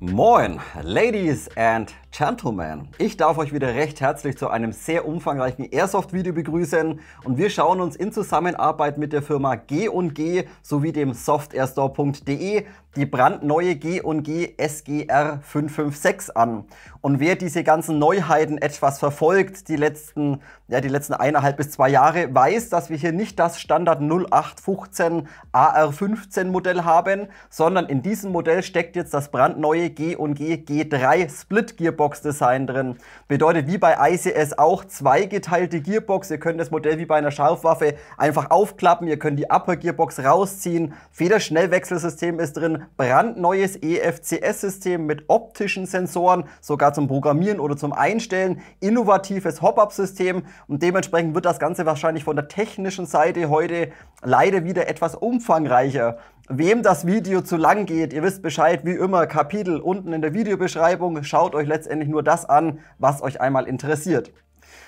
Moin, ladies and Gentlemen. Ich darf euch wieder recht herzlich zu einem sehr umfangreichen Airsoft-Video begrüßen und wir schauen uns in Zusammenarbeit mit der Firma G&G sowie dem softairstore.de die brandneue G&G SGR 556 an. Und wer diese ganzen Neuheiten etwas verfolgt, die letzten, ja, die letzten eineinhalb bis zwei Jahre, weiß, dass wir hier nicht das Standard 0815 AR15 Modell haben, sondern in diesem Modell steckt jetzt das brandneue G&G G3 Split Gearbox Gearbox-Design drin. Bedeutet wie bei ICS auch zweigeteilte Gearbox. Ihr könnt das Modell wie bei einer Scharfwaffe einfach aufklappen. Ihr könnt die Upper Gearbox rausziehen. Federschnellwechselsystem ist drin. Brandneues EFCS-System mit optischen Sensoren, sogar zum Programmieren oder zum Einstellen. Innovatives Hop-Up-System. Und dementsprechend wird das Ganze wahrscheinlich von der technischen Seite heute leider wieder etwas umfangreicher. Wem das Video zu lang geht, ihr wisst Bescheid, wie immer, Kapitel unten in der Videobeschreibung. Schaut euch letztendlich nur das an, was euch einmal interessiert.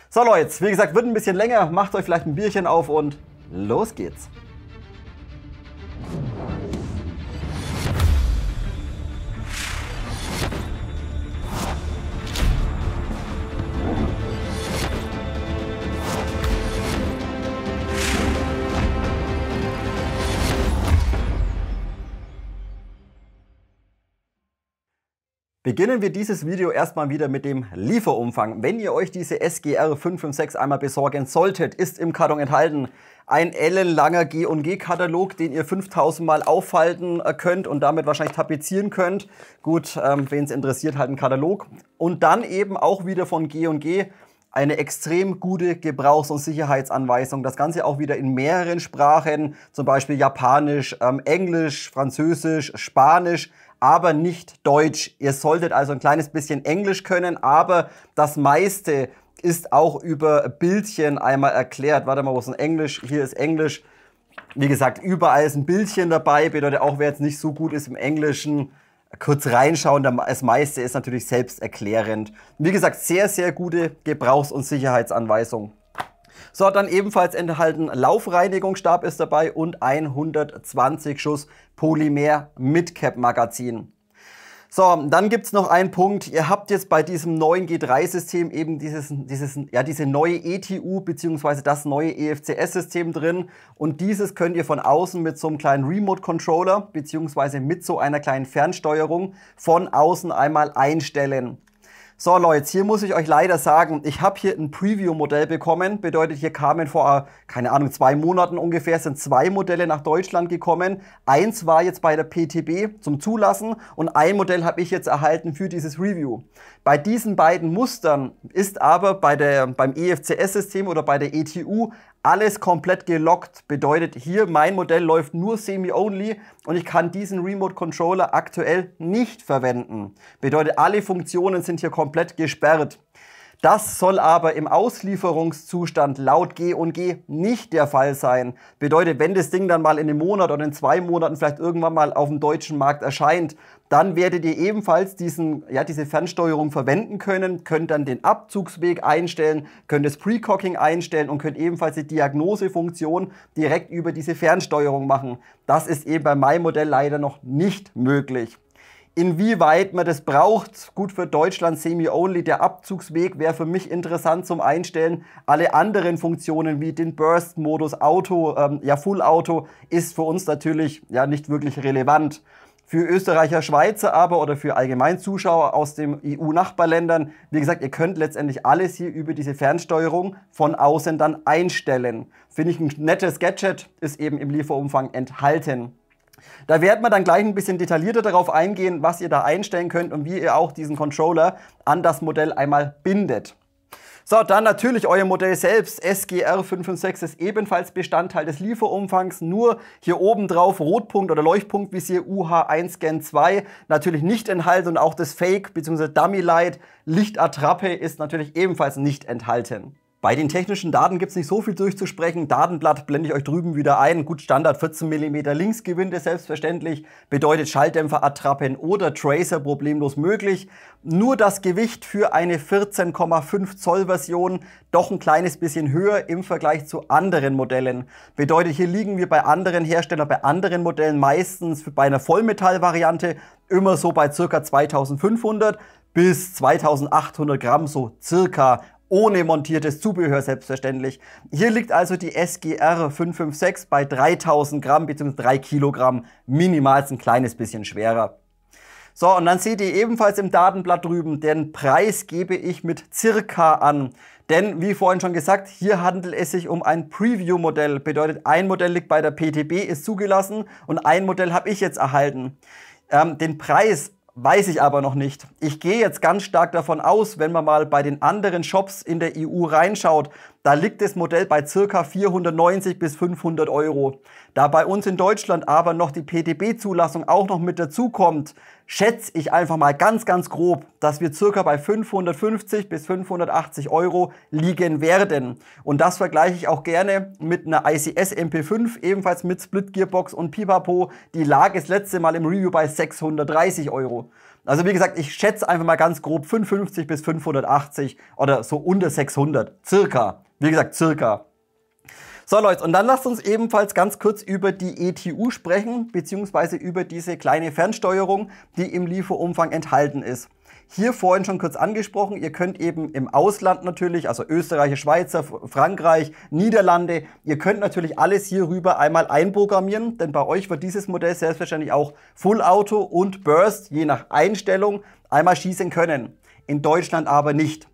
So Leute, wie gesagt, wird ein bisschen länger, macht euch vielleicht ein Bierchen auf und los geht's. Beginnen wir dieses Video erstmal wieder mit dem Lieferumfang. Wenn ihr euch diese SGR 556 einmal besorgen solltet, ist im Karton enthalten ein ellenlanger G&G-Katalog, den ihr 5000 Mal auffalten äh, könnt und damit wahrscheinlich tapezieren könnt. Gut, ähm, wen es interessiert, halt ein Katalog. Und dann eben auch wieder von G&G eine extrem gute Gebrauchs- und Sicherheitsanweisung. Das Ganze auch wieder in mehreren Sprachen, zum Beispiel Japanisch, ähm, Englisch, Französisch, Spanisch aber nicht Deutsch. Ihr solltet also ein kleines bisschen Englisch können, aber das meiste ist auch über Bildchen einmal erklärt. Warte mal, wo ist denn Englisch? Hier ist Englisch. Wie gesagt, überall ist ein Bildchen dabei. Bedeutet auch, wer jetzt nicht so gut ist im Englischen, kurz reinschauen. Das meiste ist natürlich selbsterklärend. Wie gesagt, sehr, sehr gute Gebrauchs- und Sicherheitsanweisungen. So, dann ebenfalls enthalten Laufreinigungsstab ist dabei und 120 Schuss Polymer Midcap Magazin. So, dann gibt's noch einen Punkt. Ihr habt jetzt bei diesem neuen G3-System eben dieses, dieses, ja, diese neue ETU bzw. das neue EFCS-System drin. Und dieses könnt ihr von außen mit so einem kleinen Remote-Controller bzw. mit so einer kleinen Fernsteuerung von außen einmal einstellen. So Leute, hier muss ich euch leider sagen, ich habe hier ein Preview-Modell bekommen. Bedeutet, hier kamen vor, keine Ahnung, zwei Monaten ungefähr, sind zwei Modelle nach Deutschland gekommen. Eins war jetzt bei der PTB zum Zulassen und ein Modell habe ich jetzt erhalten für dieses Review. Bei diesen beiden Mustern ist aber bei der, beim EFCS-System oder bei der ETU alles komplett gelockt. Bedeutet hier, mein Modell läuft nur semi-only und ich kann diesen Remote Controller aktuell nicht verwenden. Bedeutet, alle Funktionen sind hier komplett gesperrt. Das soll aber im Auslieferungszustand laut G&G nicht der Fall sein. Bedeutet, wenn das Ding dann mal in einem Monat oder in zwei Monaten vielleicht irgendwann mal auf dem deutschen Markt erscheint, dann werdet ihr ebenfalls diesen, ja, diese Fernsteuerung verwenden können, könnt dann den Abzugsweg einstellen, könnt das Precocking einstellen und könnt ebenfalls die Diagnosefunktion direkt über diese Fernsteuerung machen. Das ist eben bei meinem Modell leider noch nicht möglich. Inwieweit man das braucht, gut für Deutschland semi-only, der Abzugsweg wäre für mich interessant zum Einstellen. Alle anderen Funktionen wie den Burst-Modus, Auto, ähm, ja Full-Auto, ist für uns natürlich ja nicht wirklich relevant. Für Österreicher, Schweizer aber oder für allgemein Zuschauer aus den EU-Nachbarländern, wie gesagt, ihr könnt letztendlich alles hier über diese Fernsteuerung von außen dann einstellen. Finde ich ein nettes Gadget, ist eben im Lieferumfang enthalten. Da werden wir dann gleich ein bisschen detaillierter darauf eingehen, was ihr da einstellen könnt und wie ihr auch diesen Controller an das Modell einmal bindet. So, dann natürlich euer Modell selbst. sgr 5 und 6 ist ebenfalls Bestandteil des Lieferumfangs. Nur hier oben drauf Rotpunkt oder Leuchtpunkt Visier UH1 Gen 2 natürlich nicht enthalten und auch das Fake bzw. Dummy Light Lichtattrappe ist natürlich ebenfalls nicht enthalten. Bei den technischen Daten gibt es nicht so viel durchzusprechen. Datenblatt blende ich euch drüben wieder ein. Gut, Standard 14 mm Linksgewinde ist selbstverständlich. Bedeutet Schalldämpfer, Attrappen oder Tracer problemlos möglich. Nur das Gewicht für eine 14,5 Zoll Version doch ein kleines bisschen höher im Vergleich zu anderen Modellen. Bedeutet, hier liegen wir bei anderen Herstellern, bei anderen Modellen meistens bei einer Vollmetallvariante immer so bei circa 2500 bis 2800 Gramm so circa ohne montiertes Zubehör selbstverständlich. Hier liegt also die SGR 556 bei 3000 Gramm bzw. 3 Kilogramm, minimal ein kleines bisschen schwerer. So, und dann seht ihr ebenfalls im Datenblatt drüben, den Preis gebe ich mit circa an. Denn, wie vorhin schon gesagt, hier handelt es sich um ein Preview-Modell. Bedeutet, ein Modell liegt bei der PTB, ist zugelassen und ein Modell habe ich jetzt erhalten. Ähm, den Preis Weiß ich aber noch nicht. Ich gehe jetzt ganz stark davon aus, wenn man mal bei den anderen Shops in der EU reinschaut, da liegt das Modell bei circa 490 bis 500 Euro. Da bei uns in Deutschland aber noch die PTB-Zulassung auch noch mit dazukommt, schätze ich einfach mal ganz, ganz grob, dass wir circa bei 550 bis 580 Euro liegen werden. Und das vergleiche ich auch gerne mit einer ICS MP5, ebenfalls mit Split Gearbox und Pipapo. Die lag das letzte Mal im Review bei 630 Euro. Also wie gesagt, ich schätze einfach mal ganz grob 550 bis 580 oder so unter 600, circa. Wie gesagt, circa. So Leute, und dann lasst uns ebenfalls ganz kurz über die ETU sprechen, beziehungsweise über diese kleine Fernsteuerung, die im Lieferumfang enthalten ist. Hier vorhin schon kurz angesprochen, ihr könnt eben im Ausland natürlich, also Österreich, Schweizer, Frankreich, Niederlande, ihr könnt natürlich alles hierüber einmal einprogrammieren, denn bei euch wird dieses Modell selbstverständlich auch Full Auto und Burst, je nach Einstellung, einmal schießen können. In Deutschland aber nicht.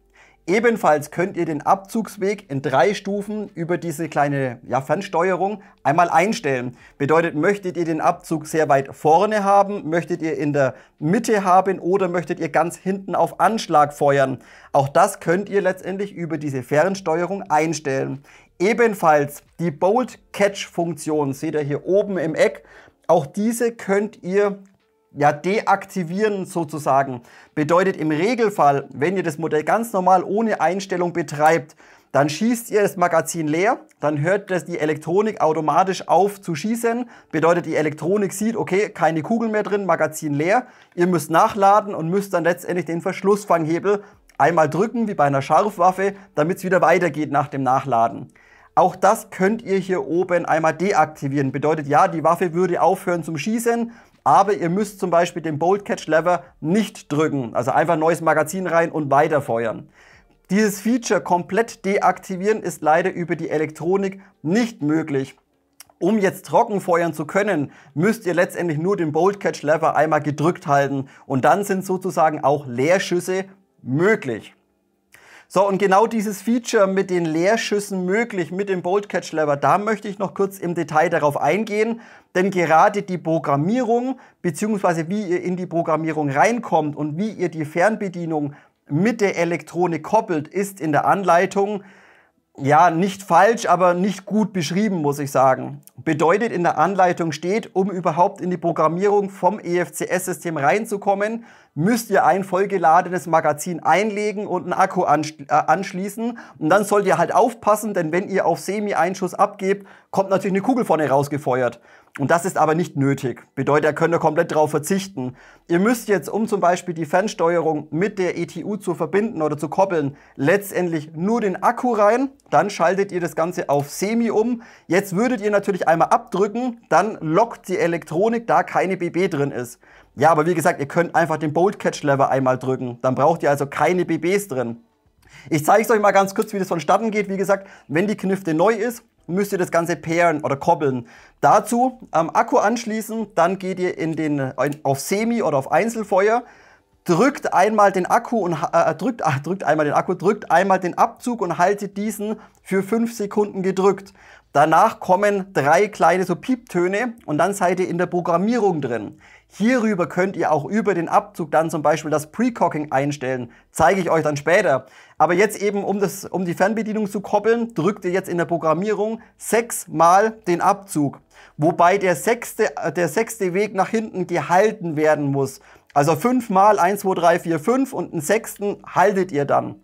Ebenfalls könnt ihr den Abzugsweg in drei Stufen über diese kleine ja, Fernsteuerung einmal einstellen. Bedeutet, möchtet ihr den Abzug sehr weit vorne haben, möchtet ihr in der Mitte haben oder möchtet ihr ganz hinten auf Anschlag feuern. Auch das könnt ihr letztendlich über diese Fernsteuerung einstellen. Ebenfalls die Bolt Catch Funktion seht ihr hier oben im Eck. Auch diese könnt ihr ja, deaktivieren sozusagen. Bedeutet im Regelfall, wenn ihr das Modell ganz normal ohne Einstellung betreibt, dann schießt ihr das Magazin leer, dann hört das die Elektronik automatisch auf zu schießen. Bedeutet, die Elektronik sieht, okay, keine Kugel mehr drin, Magazin leer. Ihr müsst nachladen und müsst dann letztendlich den Verschlussfanghebel einmal drücken, wie bei einer Scharfwaffe, damit es wieder weitergeht nach dem Nachladen. Auch das könnt ihr hier oben einmal deaktivieren. Bedeutet, ja, die Waffe würde aufhören zum Schießen, aber ihr müsst zum Beispiel den Bolt Catch Lever nicht drücken, also einfach neues Magazin rein und weiter feuern. Dieses Feature komplett deaktivieren ist leider über die Elektronik nicht möglich. Um jetzt trocken feuern zu können, müsst ihr letztendlich nur den Bolt Catch Lever einmal gedrückt halten und dann sind sozusagen auch Leerschüsse möglich. So, und genau dieses Feature mit den Leerschüssen möglich mit dem Bolt Catch Lever, da möchte ich noch kurz im Detail darauf eingehen, denn gerade die Programmierung, beziehungsweise wie ihr in die Programmierung reinkommt und wie ihr die Fernbedienung mit der Elektronik koppelt, ist in der Anleitung ja, nicht falsch, aber nicht gut beschrieben, muss ich sagen. Bedeutet in der Anleitung steht, um überhaupt in die Programmierung vom EFCS-System reinzukommen, müsst ihr ein vollgeladenes Magazin einlegen und einen Akku äh, anschließen. Und dann sollt ihr halt aufpassen, denn wenn ihr auf Semi-Einschuss abgebt, kommt natürlich eine Kugel vorne rausgefeuert. Und das ist aber nicht nötig. Bedeutet, ihr könnt könnte komplett drauf verzichten. Ihr müsst jetzt, um zum Beispiel die Fernsteuerung mit der ETU zu verbinden oder zu koppeln, letztendlich nur den Akku rein. Dann schaltet ihr das Ganze auf Semi um. Jetzt würdet ihr natürlich einmal abdrücken, dann lockt die Elektronik, da keine BB drin ist. Ja, aber wie gesagt, ihr könnt einfach den Bolt Catch Lever einmal drücken. Dann braucht ihr also keine BBs drin. Ich zeige es euch mal ganz kurz, wie das vonstatten geht. Wie gesagt, wenn die Knifte neu ist, müsst ihr das Ganze pairen oder koppeln. Dazu am ähm, Akku anschließen, dann geht ihr in den, auf Semi oder auf Einzelfeuer, drückt einmal den Akku und äh, äh, drückt, ach, drückt einmal den Akku, drückt einmal den Abzug und haltet diesen für 5 Sekunden gedrückt. Danach kommen drei kleine so Pieptöne und dann seid ihr in der Programmierung drin. Hierüber könnt ihr auch über den Abzug dann zum Beispiel das Precocking einstellen. Zeige ich euch dann später. Aber jetzt eben, um, das, um die Fernbedienung zu koppeln, drückt ihr jetzt in der Programmierung sechsmal den Abzug. Wobei der sechste, äh, der sechste Weg nach hinten gehalten werden muss. Also fünfmal eins, zwei, drei, vier, fünf und einen sechsten haltet ihr dann.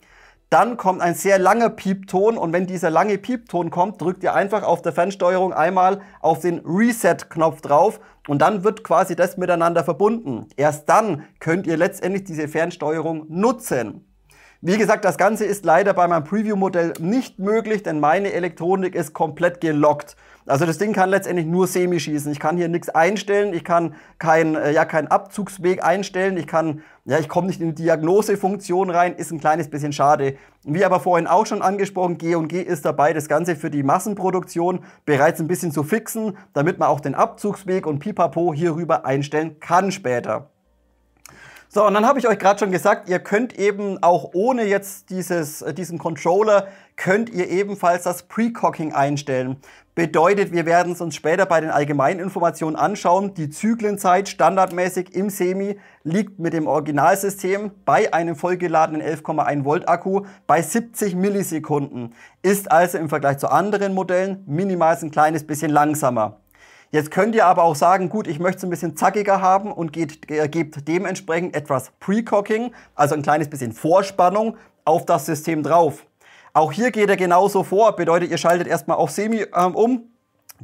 Dann kommt ein sehr langer Piepton und wenn dieser lange Piepton kommt, drückt ihr einfach auf der Fernsteuerung einmal auf den Reset-Knopf drauf und dann wird quasi das miteinander verbunden. Erst dann könnt ihr letztendlich diese Fernsteuerung nutzen. Wie gesagt, das Ganze ist leider bei meinem Preview-Modell nicht möglich, denn meine Elektronik ist komplett gelockt. Also das Ding kann letztendlich nur semi schießen. Ich kann hier nichts einstellen, ich kann äh, keinen ja, kein Abzugsweg einstellen, ich kann, ja, ich komme nicht in die Diagnosefunktion rein, ist ein kleines bisschen schade. Wie aber vorhin auch schon angesprochen, G&G ist dabei, das Ganze für die Massenproduktion bereits ein bisschen zu fixen, damit man auch den Abzugsweg und Pipapo hierüber einstellen kann später. So, und dann habe ich euch gerade schon gesagt, ihr könnt eben auch ohne jetzt dieses, äh, diesen Controller könnt ihr ebenfalls das Precocking einstellen. Bedeutet, wir werden es uns später bei den allgemeinen Informationen anschauen. Die Zyklenzeit standardmäßig im Semi liegt mit dem Originalsystem bei einem vollgeladenen 11,1 Volt Akku bei 70 Millisekunden. Ist also im Vergleich zu anderen Modellen minimal ein kleines bisschen langsamer. Jetzt könnt ihr aber auch sagen, gut, ich möchte es ein bisschen zackiger haben und geht, äh, gebt dementsprechend etwas Precocking, also ein kleines bisschen Vorspannung auf das System drauf. Auch hier geht er genauso vor, bedeutet, ihr schaltet erstmal auf Semi ähm, um,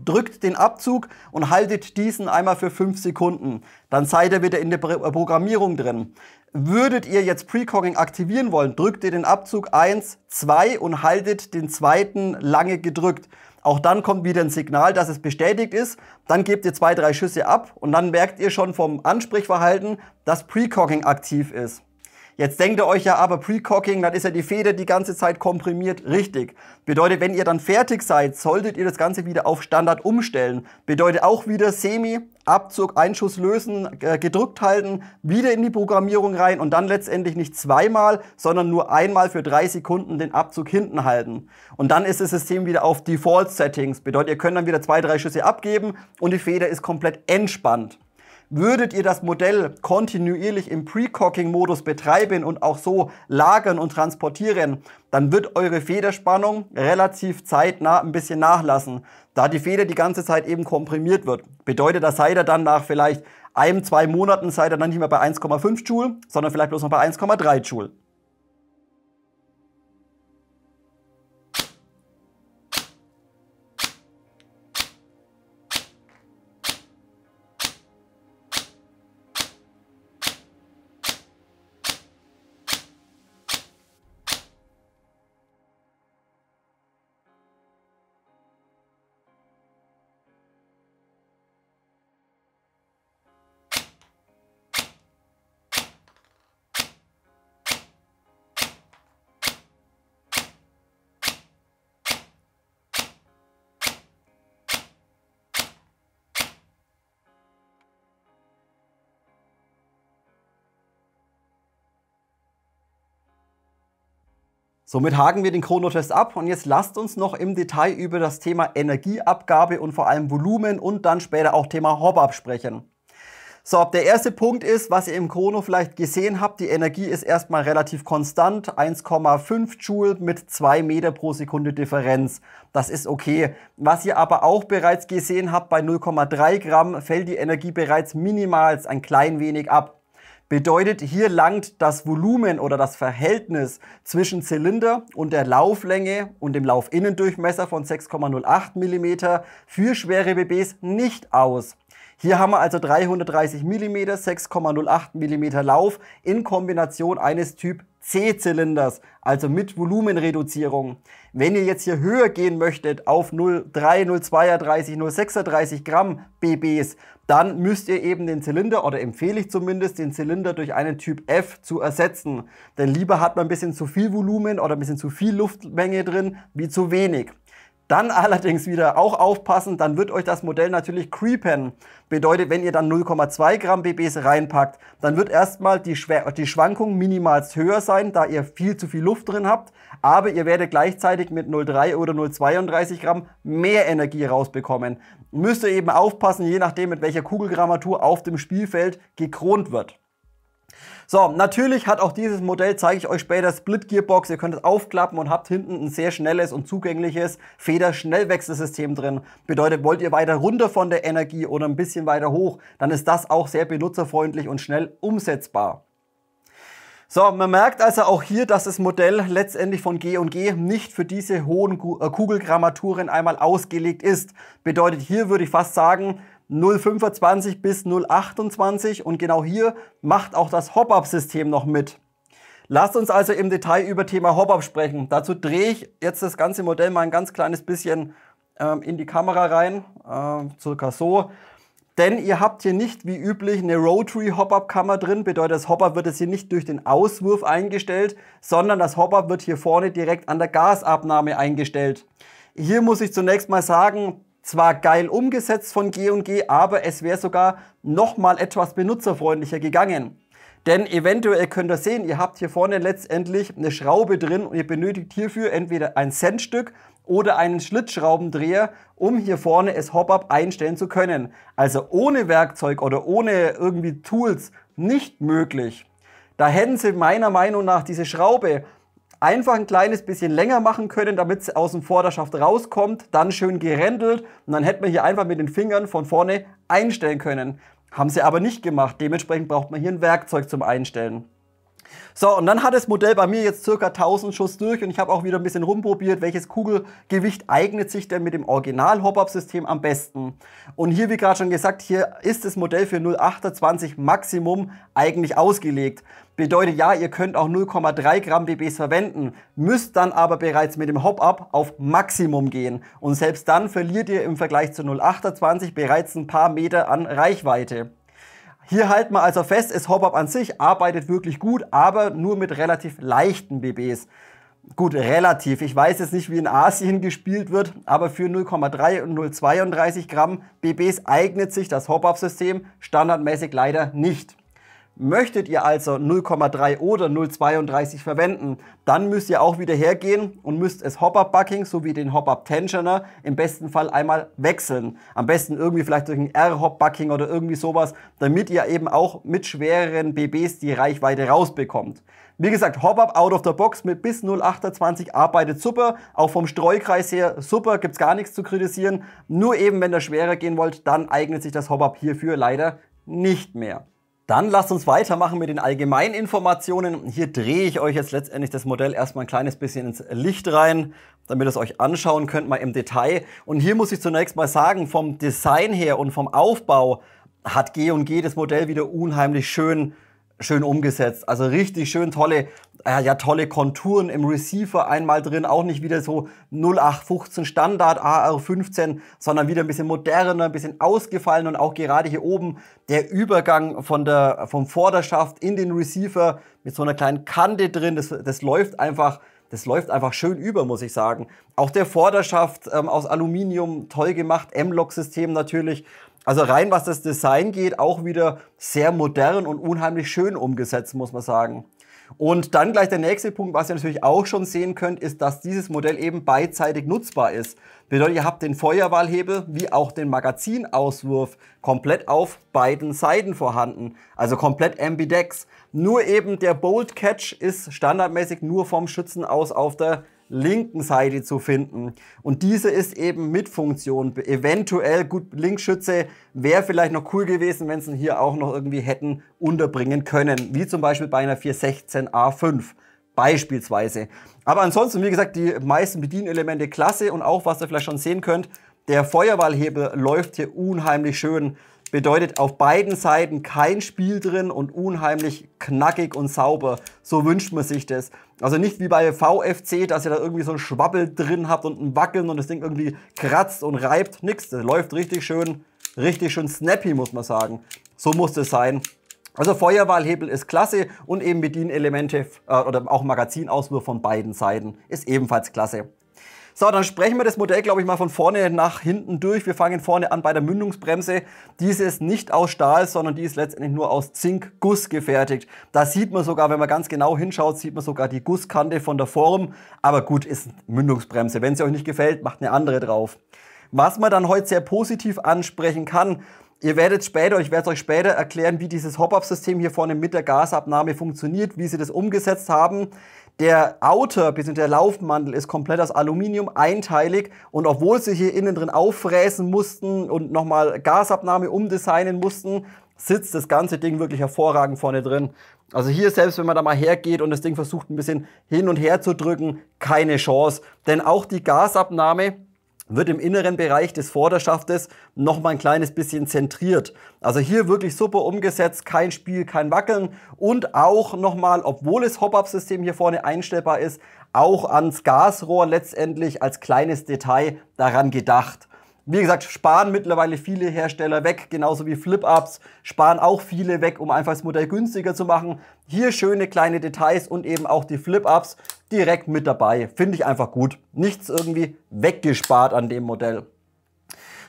drückt den Abzug und haltet diesen einmal für 5 Sekunden. Dann seid ihr wieder in der äh, Programmierung drin. Würdet ihr jetzt Precogging aktivieren wollen, drückt ihr den Abzug 1, 2 und haltet den zweiten lange gedrückt. Auch dann kommt wieder ein Signal, dass es bestätigt ist. Dann gebt ihr zwei, drei Schüsse ab und dann merkt ihr schon vom Ansprechverhalten, dass Precogging aktiv ist. Jetzt denkt ihr euch ja aber Pre-Cocking, dann ist ja die Feder die ganze Zeit komprimiert. Richtig. Bedeutet, wenn ihr dann fertig seid, solltet ihr das Ganze wieder auf Standard umstellen. Bedeutet auch wieder Semi, Abzug, Einschuss lösen, äh, gedrückt halten, wieder in die Programmierung rein und dann letztendlich nicht zweimal, sondern nur einmal für drei Sekunden den Abzug hinten halten. Und dann ist das System wieder auf Default Settings. Bedeutet, ihr könnt dann wieder zwei, drei Schüsse abgeben und die Feder ist komplett entspannt würdet ihr das Modell kontinuierlich im Pre-Cocking-Modus betreiben und auch so lagern und transportieren, dann wird eure Federspannung relativ zeitnah ein bisschen nachlassen, da die Feder die ganze Zeit eben komprimiert wird. Bedeutet, da seid ihr dann nach vielleicht einem, zwei Monaten seid ihr dann nicht mehr bei 1,5 Joule, sondern vielleicht bloß noch bei 1,3 Joule. Somit haken wir den Chronotest ab und jetzt lasst uns noch im Detail über das Thema Energieabgabe und vor allem Volumen und dann später auch Thema Hop-Up sprechen. So, der erste Punkt ist, was ihr im Chrono vielleicht gesehen habt, die Energie ist erstmal relativ konstant, 1,5 Joule mit 2 Meter pro Sekunde Differenz. Das ist okay. Was ihr aber auch bereits gesehen habt, bei 0,3 Gramm fällt die Energie bereits minimals ein klein wenig ab. Bedeutet, hier langt das Volumen oder das Verhältnis zwischen Zylinder und der Lauflänge und dem Laufinnendurchmesser von 6,08 mm für schwere BBs nicht aus. Hier haben wir also 330 mm, 6,08 mm Lauf in Kombination eines Typ C-Zylinders, also mit Volumenreduzierung. Wenn ihr jetzt hier höher gehen möchtet auf 0,3, 0,32, 0,36 Gramm BBs, dann müsst ihr eben den Zylinder, oder empfehle ich zumindest, den Zylinder durch einen Typ F zu ersetzen. Denn lieber hat man ein bisschen zu viel Volumen oder ein bisschen zu viel Luftmenge drin, wie zu wenig. Dann allerdings wieder auch aufpassen, dann wird euch das Modell natürlich creepen. Bedeutet, wenn ihr dann 0,2 Gramm BBs reinpackt, dann wird erstmal die, die Schwankung minimals höher sein, da ihr viel zu viel Luft drin habt. Aber ihr werdet gleichzeitig mit 0,3 oder 0,32 Gramm mehr Energie rausbekommen. Müsst ihr eben aufpassen, je nachdem mit welcher Kugelgrammatur auf dem Spielfeld gekront wird. So, natürlich hat auch dieses Modell, zeige ich euch später, Split Gearbox. Ihr könnt es aufklappen und habt hinten ein sehr schnelles und zugängliches Federschnellwechselsystem drin. Bedeutet, wollt ihr weiter runter von der Energie oder ein bisschen weiter hoch, dann ist das auch sehr benutzerfreundlich und schnell umsetzbar. So, man merkt also auch hier, dass das Modell letztendlich von G&G nicht für diese hohen äh, Kugelgrammaturen einmal ausgelegt ist. Bedeutet, hier würde ich fast sagen, 0,25 bis 0,28 und genau hier macht auch das Hop-Up-System noch mit. Lasst uns also im Detail über Thema Hop-Up sprechen. Dazu drehe ich jetzt das ganze Modell mal ein ganz kleines bisschen ähm, in die Kamera rein, äh, circa so. Denn ihr habt hier nicht wie üblich eine Rotary Hop-Up-Kammer drin, bedeutet das Hop-Up wird jetzt hier nicht durch den Auswurf eingestellt, sondern das Hop-Up wird hier vorne direkt an der Gasabnahme eingestellt. Hier muss ich zunächst mal sagen, zwar geil umgesetzt von G&G, aber es wäre sogar nochmal etwas benutzerfreundlicher gegangen. Denn eventuell könnt ihr sehen, ihr habt hier vorne letztendlich eine Schraube drin und ihr benötigt hierfür entweder ein Centstück oder einen Schlitzschraubendreher, um hier vorne es Hop-Up einstellen zu können. Also ohne Werkzeug oder ohne irgendwie Tools nicht möglich. Da hätten sie meiner Meinung nach diese Schraube einfach ein kleines bisschen länger machen können, damit sie aus dem Vorderschaft rauskommt, dann schön gerendelt und dann hätte man hier einfach mit den Fingern von vorne einstellen können. Haben sie aber nicht gemacht, dementsprechend braucht man hier ein Werkzeug zum Einstellen. So, und dann hat das Modell bei mir jetzt circa 1000 Schuss durch und ich habe auch wieder ein bisschen rumprobiert, welches Kugelgewicht eignet sich denn mit dem Original Hop-Up-System am besten. Und hier, wie gerade schon gesagt, hier ist das Modell für 028 Maximum eigentlich ausgelegt. Bedeutet ja, ihr könnt auch 0,3 Gramm BBs verwenden, müsst dann aber bereits mit dem Hop-Up auf Maximum gehen. Und selbst dann verliert ihr im Vergleich zu 0,28 bereits ein paar Meter an Reichweite. Hier halten wir also fest, es Hop-Up an sich arbeitet wirklich gut, aber nur mit relativ leichten BBs. Gut, relativ. Ich weiß jetzt nicht, wie in Asien gespielt wird, aber für 0,3 und 0,32 Gramm BBs eignet sich das Hop-Up-System standardmäßig leider nicht. Möchtet ihr also 0,3 oder 0,32 verwenden, dann müsst ihr auch wieder hergehen und müsst es Hop-Up-Bucking sowie den Hop-Up-Tensioner im besten Fall einmal wechseln. Am besten irgendwie vielleicht durch ein R-Hop-Bucking oder irgendwie sowas, damit ihr eben auch mit schwereren BBs die Reichweite rausbekommt. Wie gesagt, Hop-Up out of the box mit bis 0,28 arbeitet super. Auch vom Streukreis her super, gibt's gar nichts zu kritisieren. Nur eben, wenn ihr schwerer gehen wollt, dann eignet sich das Hop-Up hierfür leider nicht mehr. Dann lasst uns weitermachen mit den allgemeinen Informationen. Hier drehe ich euch jetzt letztendlich das Modell erstmal ein kleines bisschen ins Licht rein, damit ihr es euch anschauen könnt mal im Detail. Und hier muss ich zunächst mal sagen, vom Design her und vom Aufbau hat G&G das Modell wieder unheimlich schön schön umgesetzt. Also richtig schön tolle, äh, ja, tolle Konturen im Receiver einmal drin. Auch nicht wieder so 0815 Standard AR15, sondern wieder ein bisschen moderner, ein bisschen ausgefallen und auch gerade hier oben der Übergang von der, vom Vorderschaft in den Receiver mit so einer kleinen Kante drin. Das, das läuft einfach das läuft einfach schön über, muss ich sagen. Auch der Vorderschaft ähm, aus Aluminium toll gemacht, M-Lock-System natürlich. Also rein, was das Design geht, auch wieder sehr modern und unheimlich schön umgesetzt, muss man sagen. Und dann gleich der nächste Punkt, was ihr natürlich auch schon sehen könnt, ist, dass dieses Modell eben beidseitig nutzbar ist. Bedeutet, ihr habt den Feuerwahlhebel wie auch den Magazinauswurf komplett auf beiden Seiten vorhanden. Also komplett ambidex. Nur eben der Bolt Catch ist standardmäßig nur vom Schützen aus auf der linken Seite zu finden. Und diese ist eben mit Funktion. Eventuell, gut, Linkschütze wäre vielleicht noch cool gewesen, wenn sie ihn hier auch noch irgendwie hätten unterbringen können. Wie zum Beispiel bei einer 416A5 beispielsweise. Aber ansonsten, wie gesagt, die meisten Bedienelemente klasse und auch, was ihr vielleicht schon sehen könnt, der Feuerwahlhebel läuft hier unheimlich schön. Bedeutet auf beiden Seiten kein Spiel drin und unheimlich knackig und sauber. So wünscht man sich das. Also nicht wie bei VFC, dass ihr da irgendwie so ein Schwabbel drin habt und ein Wackeln und das Ding irgendwie kratzt und reibt. Nix. Das läuft richtig schön, richtig schön snappy, muss man sagen. So muss das sein. Also Feuerwahlhebel ist klasse und eben Bedienelemente äh, oder auch Magazinauswurf von beiden Seiten ist ebenfalls klasse. So, dann sprechen wir das Modell, glaube ich, mal von vorne nach hinten durch. Wir fangen vorne an bei der Mündungsbremse. Diese ist nicht aus Stahl, sondern die ist letztendlich nur aus Zinkguss gefertigt. Da sieht man sogar, wenn man ganz genau hinschaut, sieht man sogar die Gusskante von der Form. Aber gut, ist Mündungsbremse. Wenn sie euch nicht gefällt, macht eine andere drauf. Was man dann heute sehr positiv ansprechen kann, Ihr werdet später, ich werde es euch später erklären, wie dieses Hop-Up-System hier vorne mit der Gasabnahme funktioniert, wie sie das umgesetzt haben. Der Outer bzw. der Laufmantel ist komplett aus Aluminium, einteilig. Und obwohl sie hier innen drin auffräsen mussten und nochmal Gasabnahme umdesignen mussten, sitzt das ganze Ding wirklich hervorragend vorne drin. Also hier selbst, wenn man da mal hergeht und das Ding versucht ein bisschen hin und her zu drücken, keine Chance. Denn auch die Gasabnahme, wird im inneren Bereich des Vorderschaftes nochmal ein kleines bisschen zentriert. Also hier wirklich super umgesetzt, kein Spiel, kein Wackeln und auch nochmal, obwohl es Hop-Up-System hier vorne einstellbar ist, auch ans Gasrohr letztendlich als kleines Detail daran gedacht. Wie gesagt, sparen mittlerweile viele Hersteller weg, genauso wie Flip-Ups sparen auch viele weg, um einfach das Modell günstiger zu machen. Hier schöne kleine Details und eben auch die Flip-Ups direkt mit dabei. Finde ich einfach gut. Nichts irgendwie weggespart an dem Modell.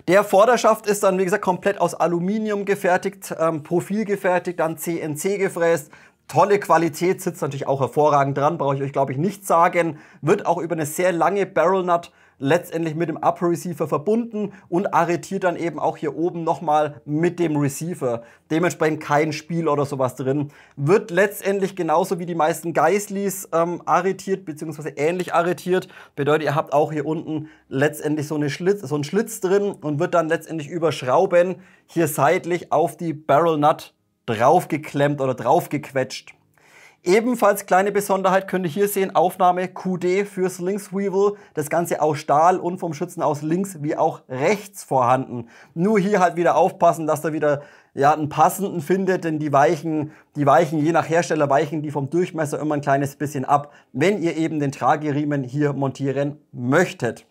Der Vorderschaft ist dann, wie gesagt, komplett aus Aluminium gefertigt, ähm, Profil gefertigt, dann CNC gefräst, Tolle Qualität, sitzt natürlich auch hervorragend dran, brauche ich euch, glaube ich, nicht sagen. Wird auch über eine sehr lange Barrel Nut letztendlich mit dem Upper Receiver verbunden und arretiert dann eben auch hier oben nochmal mit dem Receiver. Dementsprechend kein Spiel oder sowas drin. Wird letztendlich genauso wie die meisten Geislis ähm, arretiert, beziehungsweise ähnlich arretiert. Bedeutet, ihr habt auch hier unten letztendlich so, eine Schlitz, so einen Schlitz drin und wird dann letztendlich über Schrauben hier seitlich auf die Barrel Nut draufgeklemmt oder draufgequetscht. Ebenfalls kleine Besonderheit könnt ihr hier sehen, Aufnahme QD fürs Linksweevil. Das Ganze aus Stahl und vom Schützen aus links wie auch rechts vorhanden. Nur hier halt wieder aufpassen, dass da wieder ja, einen passenden findet, denn die weichen, die weichen, je nach Hersteller weichen die vom Durchmesser immer ein kleines bisschen ab, wenn ihr eben den Trageriemen hier montieren möchtet.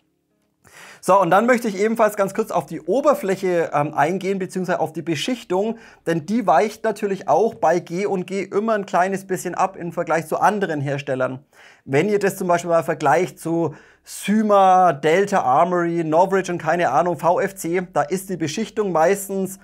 So, und dann möchte ich ebenfalls ganz kurz auf die Oberfläche ähm, eingehen, beziehungsweise auf die Beschichtung, denn die weicht natürlich auch bei G&G immer ein kleines bisschen ab im Vergleich zu anderen Herstellern. Wenn ihr das zum Beispiel mal vergleicht zu Syma, Delta Armory, Norwich und keine Ahnung, VFC, da ist die Beschichtung meistens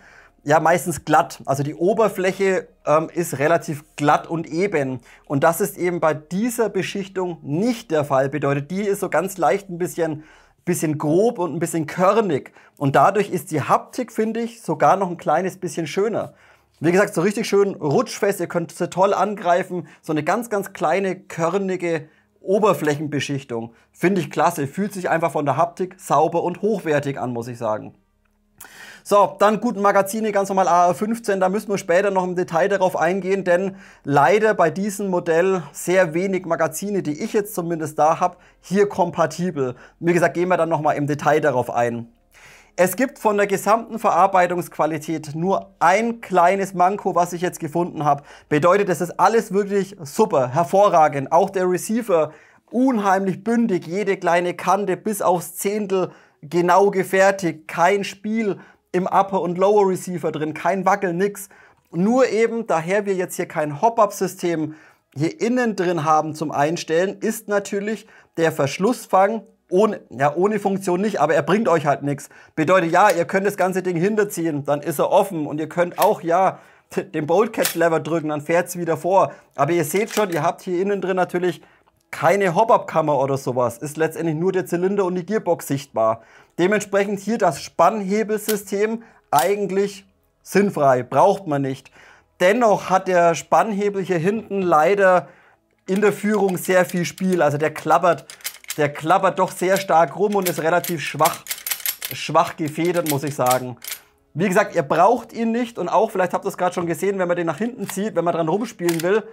ja meistens glatt. Also die Oberfläche ähm, ist relativ glatt und eben. Und das ist eben bei dieser Beschichtung nicht der Fall. Bedeutet, die ist so ganz leicht ein bisschen bisschen grob und ein bisschen körnig. Und dadurch ist die Haptik, finde ich, sogar noch ein kleines bisschen schöner. Wie gesagt, so richtig schön rutschfest, ihr könnt sie toll angreifen. So eine ganz, ganz kleine, körnige Oberflächenbeschichtung. Finde ich klasse, fühlt sich einfach von der Haptik sauber und hochwertig an, muss ich sagen. So, dann guten Magazine, ganz normal AR15. Da müssen wir später noch im Detail darauf eingehen, denn leider bei diesem Modell sehr wenig Magazine, die ich jetzt zumindest da habe, hier kompatibel. Wie gesagt, gehen wir dann nochmal im Detail darauf ein. Es gibt von der gesamten Verarbeitungsqualität nur ein kleines Manko, was ich jetzt gefunden habe. Bedeutet, es ist alles wirklich super, hervorragend. Auch der Receiver unheimlich bündig, jede kleine Kante bis aufs Zehntel genau gefertigt. Kein Spiel, im Upper und Lower Receiver drin, kein Wackel, nix. Nur eben, daher wir jetzt hier kein Hop-Up-System hier innen drin haben zum Einstellen, ist natürlich der Verschlussfang ohne, ja, ohne Funktion nicht, aber er bringt euch halt nichts. Bedeutet, ja, ihr könnt das ganze Ding hinterziehen, dann ist er offen und ihr könnt auch, ja, den Bolt Catch Lever drücken, dann fährt es wieder vor. Aber ihr seht schon, ihr habt hier innen drin natürlich keine Hop-Up-Kammer oder sowas, ist letztendlich nur der Zylinder und die Gearbox sichtbar. Dementsprechend hier das Spannhebelsystem eigentlich sinnfrei, braucht man nicht. Dennoch hat der Spannhebel hier hinten leider in der Führung sehr viel Spiel, also der klappert, der klappert doch sehr stark rum und ist relativ schwach, schwach gefedert, muss ich sagen. Wie gesagt, ihr braucht ihn nicht und auch, vielleicht habt ihr es gerade schon gesehen, wenn man den nach hinten zieht, wenn man dran rumspielen will,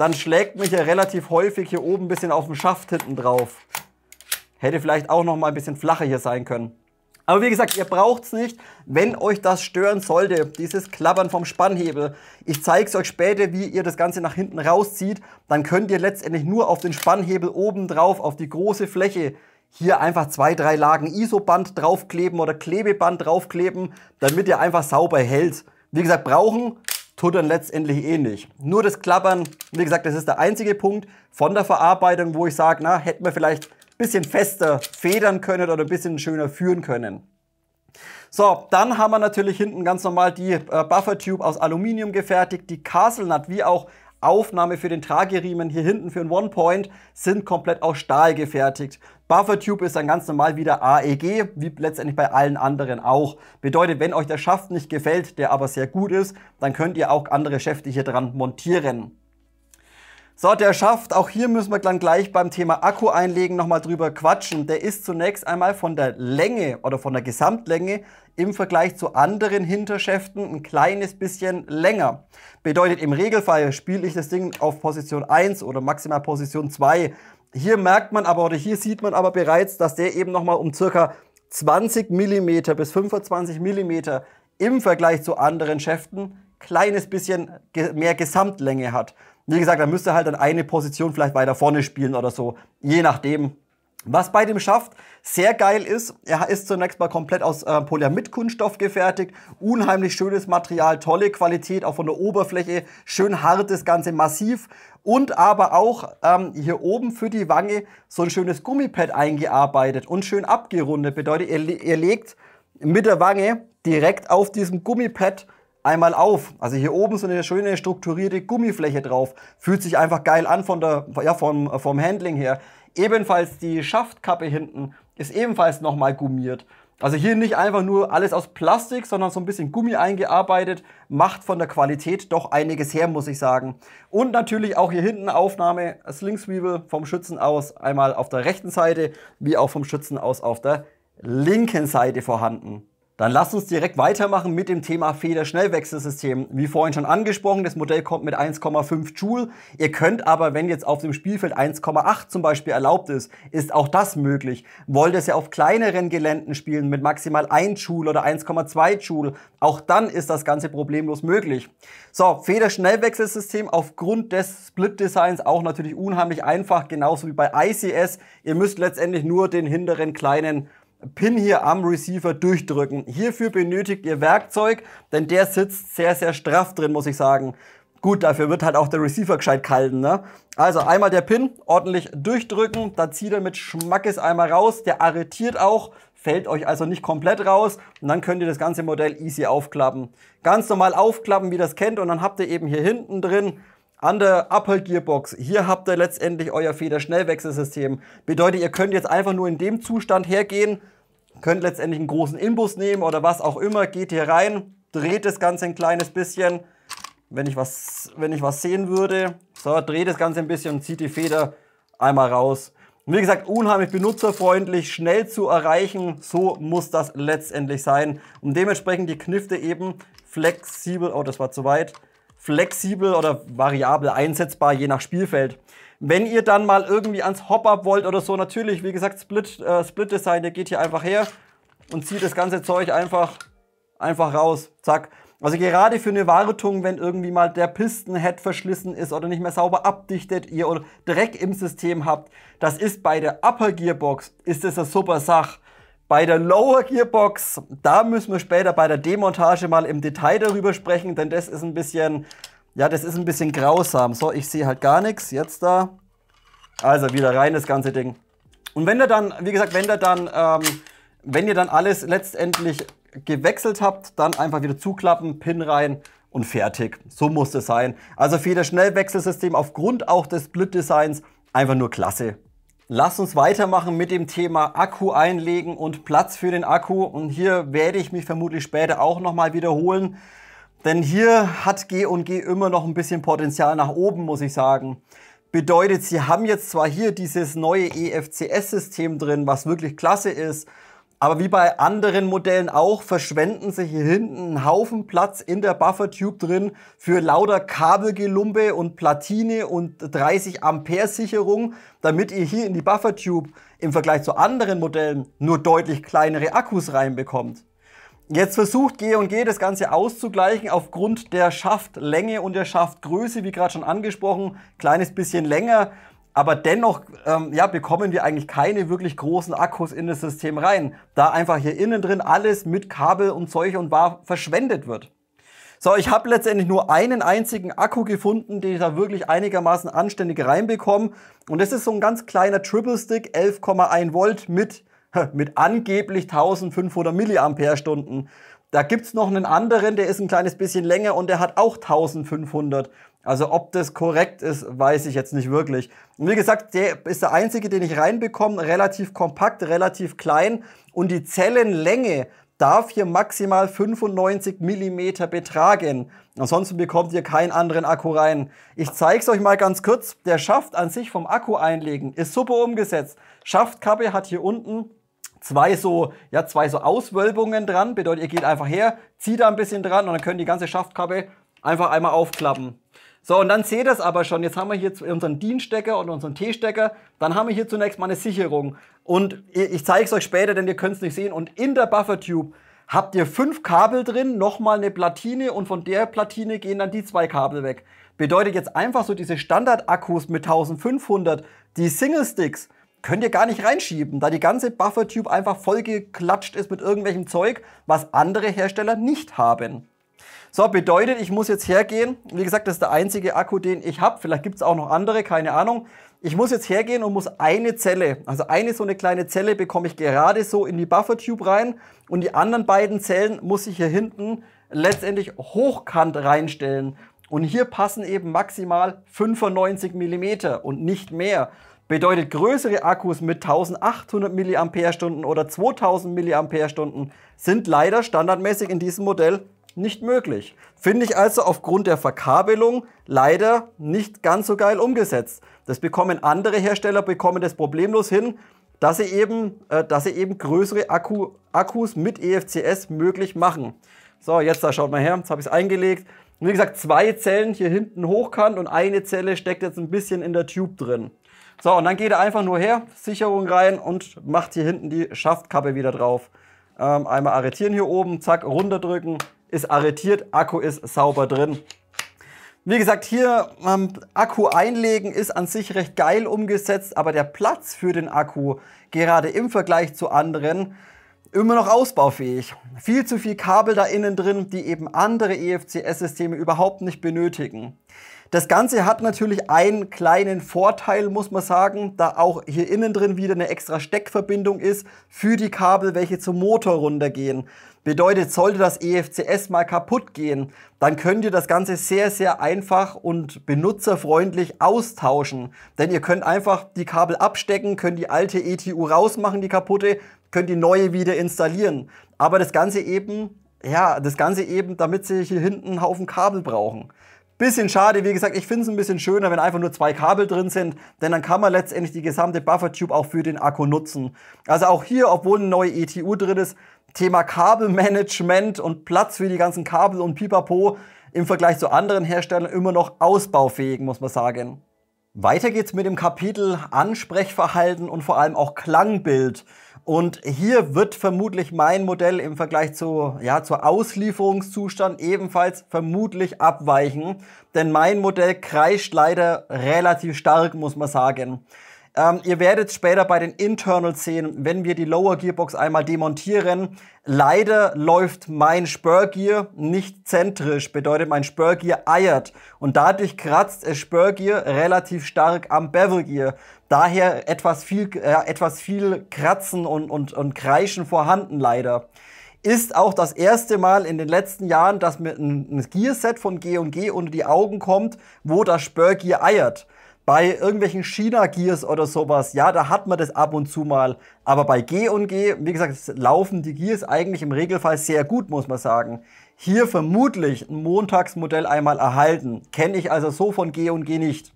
dann schlägt mich er relativ häufig hier oben ein bisschen auf dem Schaft hinten drauf. Hätte vielleicht auch noch mal ein bisschen flacher hier sein können. Aber wie gesagt, ihr braucht es nicht, wenn euch das stören sollte, dieses Klappern vom Spannhebel. Ich zeige es euch später, wie ihr das Ganze nach hinten rauszieht. Dann könnt ihr letztendlich nur auf den Spannhebel oben drauf, auf die große Fläche, hier einfach zwei, drei Lagen ISO-Band draufkleben oder Klebeband draufkleben, damit ihr einfach sauber hält. Wie gesagt, brauchen tut dann letztendlich eh nicht. Nur das Klappern, wie gesagt, das ist der einzige Punkt von der Verarbeitung, wo ich sage, na, hätten wir vielleicht ein bisschen fester federn können oder ein bisschen schöner führen können. So, dann haben wir natürlich hinten ganz normal die äh, Buffer Tube aus Aluminium gefertigt, die Castle Nut wie auch Aufnahme für den Trageriemen hier hinten für den One Point sind komplett aus Stahl gefertigt. Buffertube ist dann ganz normal wieder AEG, wie letztendlich bei allen anderen auch. Bedeutet, wenn euch der Schaft nicht gefällt, der aber sehr gut ist, dann könnt ihr auch andere Schäfte hier dran montieren. So, der Schaft, auch hier müssen wir dann gleich beim Thema Akku einlegen nochmal drüber quatschen. Der ist zunächst einmal von der Länge oder von der Gesamtlänge im Vergleich zu anderen Hinterschäften ein kleines bisschen länger. Bedeutet im Regelfall spiele ich das Ding auf Position 1 oder maximal Position 2. Hier merkt man aber oder hier sieht man aber bereits, dass der eben nochmal um circa 20 mm bis 25 mm im Vergleich zu anderen Schäften kleines bisschen mehr Gesamtlänge hat. Wie gesagt, da müsste halt dann eine Position vielleicht weiter vorne spielen oder so, je nachdem, was bei dem Schaft sehr geil ist, er ist zunächst mal komplett aus äh, Polyamid-Kunststoff gefertigt. Unheimlich schönes Material, tolle Qualität, auch von der Oberfläche. Schön hart, das Ganze massiv. Und aber auch ähm, hier oben für die Wange so ein schönes Gummipad eingearbeitet und schön abgerundet. Bedeutet, ihr, ihr legt mit der Wange direkt auf diesem Gummipad einmal auf. Also hier oben so eine schöne strukturierte Gummifläche drauf. Fühlt sich einfach geil an von der, ja, vom, vom Handling her. Ebenfalls die Schaftkappe hinten ist ebenfalls nochmal gummiert. Also hier nicht einfach nur alles aus Plastik, sondern so ein bisschen Gummi eingearbeitet, macht von der Qualität doch einiges her, muss ich sagen. Und natürlich auch hier hinten Aufnahme Slingsweevil vom Schützen aus, einmal auf der rechten Seite, wie auch vom Schützen aus auf der linken Seite vorhanden. Dann lasst uns direkt weitermachen mit dem Thema Federschnellwechselsystem. Wie vorhin schon angesprochen, das Modell kommt mit 1,5 Joule. Ihr könnt aber, wenn jetzt auf dem Spielfeld 1,8 zum Beispiel erlaubt ist, ist auch das möglich. Wollt ihr es ja auf kleineren Geländen spielen mit maximal 1 Joule oder 1,2 Joule, auch dann ist das Ganze problemlos möglich. So, Federschnellwechselsystem aufgrund des Split-Designs auch natürlich unheimlich einfach, genauso wie bei ICS. Ihr müsst letztendlich nur den hinteren kleinen Pin hier am Receiver durchdrücken. Hierfür benötigt ihr Werkzeug, denn der sitzt sehr, sehr straff drin, muss ich sagen. Gut, dafür wird halt auch der Receiver gescheit kalten, ne? Also einmal der Pin, ordentlich durchdrücken, da zieht er mit Schmackes einmal raus, der arretiert auch, fällt euch also nicht komplett raus und dann könnt ihr das ganze Modell easy aufklappen. Ganz normal aufklappen, wie ihr das kennt und dann habt ihr eben hier hinten drin an der Upper Gearbox. Hier habt ihr letztendlich euer Federschnellwechselsystem. Bedeutet, ihr könnt jetzt einfach nur in dem Zustand hergehen, könnt letztendlich einen großen Inbus nehmen oder was auch immer, geht hier rein, dreht das Ganze ein kleines bisschen, wenn ich was, wenn ich was sehen würde. So, dreht das Ganze ein bisschen und zieht die Feder einmal raus. Und wie gesagt, unheimlich benutzerfreundlich, schnell zu erreichen. So muss das letztendlich sein. Und dementsprechend die Knifte eben flexibel, oh, das war zu weit, flexibel oder variabel einsetzbar, je nach Spielfeld. Wenn ihr dann mal irgendwie ans Hop-Up wollt oder so, natürlich, wie gesagt, Split, äh, Split Design, der geht hier einfach her und zieht das ganze Zeug einfach, einfach raus. Zack. Also gerade für eine Wartung, wenn irgendwie mal der Pistenhead verschlissen ist oder nicht mehr sauber abdichtet, ihr oder Dreck im System habt, das ist bei der Upper Gearbox, ist das eine super Sache. Bei der Lower Gearbox, da müssen wir später bei der Demontage mal im Detail darüber sprechen, denn das ist ein bisschen, ja, das ist ein bisschen grausam. So, ich sehe halt gar nichts. Jetzt da. Also wieder rein das ganze Ding. Und wenn ihr dann, wie gesagt, wenn ihr dann, ähm, wenn ihr dann alles letztendlich gewechselt habt, dann einfach wieder zuklappen, Pin rein und fertig. So muss es sein. Also für das Schnellwechselsystem aufgrund auch des Split-Designs einfach nur klasse. Lass uns weitermachen mit dem Thema Akku einlegen und Platz für den Akku. Und hier werde ich mich vermutlich später auch nochmal wiederholen. Denn hier hat G&G immer noch ein bisschen Potenzial nach oben, muss ich sagen. Bedeutet, sie haben jetzt zwar hier dieses neue EFCS-System drin, was wirklich klasse ist, aber wie bei anderen Modellen auch, verschwenden sich hier hinten einen Haufen Platz in der Buffer Tube drin für lauter Kabelgelumpe und Platine und 30 Ampere Sicherung, damit ihr hier in die Buffer Tube im Vergleich zu anderen Modellen nur deutlich kleinere Akkus reinbekommt. Jetzt versucht G&G das Ganze auszugleichen aufgrund der Schaftlänge und der Schaftgröße, wie gerade schon angesprochen, kleines bisschen länger aber dennoch ähm, ja, bekommen wir eigentlich keine wirklich großen Akkus in das System rein, da einfach hier innen drin alles mit Kabel und Zeug und war verschwendet wird. So, ich habe letztendlich nur einen einzigen Akku gefunden, den ich da wirklich einigermaßen anständig reinbekomme. Und das ist so ein ganz kleiner Triple Stick, 11,1 Volt mit, mit angeblich 1500 Milliampere-Stunden. Da es noch einen anderen, der ist ein kleines bisschen länger und der hat auch 1500. Also ob das korrekt ist, weiß ich jetzt nicht wirklich. Und wie gesagt, der ist der einzige, den ich reinbekomme, relativ kompakt, relativ klein und die Zellenlänge darf hier maximal 95 mm betragen. Ansonsten bekommt ihr keinen anderen Akku rein. Ich zeige es euch mal ganz kurz. Der Schaft an sich vom Akku einlegen ist super umgesetzt. Schaftkappe hat hier unten zwei so, ja, zwei so Auswölbungen dran. Bedeutet, ihr geht einfach her, zieht da ein bisschen dran und dann könnt ihr die ganze Schaftkappe einfach einmal aufklappen. So, und dann seht ihr es aber schon. Jetzt haben wir hier unseren DIN-Stecker und unseren T-Stecker. Dann haben wir hier zunächst mal eine Sicherung. Und ich zeige es euch später, denn ihr könnt es nicht sehen. Und in der Buffer-Tube habt ihr fünf Kabel drin, nochmal eine Platine und von der Platine gehen dann die zwei Kabel weg. Bedeutet jetzt einfach so diese Standard-Akkus mit 1500, die Single-Sticks, könnt ihr gar nicht reinschieben, da die ganze Buffer-Tube einfach vollgeklatscht ist mit irgendwelchem Zeug, was andere Hersteller nicht haben. So, bedeutet, ich muss jetzt hergehen. Wie gesagt, das ist der einzige Akku, den ich habe. Vielleicht gibt es auch noch andere, keine Ahnung. Ich muss jetzt hergehen und muss eine Zelle, also eine so eine kleine Zelle bekomme ich gerade so in die Buffer-Tube rein und die anderen beiden Zellen muss ich hier hinten letztendlich hochkant reinstellen. Und hier passen eben maximal 95 mm und nicht mehr. Bedeutet größere Akkus mit 1800 mAh oder 2000 mAh sind leider standardmäßig in diesem Modell nicht möglich. Finde ich also aufgrund der Verkabelung leider nicht ganz so geil umgesetzt. Das bekommen andere Hersteller, bekommen das problemlos hin, dass sie eben, äh, dass sie eben größere Akku, Akkus mit EFCS möglich machen. So, jetzt da schaut mal her, jetzt habe ich es eingelegt. Und wie gesagt, zwei Zellen hier hinten hochkant und eine Zelle steckt jetzt ein bisschen in der Tube drin. So, und dann geht er einfach nur her, Sicherung rein und macht hier hinten die Schaftkappe wieder drauf. Ähm, einmal arretieren hier oben, zack, runterdrücken, ist arretiert, Akku ist sauber drin. Wie gesagt, hier ähm, Akku einlegen ist an sich recht geil umgesetzt, aber der Platz für den Akku, gerade im Vergleich zu anderen, immer noch ausbaufähig. Viel zu viel Kabel da innen drin, die eben andere EFCS-Systeme überhaupt nicht benötigen. Das Ganze hat natürlich einen kleinen Vorteil, muss man sagen, da auch hier innen drin wieder eine extra Steckverbindung ist für die Kabel, welche zum Motor runtergehen. Bedeutet, sollte das EFCS mal kaputt gehen, dann könnt ihr das Ganze sehr, sehr einfach und benutzerfreundlich austauschen. Denn ihr könnt einfach die Kabel abstecken, könnt die alte ETU rausmachen, die kaputte, könnt die neue wieder installieren. Aber das Ganze eben, ja, das Ganze eben, damit sie hier hinten einen Haufen Kabel brauchen. Bisschen schade, wie gesagt, ich finde es ein bisschen schöner, wenn einfach nur zwei Kabel drin sind, denn dann kann man letztendlich die gesamte Buffertube auch für den Akku nutzen. Also auch hier, obwohl eine neue ETU drin ist, Thema Kabelmanagement und Platz für die ganzen Kabel und Pipapo im Vergleich zu anderen Herstellern immer noch ausbaufähig, muss man sagen. Weiter geht's mit dem Kapitel Ansprechverhalten und vor allem auch Klangbild. Und hier wird vermutlich mein Modell im Vergleich zu, ja, zur Auslieferungszustand ebenfalls vermutlich abweichen. Denn mein Modell kreischt leider relativ stark, muss man sagen. Ähm, ihr werdet später bei den Internals sehen, wenn wir die Lower Gearbox einmal demontieren. Leider läuft mein Spurgear nicht zentrisch, bedeutet mein Spurgear eiert und dadurch kratzt es Spurgear relativ stark am Bevelgear. Daher etwas viel, äh, etwas viel Kratzen und, und, und Kreischen vorhanden leider ist auch das erste Mal in den letzten Jahren, dass mir ein, ein Gearset von G&G unter die Augen kommt, wo das Spurgear eiert. Bei irgendwelchen China-Gears oder sowas, ja, da hat man das ab und zu mal. Aber bei G und &G, wie gesagt, laufen die Gears eigentlich im Regelfall sehr gut, muss man sagen. Hier vermutlich ein Montagsmodell einmal erhalten. Kenne ich also so von G und &G nicht.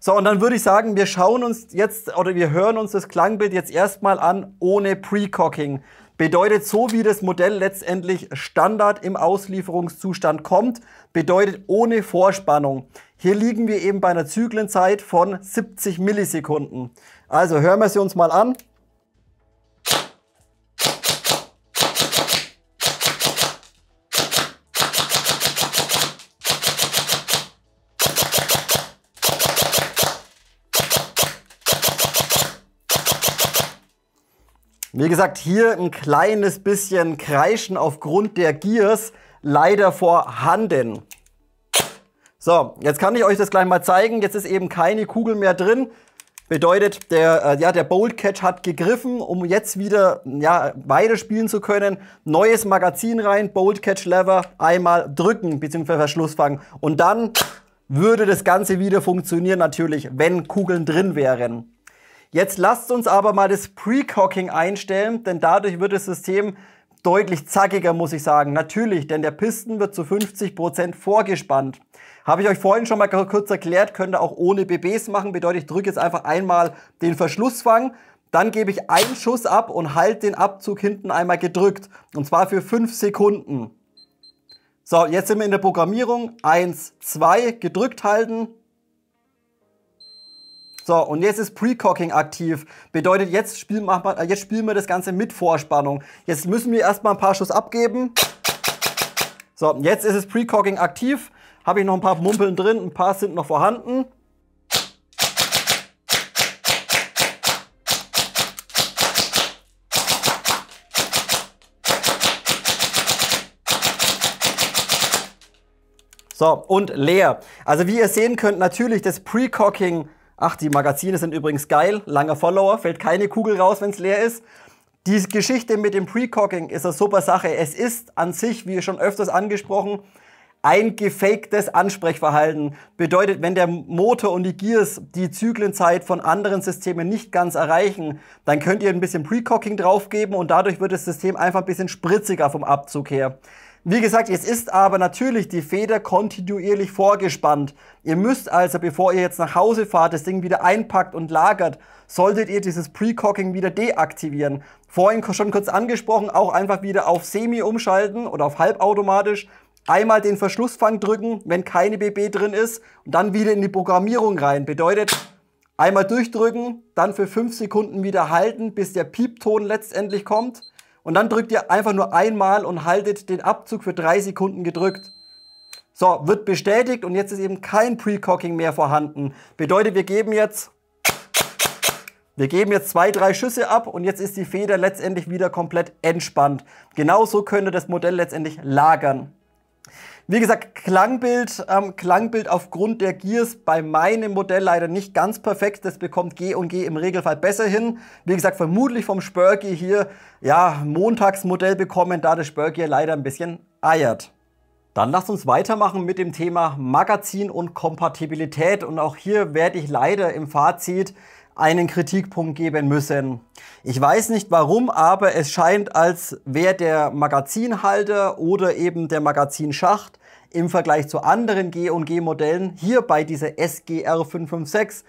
So, und dann würde ich sagen, wir schauen uns jetzt oder wir hören uns das Klangbild jetzt erstmal an ohne Pre-Cocking. Bedeutet, so wie das Modell letztendlich Standard im Auslieferungszustand kommt, bedeutet ohne Vorspannung. Hier liegen wir eben bei einer Zyklenzeit von 70 Millisekunden. Also hören wir sie uns mal an. Wie gesagt, hier ein kleines bisschen Kreischen aufgrund der Gears leider vorhanden. So, jetzt kann ich euch das gleich mal zeigen. Jetzt ist eben keine Kugel mehr drin. Bedeutet, der, äh, ja, der Bolt Catch hat gegriffen, um jetzt wieder ja, beide spielen zu können. Neues Magazin rein, Bolt Catch Lever, einmal drücken bzw. Verschluss fangen. Und dann würde das Ganze wieder funktionieren natürlich, wenn Kugeln drin wären. Jetzt lasst uns aber mal das Precocking einstellen, denn dadurch wird das System deutlich zackiger, muss ich sagen. Natürlich, denn der Pisten wird zu 50% vorgespannt. Habe ich euch vorhin schon mal kurz erklärt, könnt ihr auch ohne BBs machen. Bedeutet, ich drücke jetzt einfach einmal den Verschlussfang, dann gebe ich einen Schuss ab und halte den Abzug hinten einmal gedrückt. Und zwar für 5 Sekunden. So, jetzt sind wir in der Programmierung. 1, 2, gedrückt halten, so, und jetzt ist Precocking aktiv. Bedeutet, jetzt spielen, wir, äh, jetzt spielen wir das Ganze mit Vorspannung. Jetzt müssen wir erstmal ein paar Schuss abgeben. So, jetzt ist es Precocking aktiv. Habe ich noch ein paar Mumpeln drin, ein paar sind noch vorhanden. So, und leer. Also wie ihr sehen könnt, natürlich das Precocking cocking Ach, die Magazine sind übrigens geil. Langer Follower, fällt keine Kugel raus, wenn es leer ist. Die Geschichte mit dem Precocking ist eine super Sache. Es ist an sich, wie schon öfters angesprochen, ein gefaktes Ansprechverhalten. Bedeutet, wenn der Motor und die Gears die Zyklenzeit von anderen Systemen nicht ganz erreichen, dann könnt ihr ein bisschen Precocking draufgeben und dadurch wird das System einfach ein bisschen spritziger vom Abzug her. Wie gesagt, es ist aber natürlich die Feder kontinuierlich vorgespannt. Ihr müsst also, bevor ihr jetzt nach Hause fahrt, das Ding wieder einpackt und lagert, solltet ihr dieses Pre-Cocking wieder deaktivieren. Vorhin schon kurz angesprochen, auch einfach wieder auf Semi umschalten oder auf halbautomatisch. Einmal den Verschlussfang drücken, wenn keine BB drin ist und dann wieder in die Programmierung rein. Bedeutet, einmal durchdrücken, dann für 5 Sekunden wieder halten, bis der Piepton letztendlich kommt und dann drückt ihr einfach nur einmal und haltet den Abzug für drei Sekunden gedrückt. So, wird bestätigt und jetzt ist eben kein Pre-Cocking mehr vorhanden. Bedeutet, wir geben jetzt wir geben jetzt zwei, drei Schüsse ab und jetzt ist die Feder letztendlich wieder komplett entspannt. Genauso könnt ihr das Modell letztendlich lagern. Wie gesagt, Klangbild, ähm, Klangbild aufgrund der Gears bei meinem Modell leider nicht ganz perfekt. Das bekommt G und G im Regelfall besser hin. Wie gesagt, vermutlich vom Spurgy hier, ja, Montagsmodell bekommen, da das Spurgy leider ein bisschen eiert. Dann lasst uns weitermachen mit dem Thema Magazin und Kompatibilität. Und auch hier werde ich leider im Fazit einen Kritikpunkt geben müssen. Ich weiß nicht warum, aber es scheint, als wäre der Magazinhalter oder eben der Magazinschacht im Vergleich zu anderen G&G-Modellen hier bei dieser SGR 556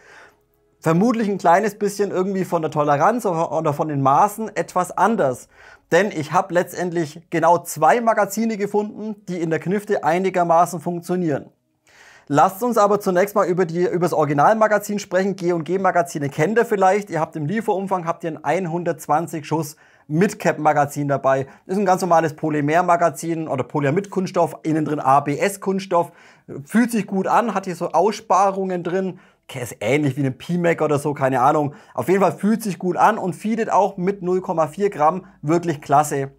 vermutlich ein kleines bisschen irgendwie von der Toleranz oder von den Maßen etwas anders. Denn ich habe letztendlich genau zwei Magazine gefunden, die in der Knifte einigermaßen funktionieren. Lasst uns aber zunächst mal über, die, über das Originalmagazin sprechen. G&G-Magazine kennt ihr vielleicht. Ihr habt im Lieferumfang habt ihr ein 120 Schuss Midcap-Magazin dabei. Ist ein ganz normales Polymer-Magazin oder Polyamid-Kunststoff, innen drin ABS-Kunststoff. Fühlt sich gut an, hat hier so Aussparungen drin. Ist ähnlich wie ein P-Mac oder so, keine Ahnung. Auf jeden Fall fühlt sich gut an und feedet auch mit 0,4 Gramm wirklich klasse.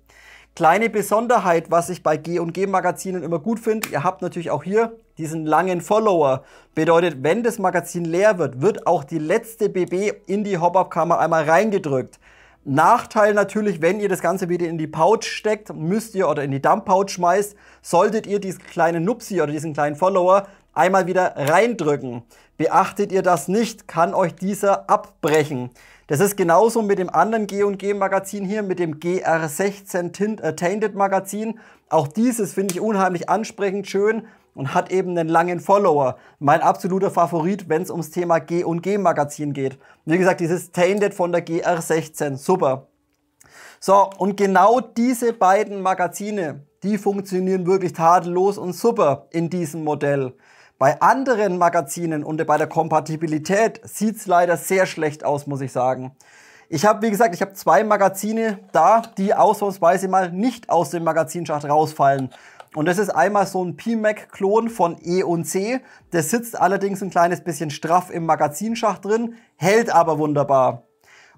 Kleine Besonderheit, was ich bei G&G-Magazinen immer gut finde, ihr habt natürlich auch hier diesen langen Follower. Bedeutet, wenn das Magazin leer wird, wird auch die letzte BB in die Hop-Up-Kammer einmal reingedrückt. Nachteil natürlich, wenn ihr das Ganze wieder in die Pouch steckt, müsst ihr oder in die Dump-Pouch schmeißt, solltet ihr diesen kleinen Nupsi oder diesen kleinen Follower einmal wieder reindrücken. Beachtet ihr das nicht, kann euch dieser abbrechen. Das ist genauso mit dem anderen G&G Magazin hier, mit dem GR16 Tint äh, Tainted Magazin. Auch dieses finde ich unheimlich ansprechend schön und hat eben einen langen Follower. Mein absoluter Favorit, wenn es ums Thema G und G Magazin geht. Wie gesagt, dieses Tainted von der GR16, super. So, und genau diese beiden Magazine, die funktionieren wirklich tadellos und super in diesem Modell. Bei anderen Magazinen und bei der Kompatibilität sieht es leider sehr schlecht aus, muss ich sagen. Ich habe, wie gesagt, ich habe zwei Magazine da, die ausnahmsweise mal nicht aus dem Magazinschacht rausfallen. Und das ist einmal so ein PMAC-Klon von E und C. Der sitzt allerdings ein kleines bisschen straff im Magazinschacht drin, hält aber wunderbar.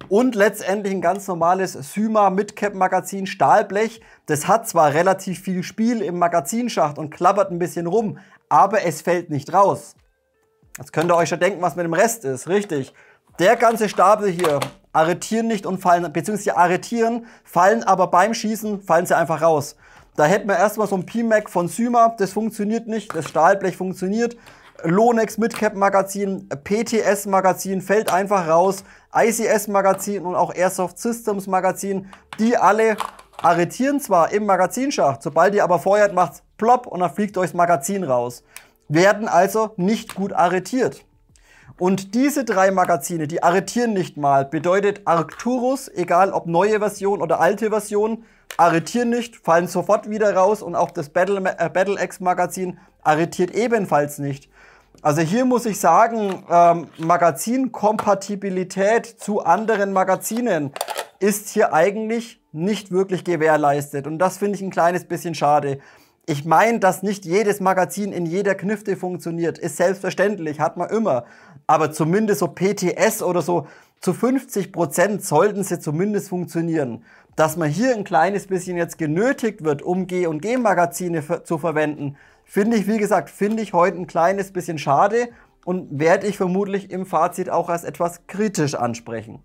Und letztendlich ein ganz normales Syma Midcap Magazin Stahlblech. Das hat zwar relativ viel Spiel im Magazinschacht und klappert ein bisschen rum, aber es fällt nicht raus. Jetzt könnt ihr euch schon denken, was mit dem Rest ist, richtig. Der ganze Stapel hier arretieren nicht und fallen, beziehungsweise arretieren, fallen aber beim Schießen, fallen sie einfach raus. Da hätten wir erstmal so ein P-Mac von Syma, das funktioniert nicht, das Stahlblech funktioniert. Lonex Midcap Magazin, PTS Magazin fällt einfach raus, ICS Magazin und auch Airsoft Systems Magazin, die alle arretieren zwar im Magazinschacht, sobald ihr aber feuert, macht plopp und dann fliegt euch das Magazin raus. Werden also nicht gut arretiert. Und diese drei Magazine, die arretieren nicht mal, bedeutet Arcturus, egal ob neue Version oder alte Version, arretieren nicht, fallen sofort wieder raus und auch das Battle, äh, Battle X Magazin arretiert ebenfalls nicht. Also hier muss ich sagen, ähm, Magazinkompatibilität zu anderen Magazinen ist hier eigentlich nicht wirklich gewährleistet. Und das finde ich ein kleines bisschen schade. Ich meine, dass nicht jedes Magazin in jeder Knifte funktioniert, ist selbstverständlich, hat man immer aber zumindest so PTS oder so, zu 50 Prozent sollten sie zumindest funktionieren. Dass man hier ein kleines bisschen jetzt genötigt wird, um G- und G-Magazine zu verwenden, finde ich, wie gesagt, finde ich heute ein kleines bisschen schade und werde ich vermutlich im Fazit auch als etwas kritisch ansprechen.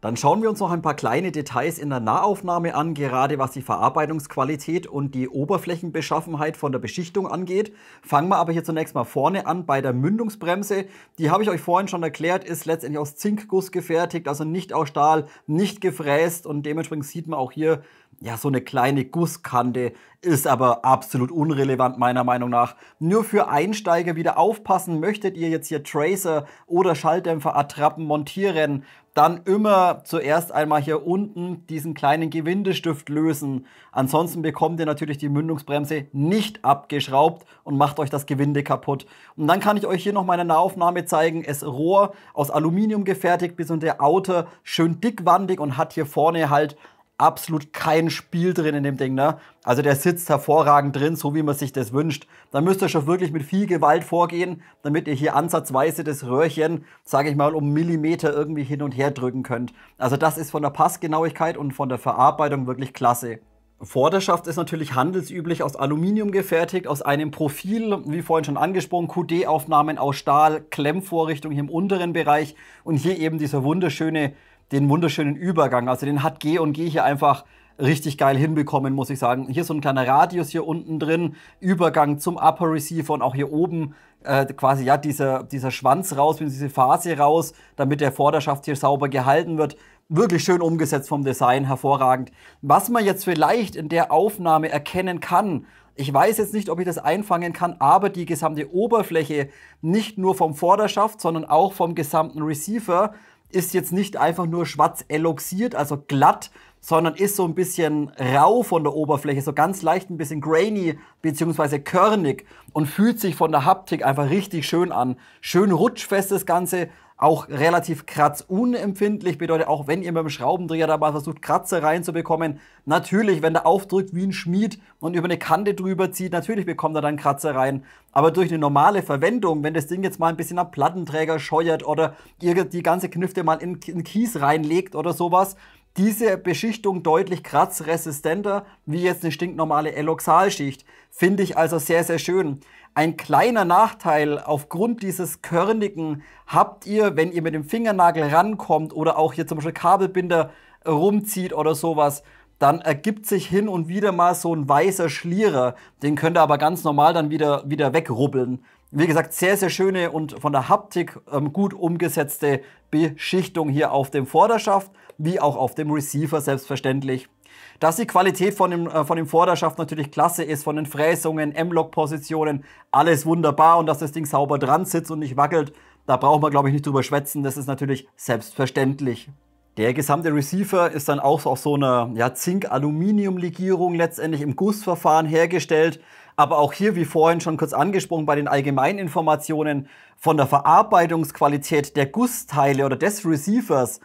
Dann schauen wir uns noch ein paar kleine Details in der Nahaufnahme an, gerade was die Verarbeitungsqualität und die Oberflächenbeschaffenheit von der Beschichtung angeht. Fangen wir aber hier zunächst mal vorne an bei der Mündungsbremse. Die habe ich euch vorhin schon erklärt, ist letztendlich aus Zinkguss gefertigt, also nicht aus Stahl, nicht gefräst und dementsprechend sieht man auch hier ja, so eine kleine Gusskante ist aber absolut unrelevant meiner Meinung nach. Nur für Einsteiger wieder aufpassen, möchtet ihr jetzt hier Tracer oder Schalldämpfer-Attrappen montieren, dann immer zuerst einmal hier unten diesen kleinen Gewindestift lösen. Ansonsten bekommt ihr natürlich die Mündungsbremse nicht abgeschraubt und macht euch das Gewinde kaputt. Und dann kann ich euch hier noch meine Nahaufnahme zeigen. Es Rohr aus Aluminium gefertigt bis und der Outer schön dickwandig und hat hier vorne halt absolut kein Spiel drin in dem Ding, ne? Also der sitzt hervorragend drin, so wie man sich das wünscht. Da müsst ihr schon wirklich mit viel Gewalt vorgehen, damit ihr hier ansatzweise das Röhrchen, sage ich mal, um Millimeter irgendwie hin und her drücken könnt. Also das ist von der Passgenauigkeit und von der Verarbeitung wirklich klasse. Vorderschaft ist natürlich handelsüblich aus Aluminium gefertigt, aus einem Profil, wie vorhin schon angesprochen, QD-Aufnahmen aus Stahl, Klemmvorrichtung hier im unteren Bereich und hier eben dieser wunderschöne den wunderschönen Übergang. Also den hat G und G hier einfach richtig geil hinbekommen, muss ich sagen. Hier so ein kleiner Radius hier unten drin, Übergang zum Upper Receiver und auch hier oben äh, quasi ja dieser, dieser Schwanz raus, diese Phase raus, damit der Vorderschaft hier sauber gehalten wird. Wirklich schön umgesetzt vom Design, hervorragend. Was man jetzt vielleicht in der Aufnahme erkennen kann, ich weiß jetzt nicht, ob ich das einfangen kann, aber die gesamte Oberfläche nicht nur vom Vorderschaft, sondern auch vom gesamten Receiver ist jetzt nicht einfach nur schwarz eloxiert, also glatt, sondern ist so ein bisschen rau von der Oberfläche, so ganz leicht ein bisschen grainy bzw. körnig und fühlt sich von der Haptik einfach richtig schön an. Schön rutschfest das Ganze, auch relativ kratzunempfindlich. Bedeutet, auch wenn ihr mit dem Schraubendreher da mal versucht, Kratzer reinzubekommen, natürlich, wenn der aufdrückt wie ein Schmied und über eine Kante drüber zieht, natürlich bekommt er dann Kratzer rein. Aber durch eine normale Verwendung, wenn das Ding jetzt mal ein bisschen am Plattenträger scheuert oder ihr die ganze Knüfte mal in, in Kies reinlegt oder sowas, diese Beschichtung deutlich kratzresistenter wie jetzt eine stinknormale Eloxalschicht. Finde ich also sehr, sehr schön. Ein kleiner Nachteil aufgrund dieses Körnigen habt ihr, wenn ihr mit dem Fingernagel rankommt oder auch hier zum Beispiel Kabelbinder rumzieht oder sowas, dann ergibt sich hin und wieder mal so ein weißer Schlierer. Den könnt ihr aber ganz normal dann wieder, wieder wegrubbeln. Wie gesagt, sehr, sehr schöne und von der Haptik ähm, gut umgesetzte Beschichtung hier auf dem Vorderschaft, wie auch auf dem Receiver selbstverständlich. Dass die Qualität von dem, äh, von dem Vorderschaft natürlich klasse ist, von den Fräsungen, M-Lock-Positionen, alles wunderbar und dass das Ding sauber dran sitzt und nicht wackelt, da braucht man, glaube ich, nicht drüber schwätzen. Das ist natürlich selbstverständlich. Der gesamte Receiver ist dann auch auf so einer ja, Zink-Aluminium-Legierung letztendlich im Gussverfahren hergestellt. Aber auch hier, wie vorhin schon kurz angesprochen, bei den allgemeinen Informationen von der Verarbeitungsqualität der Gussteile oder des Receivers.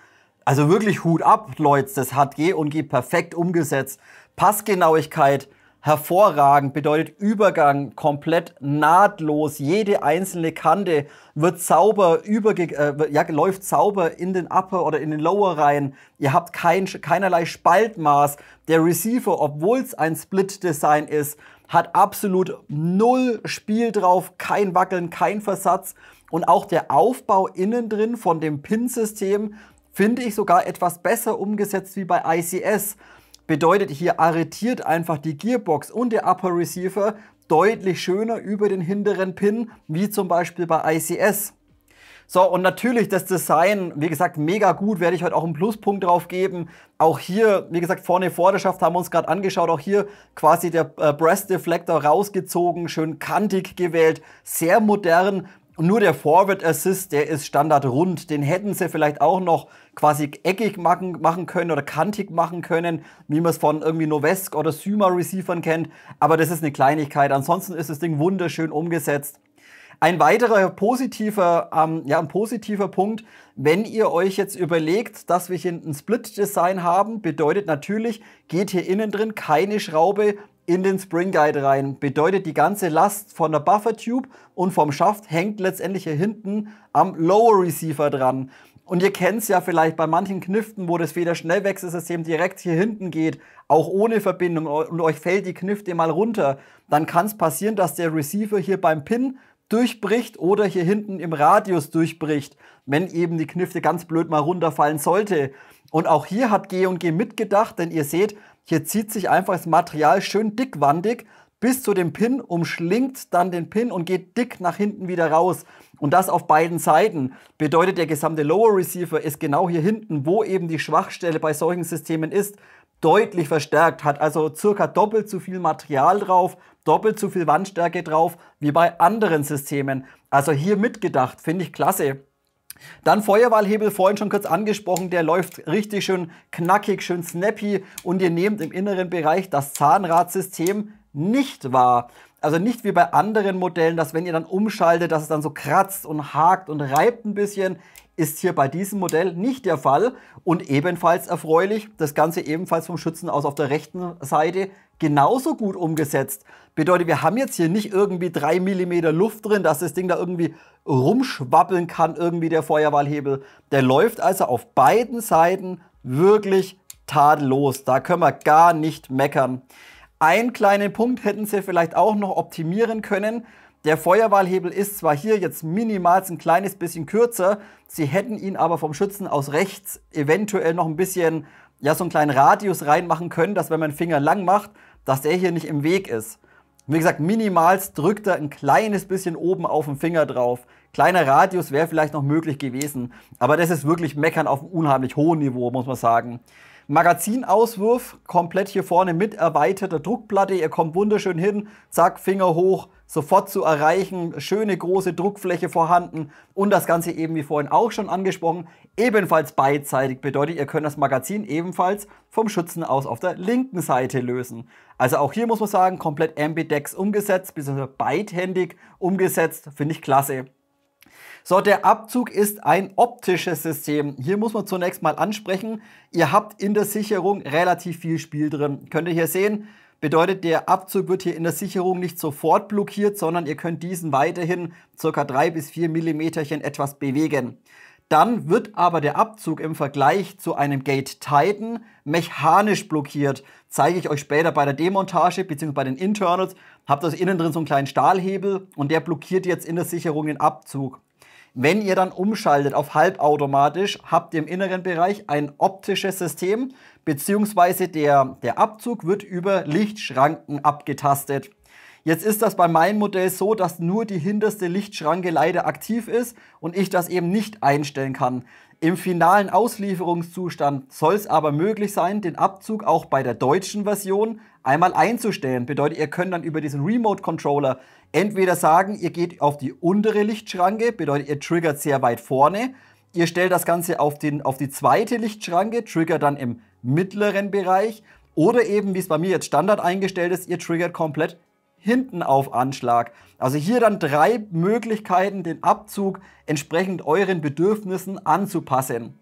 Also wirklich Hut ab, Leute, das hat G und G perfekt umgesetzt. Passgenauigkeit, hervorragend, bedeutet Übergang komplett nahtlos. Jede einzelne Kante wird sauber überge äh, ja, läuft sauber in den Upper oder in den Lower rein. Ihr habt kein, keinerlei Spaltmaß. Der Receiver, obwohl es ein Split-Design ist, hat absolut null Spiel drauf, kein Wackeln, kein Versatz. Und auch der Aufbau innen drin von dem Pin-System finde ich sogar etwas besser umgesetzt wie bei ICS bedeutet hier arretiert einfach die Gearbox und der Upper Receiver deutlich schöner über den hinteren Pin, wie zum Beispiel bei ICS. So, und natürlich das Design, wie gesagt, mega gut, werde ich heute auch einen Pluspunkt drauf geben. Auch hier, wie gesagt, vorne Vorderschaft haben wir uns gerade angeschaut, auch hier quasi der äh, Breast Deflector rausgezogen, schön kantig gewählt, sehr modern, nur der Forward Assist, der ist standardrund. Den hätten sie vielleicht auch noch quasi eckig machen, machen können oder kantig machen können, wie man es von irgendwie Novesk oder Syma Receivern kennt. Aber das ist eine Kleinigkeit. Ansonsten ist das Ding wunderschön umgesetzt. Ein weiterer positiver, ähm, ja, ein positiver Punkt, wenn ihr euch jetzt überlegt, dass wir hier ein Split-Design haben, bedeutet natürlich, geht hier innen drin keine Schraube, in den Spring Guide rein. Bedeutet, die ganze Last von der Buffer Tube und vom Schaft hängt letztendlich hier hinten am Lower Receiver dran. Und ihr kennt es ja vielleicht bei manchen Kniften, wo das Federschnellwechselsystem direkt hier hinten geht, auch ohne Verbindung und euch fällt die Knifte mal runter, dann kann es passieren, dass der Receiver hier beim Pin durchbricht oder hier hinten im Radius durchbricht, wenn eben die Knifte ganz blöd mal runterfallen sollte. Und auch hier hat G&G mitgedacht, denn ihr seht, hier zieht sich einfach das Material schön dickwandig bis zu dem Pin, umschlingt dann den Pin und geht dick nach hinten wieder raus. Und das auf beiden Seiten. Bedeutet, der gesamte Lower Receiver ist genau hier hinten, wo eben die Schwachstelle bei solchen Systemen ist, deutlich verstärkt. Hat also circa doppelt so viel Material drauf, doppelt so viel Wandstärke drauf wie bei anderen Systemen. Also hier mitgedacht, finde ich klasse. Dann Feuerwahlhebel, vorhin schon kurz angesprochen, der läuft richtig schön knackig, schön snappy und ihr nehmt im inneren Bereich das Zahnradsystem nicht wahr. Also nicht wie bei anderen Modellen, dass wenn ihr dann umschaltet, dass es dann so kratzt und hakt und reibt ein bisschen ist hier bei diesem Modell nicht der Fall und ebenfalls erfreulich, das Ganze ebenfalls vom Schützen aus auf der rechten Seite genauso gut umgesetzt. Bedeutet, wir haben jetzt hier nicht irgendwie 3 mm Luft drin, dass das Ding da irgendwie rumschwappeln kann, irgendwie der Feuerwahlhebel. Der läuft also auf beiden Seiten wirklich tadellos. Da können wir gar nicht meckern. Einen kleinen Punkt hätten sie vielleicht auch noch optimieren können. Der Feuerwahlhebel ist zwar hier jetzt minimals ein kleines bisschen kürzer, sie hätten ihn aber vom Schützen aus rechts eventuell noch ein bisschen, ja, so einen kleinen Radius reinmachen können, dass wenn man den Finger lang macht, dass der hier nicht im Weg ist. Wie gesagt, minimals drückt er ein kleines bisschen oben auf den Finger drauf. Kleiner Radius wäre vielleicht noch möglich gewesen, aber das ist wirklich meckern auf einem unheimlich hohen Niveau, muss man sagen. Magazinauswurf komplett hier vorne mit erweiterter Druckplatte. Ihr kommt wunderschön hin, zack, Finger hoch, sofort zu erreichen, schöne große Druckfläche vorhanden und das Ganze eben wie vorhin auch schon angesprochen, ebenfalls beidseitig bedeutet, ihr könnt das Magazin ebenfalls vom Schützen aus auf der linken Seite lösen. Also auch hier muss man sagen, komplett ambidex umgesetzt, bzw. beidhändig umgesetzt, finde ich klasse. So, der Abzug ist ein optisches System. Hier muss man zunächst mal ansprechen, ihr habt in der Sicherung relativ viel Spiel drin. Könnt ihr hier sehen, bedeutet der Abzug wird hier in der Sicherung nicht sofort blockiert, sondern ihr könnt diesen weiterhin ca. 3 bis 4 mm etwas bewegen. Dann wird aber der Abzug im Vergleich zu einem Gate Titan mechanisch blockiert. Zeige ich euch später bei der Demontage bzw. bei den Internals. Habt ihr also innen drin so einen kleinen Stahlhebel und der blockiert jetzt in der Sicherung den Abzug. Wenn ihr dann umschaltet auf halbautomatisch, habt ihr im inneren Bereich ein optisches System, beziehungsweise der, der Abzug wird über Lichtschranken abgetastet. Jetzt ist das bei meinem Modell so, dass nur die hinterste Lichtschranke leider aktiv ist und ich das eben nicht einstellen kann. Im finalen Auslieferungszustand soll es aber möglich sein, den Abzug auch bei der deutschen Version einmal einzustellen. Bedeutet, ihr könnt dann über diesen Remote Controller entweder sagen, ihr geht auf die untere Lichtschranke, bedeutet ihr triggert sehr weit vorne, ihr stellt das Ganze auf, den, auf die zweite Lichtschranke, triggert dann im mittleren Bereich oder eben, wie es bei mir jetzt Standard eingestellt ist, ihr triggert komplett hinten auf Anschlag. Also hier dann drei Möglichkeiten, den Abzug entsprechend euren Bedürfnissen anzupassen.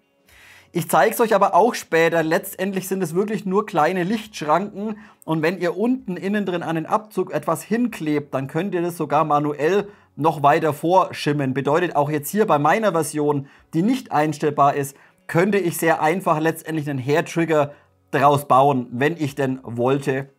Ich zeige es euch aber auch später. Letztendlich sind es wirklich nur kleine Lichtschranken. Und wenn ihr unten innen drin an den Abzug etwas hinklebt, dann könnt ihr das sogar manuell noch weiter vorschimmen. Bedeutet auch jetzt hier bei meiner Version, die nicht einstellbar ist, könnte ich sehr einfach letztendlich einen Hair-Trigger draus bauen, wenn ich denn wollte.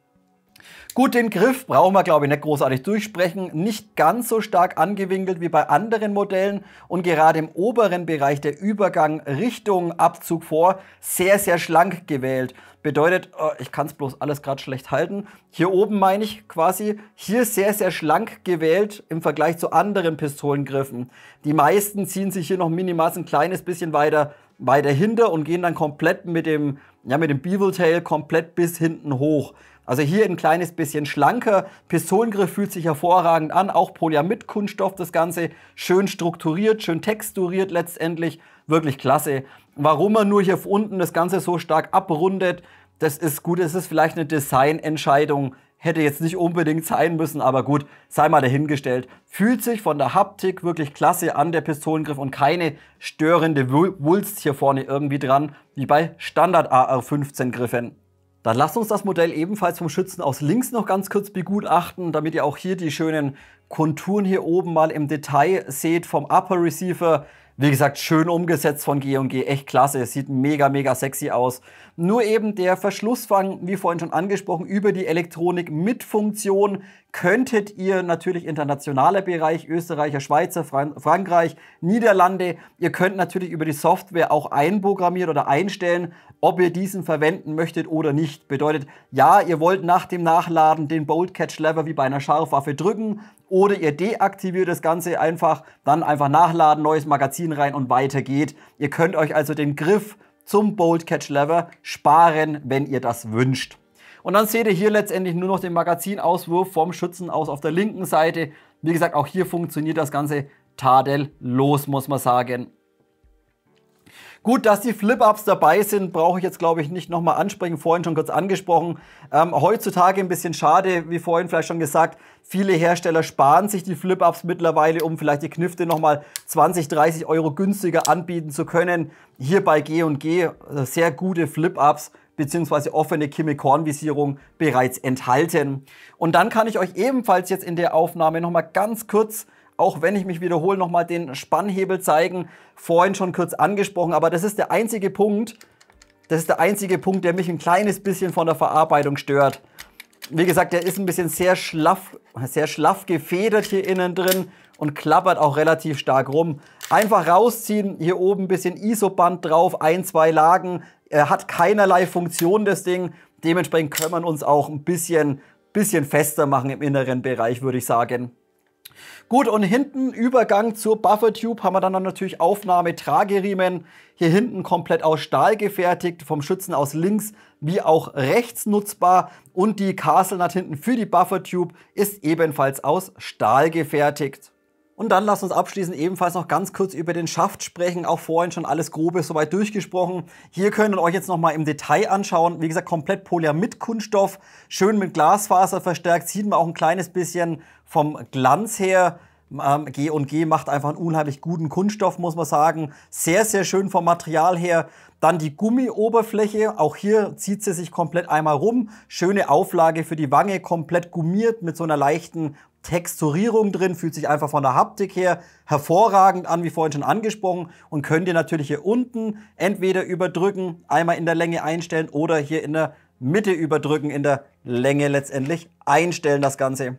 Gut, den Griff brauchen wir, glaube ich, nicht großartig durchsprechen. Nicht ganz so stark angewinkelt wie bei anderen Modellen und gerade im oberen Bereich der Übergang Richtung Abzug vor sehr, sehr schlank gewählt. Bedeutet, äh, ich kann es bloß alles gerade schlecht halten. Hier oben meine ich quasi, hier sehr, sehr schlank gewählt im Vergleich zu anderen Pistolengriffen. Die meisten ziehen sich hier noch minimal ein kleines bisschen weiter, weiter hinter und gehen dann komplett mit dem, ja, mit dem Bevel Tail komplett bis hinten hoch. Also hier ein kleines bisschen schlanker. Pistolengriff fühlt sich hervorragend an. Auch Polyamid-Kunststoff das Ganze. Schön strukturiert, schön texturiert letztendlich. Wirklich klasse. Warum man nur hier unten das Ganze so stark abrundet, das ist gut. Es ist vielleicht eine Designentscheidung. Hätte jetzt nicht unbedingt sein müssen, aber gut, sei mal dahingestellt. Fühlt sich von der Haptik wirklich klasse an, der Pistolengriff und keine störende Wulst hier vorne irgendwie dran, wie bei Standard AR-15 Griffen. Dann lasst uns das Modell ebenfalls vom Schützen aus links noch ganz kurz begutachten, damit ihr auch hier die schönen Konturen hier oben mal im Detail seht vom Upper Receiver. Wie gesagt, schön umgesetzt von G&G, echt klasse, sieht mega, mega sexy aus. Nur eben der Verschlussfang, wie vorhin schon angesprochen, über die Elektronik mit Funktion könntet ihr natürlich internationaler Bereich, Österreicher, Schweizer, Fran Frankreich, Niederlande, ihr könnt natürlich über die Software auch einprogrammieren oder einstellen, ob ihr diesen verwenden möchtet oder nicht. Bedeutet, ja, ihr wollt nach dem Nachladen den Bolt Catch Lever wie bei einer Scharfwaffe drücken oder ihr deaktiviert das Ganze einfach, dann einfach nachladen, neues Magazin rein und weiter geht. Ihr könnt euch also den Griff zum Bolt Catch Lever sparen, wenn ihr das wünscht. Und dann seht ihr hier letztendlich nur noch den Magazinauswurf vom Schützen aus auf der linken Seite. Wie gesagt, auch hier funktioniert das Ganze tadellos, muss man sagen. Gut, dass die Flip-Ups dabei sind, brauche ich jetzt, glaube ich, nicht nochmal ansprechen. Vorhin schon kurz angesprochen. Ähm, heutzutage ein bisschen schade, wie vorhin vielleicht schon gesagt, viele Hersteller sparen sich die Flip-Ups mittlerweile, um vielleicht die Knifte nochmal 20, 30 Euro günstiger anbieten zu können. Hier bei G&G äh, sehr gute Flip-Ups beziehungsweise offene Kimi-Korn-Visierung bereits enthalten. Und dann kann ich euch ebenfalls jetzt in der Aufnahme nochmal ganz kurz auch wenn ich mich wiederhole, nochmal den Spannhebel zeigen. Vorhin schon kurz angesprochen, aber das ist der einzige Punkt, das ist der einzige Punkt, der mich ein kleines bisschen von der Verarbeitung stört. Wie gesagt, der ist ein bisschen sehr schlaff, sehr schlaff gefedert hier innen drin und klappert auch relativ stark rum. Einfach rausziehen, hier oben ein bisschen ISO-Band drauf, ein, zwei Lagen, er hat keinerlei Funktion, das Ding. Dementsprechend können wir uns auch ein bisschen, bisschen fester machen im inneren Bereich, würde ich sagen. Gut, und hinten Übergang zur Buffertube haben wir dann natürlich Aufnahmetrageriemen. Hier hinten komplett aus Stahl gefertigt, vom Schützen aus links wie auch rechts nutzbar. Und die Castle hinten für die Buffertube ist ebenfalls aus Stahl gefertigt. Und dann lasst uns abschließend ebenfalls noch ganz kurz über den Schaft sprechen. Auch vorhin schon alles Grobe soweit durchgesprochen. Hier könnt ihr euch jetzt nochmal im Detail anschauen. Wie gesagt, komplett Polyamid Kunststoff, schön mit Glasfaser verstärkt. Sieht man auch ein kleines bisschen vom Glanz her. G&G ähm, macht einfach einen unheimlich guten Kunststoff, muss man sagen. Sehr, sehr schön vom Material her. Dann die Gummioberfläche. Auch hier zieht sie sich komplett einmal rum. Schöne Auflage für die Wange, komplett gummiert mit so einer leichten Texturierung drin, fühlt sich einfach von der Haptik her hervorragend an, wie vorhin schon angesprochen und könnt ihr natürlich hier unten entweder überdrücken, einmal in der Länge einstellen oder hier in der Mitte überdrücken, in der Länge letztendlich einstellen das Ganze.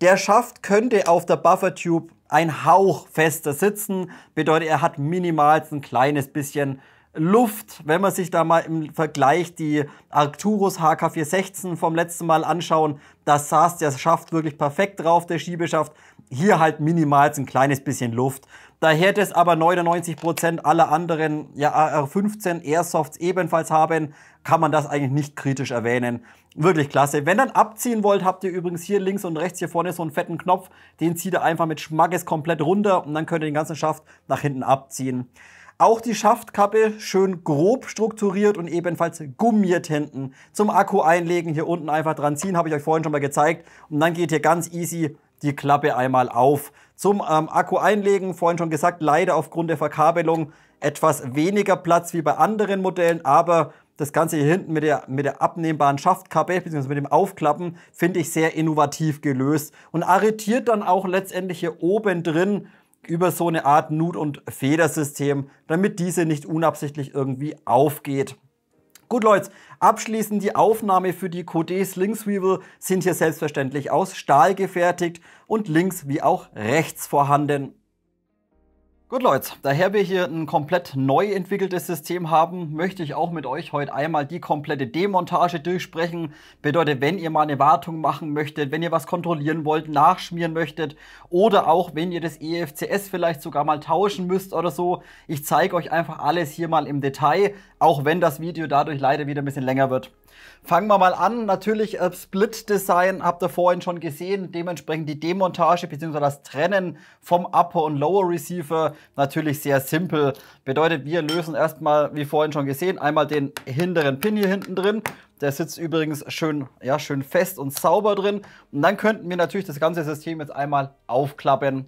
Der Schaft könnte auf der Buffertube ein Hauch fester sitzen, bedeutet er hat minimal ein kleines bisschen Luft, wenn man sich da mal im Vergleich die Arcturus HK416 vom letzten Mal anschauen, da saß der Schaft wirklich perfekt drauf, der Schiebeschaft. Hier halt minimal ein kleines bisschen Luft. Da hätte es aber 99% aller anderen ja, AR-15 Airsofts ebenfalls haben, kann man das eigentlich nicht kritisch erwähnen. Wirklich klasse. Wenn ihr dann abziehen wollt, habt ihr übrigens hier links und rechts hier vorne so einen fetten Knopf. Den zieht ihr einfach mit Schmackes komplett runter und dann könnt ihr den ganzen Schaft nach hinten abziehen. Auch die Schaftkappe schön grob strukturiert und ebenfalls gummiert hinten. Zum Akku einlegen, hier unten einfach dran ziehen, habe ich euch vorhin schon mal gezeigt. Und dann geht hier ganz easy die Klappe einmal auf. Zum ähm, Akku einlegen, vorhin schon gesagt, leider aufgrund der Verkabelung etwas weniger Platz wie bei anderen Modellen, aber das Ganze hier hinten mit der, mit der abnehmbaren Schaftkappe bzw. mit dem Aufklappen finde ich sehr innovativ gelöst und arretiert dann auch letztendlich hier oben drin über so eine Art Nut- und Federsystem, damit diese nicht unabsichtlich irgendwie aufgeht. Gut, Leute, abschließend die Aufnahme für die Codet Slingsweevil sind hier selbstverständlich aus Stahl gefertigt und links wie auch rechts vorhanden. Gut Leute, daher wir hier ein komplett neu entwickeltes System haben, möchte ich auch mit euch heute einmal die komplette Demontage durchsprechen. Bedeutet, wenn ihr mal eine Wartung machen möchtet, wenn ihr was kontrollieren wollt, nachschmieren möchtet oder auch wenn ihr das EFCS vielleicht sogar mal tauschen müsst oder so. Ich zeige euch einfach alles hier mal im Detail, auch wenn das Video dadurch leider wieder ein bisschen länger wird. Fangen wir mal an. Natürlich, äh, Split-Design habt ihr vorhin schon gesehen. Dementsprechend die Demontage bzw. das Trennen vom Upper- und Lower-Receiver natürlich sehr simpel. Bedeutet, wir lösen erstmal, wie vorhin schon gesehen, einmal den hinteren Pin hier hinten drin. Der sitzt übrigens schön, ja, schön fest und sauber drin. Und dann könnten wir natürlich das ganze System jetzt einmal aufklappen.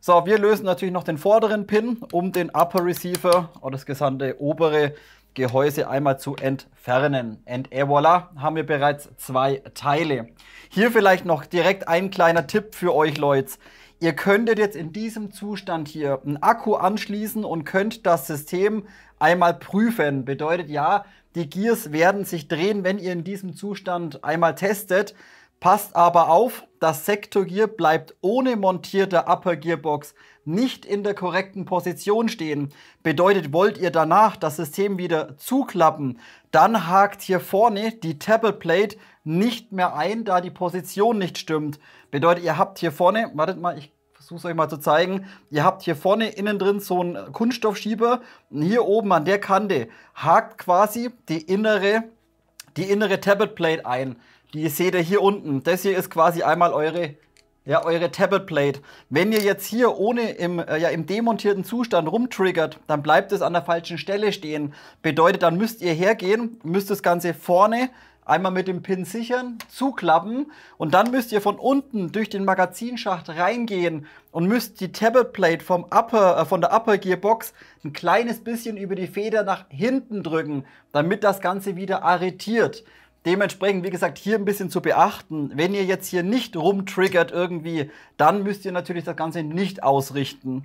So, wir lösen natürlich noch den vorderen Pin um den Upper Receiver oder oh, das gesamte obere Gehäuse einmal zu entfernen. Und et voilà, haben wir bereits zwei Teile. Hier vielleicht noch direkt ein kleiner Tipp für euch Leute. Ihr könntet jetzt in diesem Zustand hier einen Akku anschließen und könnt das System einmal prüfen. Bedeutet ja, die Gears werden sich drehen, wenn ihr in diesem Zustand einmal testet. Passt aber auf, das Sektor Gear bleibt ohne montierte Upper Gearbox nicht in der korrekten Position stehen. Bedeutet, wollt ihr danach das System wieder zuklappen, dann hakt hier vorne die Tablet Plate nicht mehr ein, da die Position nicht stimmt. Bedeutet, ihr habt hier vorne, wartet mal, ich versuche es euch mal zu zeigen. Ihr habt hier vorne innen drin so einen Kunststoffschieber und hier oben an der Kante hakt quasi die innere, die innere Tablet Plate ein. Die seht ihr hier unten. Das hier ist quasi einmal eure ja, eure Tabletplate. Wenn ihr jetzt hier ohne im, äh, ja, im demontierten Zustand rumtriggert, dann bleibt es an der falschen Stelle stehen. Bedeutet, dann müsst ihr hergehen, müsst das Ganze vorne einmal mit dem Pin sichern, zuklappen und dann müsst ihr von unten durch den Magazinschacht reingehen und müsst die Tablet-Plate äh, von der Upper Gearbox ein kleines bisschen über die Feder nach hinten drücken, damit das Ganze wieder arretiert. Dementsprechend, wie gesagt, hier ein bisschen zu beachten. Wenn ihr jetzt hier nicht rumtriggert irgendwie, dann müsst ihr natürlich das Ganze nicht ausrichten.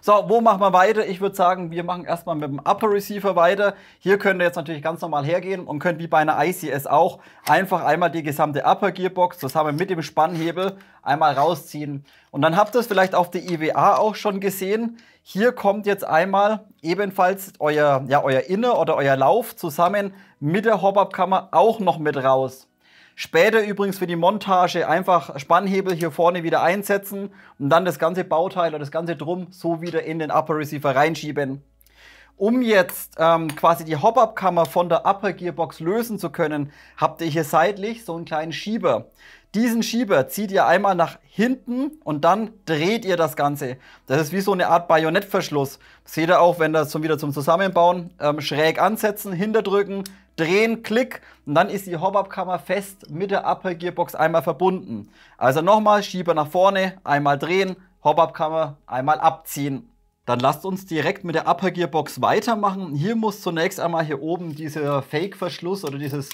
So, wo machen wir weiter? Ich würde sagen, wir machen erstmal mit dem Upper Receiver weiter. Hier könnt ihr jetzt natürlich ganz normal hergehen und könnt wie bei einer ICS auch einfach einmal die gesamte Upper Gearbox zusammen mit dem Spannhebel einmal rausziehen. Und dann habt ihr es vielleicht auf der IWA auch schon gesehen. Hier kommt jetzt einmal ebenfalls euer, ja, euer Inner oder euer Lauf zusammen mit der Hop-Up-Kammer auch noch mit raus. Später übrigens für die Montage einfach Spannhebel hier vorne wieder einsetzen und dann das ganze Bauteil oder das ganze Drum so wieder in den Upper Receiver reinschieben. Um jetzt ähm, quasi die Hop-Up-Kammer von der Upper Gearbox lösen zu können, habt ihr hier seitlich so einen kleinen Schieber. Diesen Schieber zieht ihr einmal nach hinten und dann dreht ihr das Ganze. Das ist wie so eine Art Bajonettverschluss. Seht ihr auch, wenn das schon wieder zum Zusammenbauen ähm, schräg ansetzen, hinterdrücken, drehen, Klick und dann ist die Hop-Up-Kammer fest mit der Upper Gearbox einmal verbunden. Also nochmal, Schieber nach vorne, einmal drehen, Hop-Up-Kammer einmal abziehen. Dann lasst uns direkt mit der Upper Gearbox weitermachen. Hier muss zunächst einmal hier oben dieser Fake-Verschluss oder dieses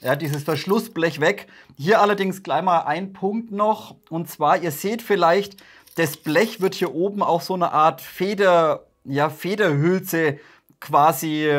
ja, dieses Verschlussblech weg. Hier allerdings gleich mal ein Punkt noch. Und zwar, ihr seht vielleicht, das Blech wird hier oben auf so eine Art Feder, ja, Federhülse quasi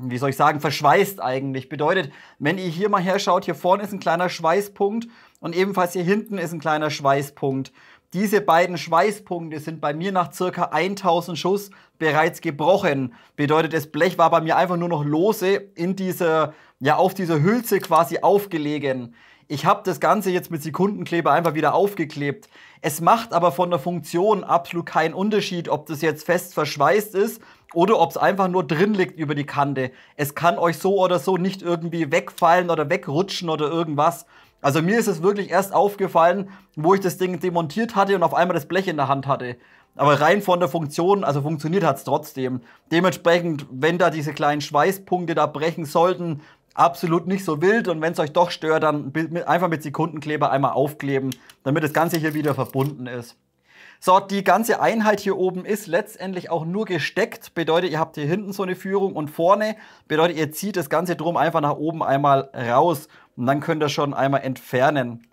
wie soll ich sagen, verschweißt eigentlich. Bedeutet, wenn ihr hier mal herschaut, hier vorne ist ein kleiner Schweißpunkt und ebenfalls hier hinten ist ein kleiner Schweißpunkt. Diese beiden Schweißpunkte sind bei mir nach circa 1000 Schuss bereits gebrochen. Bedeutet, das Blech war bei mir einfach nur noch lose in dieser, ja, auf dieser Hülse quasi aufgelegen. Ich habe das Ganze jetzt mit Sekundenkleber einfach wieder aufgeklebt. Es macht aber von der Funktion absolut keinen Unterschied, ob das jetzt fest verschweißt ist oder ob es einfach nur drin liegt über die Kante. Es kann euch so oder so nicht irgendwie wegfallen oder wegrutschen oder irgendwas. Also mir ist es wirklich erst aufgefallen, wo ich das Ding demontiert hatte und auf einmal das Blech in der Hand hatte. Aber rein von der Funktion, also funktioniert hat es trotzdem. Dementsprechend, wenn da diese kleinen Schweißpunkte da brechen sollten, absolut nicht so wild und wenn es euch doch stört, dann einfach mit Sekundenkleber einmal aufkleben, damit das Ganze hier wieder verbunden ist. So, die ganze Einheit hier oben ist letztendlich auch nur gesteckt. Bedeutet, ihr habt hier hinten so eine Führung und vorne bedeutet, ihr zieht das Ganze drum einfach nach oben einmal raus. Und dann könnt ihr schon einmal entfernen.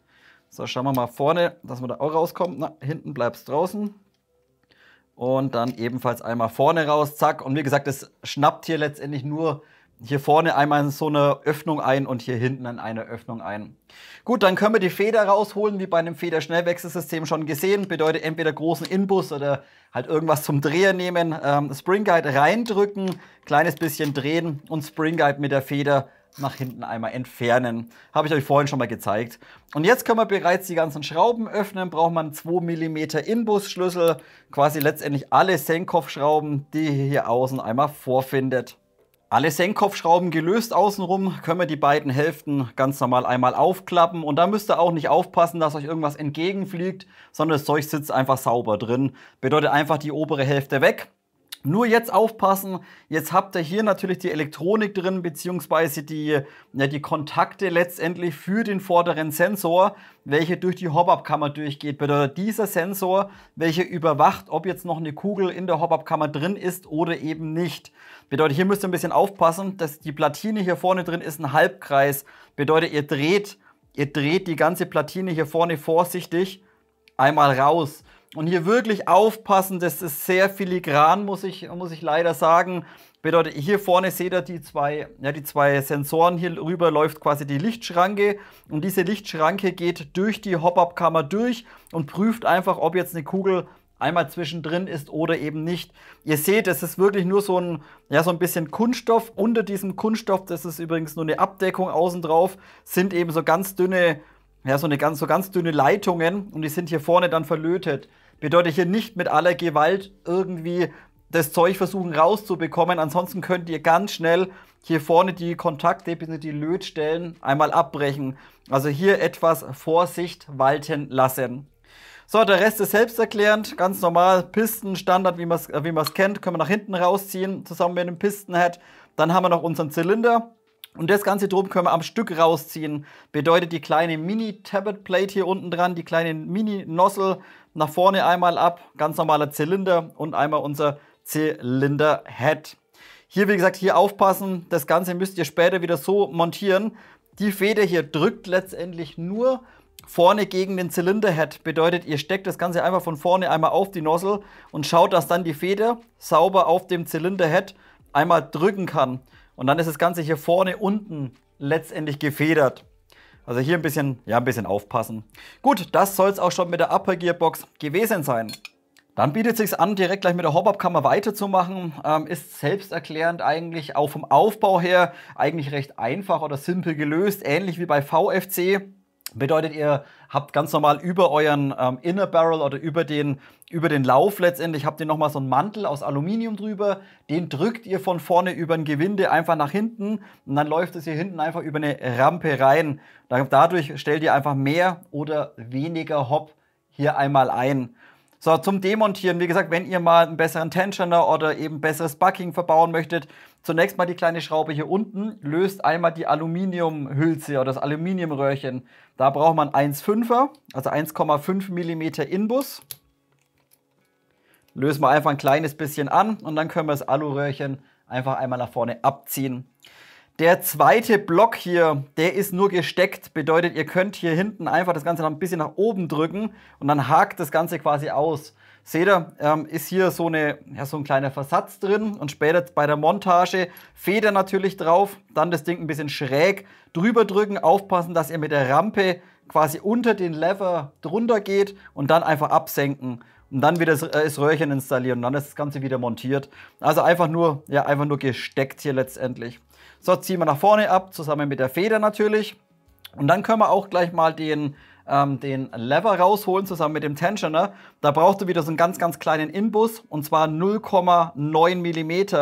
So, schauen wir mal vorne, dass man da auch rauskommt. Na, hinten bleibt es draußen. Und dann ebenfalls einmal vorne raus, zack. Und wie gesagt, das schnappt hier letztendlich nur hier vorne einmal in so eine Öffnung ein und hier hinten in eine Öffnung ein. Gut, dann können wir die Feder rausholen, wie bei einem Federschnellwechselsystem schon gesehen. Bedeutet entweder großen Inbus oder halt irgendwas zum Drehen nehmen, ähm, Spring Guide reindrücken, kleines bisschen drehen und Spring Guide mit der Feder nach hinten einmal entfernen. Habe ich euch vorhin schon mal gezeigt. Und jetzt können wir bereits die ganzen Schrauben öffnen. Braucht man 2 mm Inbusschlüssel, quasi letztendlich alle Senkopfschrauben, die ihr hier außen einmal vorfindet. Alle Senkkopfschrauben gelöst außenrum, können wir die beiden Hälften ganz normal einmal aufklappen und da müsst ihr auch nicht aufpassen, dass euch irgendwas entgegenfliegt, sondern das Zeug sitzt einfach sauber drin. Bedeutet einfach die obere Hälfte weg, nur jetzt aufpassen, jetzt habt ihr hier natürlich die Elektronik drin, beziehungsweise die, ja, die Kontakte letztendlich für den vorderen Sensor, welche durch die Hop-Up-Kammer durchgeht. Bedeutet dieser Sensor, welcher überwacht, ob jetzt noch eine Kugel in der Hop-Up-Kammer drin ist oder eben nicht. Bedeutet, hier müsst ihr ein bisschen aufpassen, dass die Platine hier vorne drin ist ein Halbkreis. Bedeutet, ihr dreht, ihr dreht die ganze Platine hier vorne vorsichtig einmal raus. Und hier wirklich aufpassen, das ist sehr filigran, muss ich, muss ich leider sagen. Bedeutet, hier vorne seht ihr die zwei, ja, die zwei Sensoren. Hier rüber läuft quasi die Lichtschranke. Und diese Lichtschranke geht durch die Hop-Up-Kammer durch und prüft einfach, ob jetzt eine Kugel einmal zwischendrin ist oder eben nicht. Ihr seht, es ist wirklich nur so ein, ja, so ein bisschen Kunststoff. Unter diesem Kunststoff, das ist übrigens nur eine Abdeckung außen drauf, sind eben so ganz dünne, ja, so eine ganz, so ganz dünne Leitungen und die sind hier vorne dann verlötet. Bedeutet hier nicht mit aller Gewalt irgendwie das Zeug versuchen rauszubekommen. Ansonsten könnt ihr ganz schnell hier vorne die Kontakte die Lötstellen einmal abbrechen. Also hier etwas Vorsicht walten lassen. So, der Rest ist selbsterklärend, ganz normal. Pisten, Standard, wie man es wie kennt, können wir nach hinten rausziehen, zusammen mit dem Pistenhead. Dann haben wir noch unseren Zylinder. Und das Ganze drum können wir am Stück rausziehen. Bedeutet die kleine Mini-Tablet-Plate hier unten dran, die kleine Mini-Nozzle nach vorne einmal ab, ganz normaler Zylinder und einmal unser Zylinder-Head. Hier, wie gesagt, hier aufpassen. Das Ganze müsst ihr später wieder so montieren. Die Feder hier drückt letztendlich nur vorne gegen den Zylinderhead. Bedeutet, ihr steckt das Ganze einfach von vorne einmal auf die Nozzle und schaut, dass dann die Feder sauber auf dem Zylinderhead einmal drücken kann. Und dann ist das Ganze hier vorne unten letztendlich gefedert. Also hier ein bisschen, ja, ein bisschen aufpassen. Gut, das soll es auch schon mit der Upper Gearbox gewesen sein. Dann bietet es sich an, direkt gleich mit der Hop-Up-Kammer weiterzumachen. Ähm, ist selbsterklärend eigentlich, auch vom Aufbau her, eigentlich recht einfach oder simpel gelöst. Ähnlich wie bei VFC. Bedeutet, ihr habt ganz normal über euren ähm, Inner Barrel oder über den, über den Lauf letztendlich, habt ihr nochmal so einen Mantel aus Aluminium drüber. Den drückt ihr von vorne über ein Gewinde einfach nach hinten und dann läuft es hier hinten einfach über eine Rampe rein. Dadurch stellt ihr einfach mehr oder weniger Hop hier einmal ein. So, zum Demontieren, wie gesagt, wenn ihr mal einen besseren Tensioner oder eben besseres Bucking verbauen möchtet, zunächst mal die kleine Schraube hier unten, löst einmal die Aluminiumhülse oder das Aluminiumröhrchen. Da braucht man 1,5er, also 1,5 mm Inbus. Lösen wir einfach ein kleines bisschen an und dann können wir das Aluröhrchen einfach einmal nach vorne abziehen. Der zweite Block hier, der ist nur gesteckt, bedeutet, ihr könnt hier hinten einfach das Ganze noch ein bisschen nach oben drücken und dann hakt das Ganze quasi aus. Seht ihr, ähm, ist hier so, eine, ja, so ein kleiner Versatz drin und später bei der Montage Feder natürlich drauf, dann das Ding ein bisschen schräg drüber drücken, aufpassen, dass ihr mit der Rampe quasi unter den Lever drunter geht und dann einfach absenken und dann wieder äh, das Röhrchen installieren und dann ist das Ganze wieder montiert. Also einfach nur, ja, einfach nur gesteckt hier letztendlich. So, ziehen wir nach vorne ab, zusammen mit der Feder natürlich. Und dann können wir auch gleich mal den, ähm, den Lever rausholen, zusammen mit dem Tensioner. Da braucht ihr wieder so einen ganz, ganz kleinen Imbus, und zwar 0,9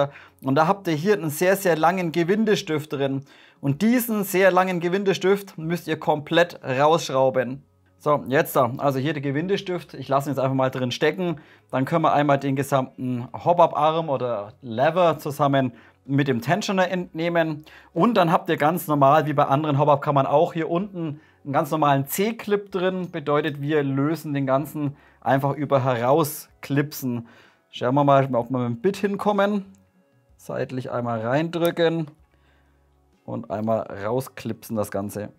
mm. Und da habt ihr hier einen sehr, sehr langen Gewindestift drin. Und diesen sehr langen Gewindestift müsst ihr komplett rausschrauben. So, jetzt da, also hier der Gewindestift. Ich lasse ihn jetzt einfach mal drin stecken. Dann können wir einmal den gesamten Hop-Up-Arm oder Lever zusammen mit dem Tensioner entnehmen. Und dann habt ihr ganz normal, wie bei anderen Hop-Up-Kammern auch, hier unten einen ganz normalen C-Clip drin. Bedeutet, wir lösen den ganzen einfach über herausklipsen. Schauen wir mal, ob wir mit dem Bit hinkommen. Seitlich einmal reindrücken und einmal rausklipsen das Ganze.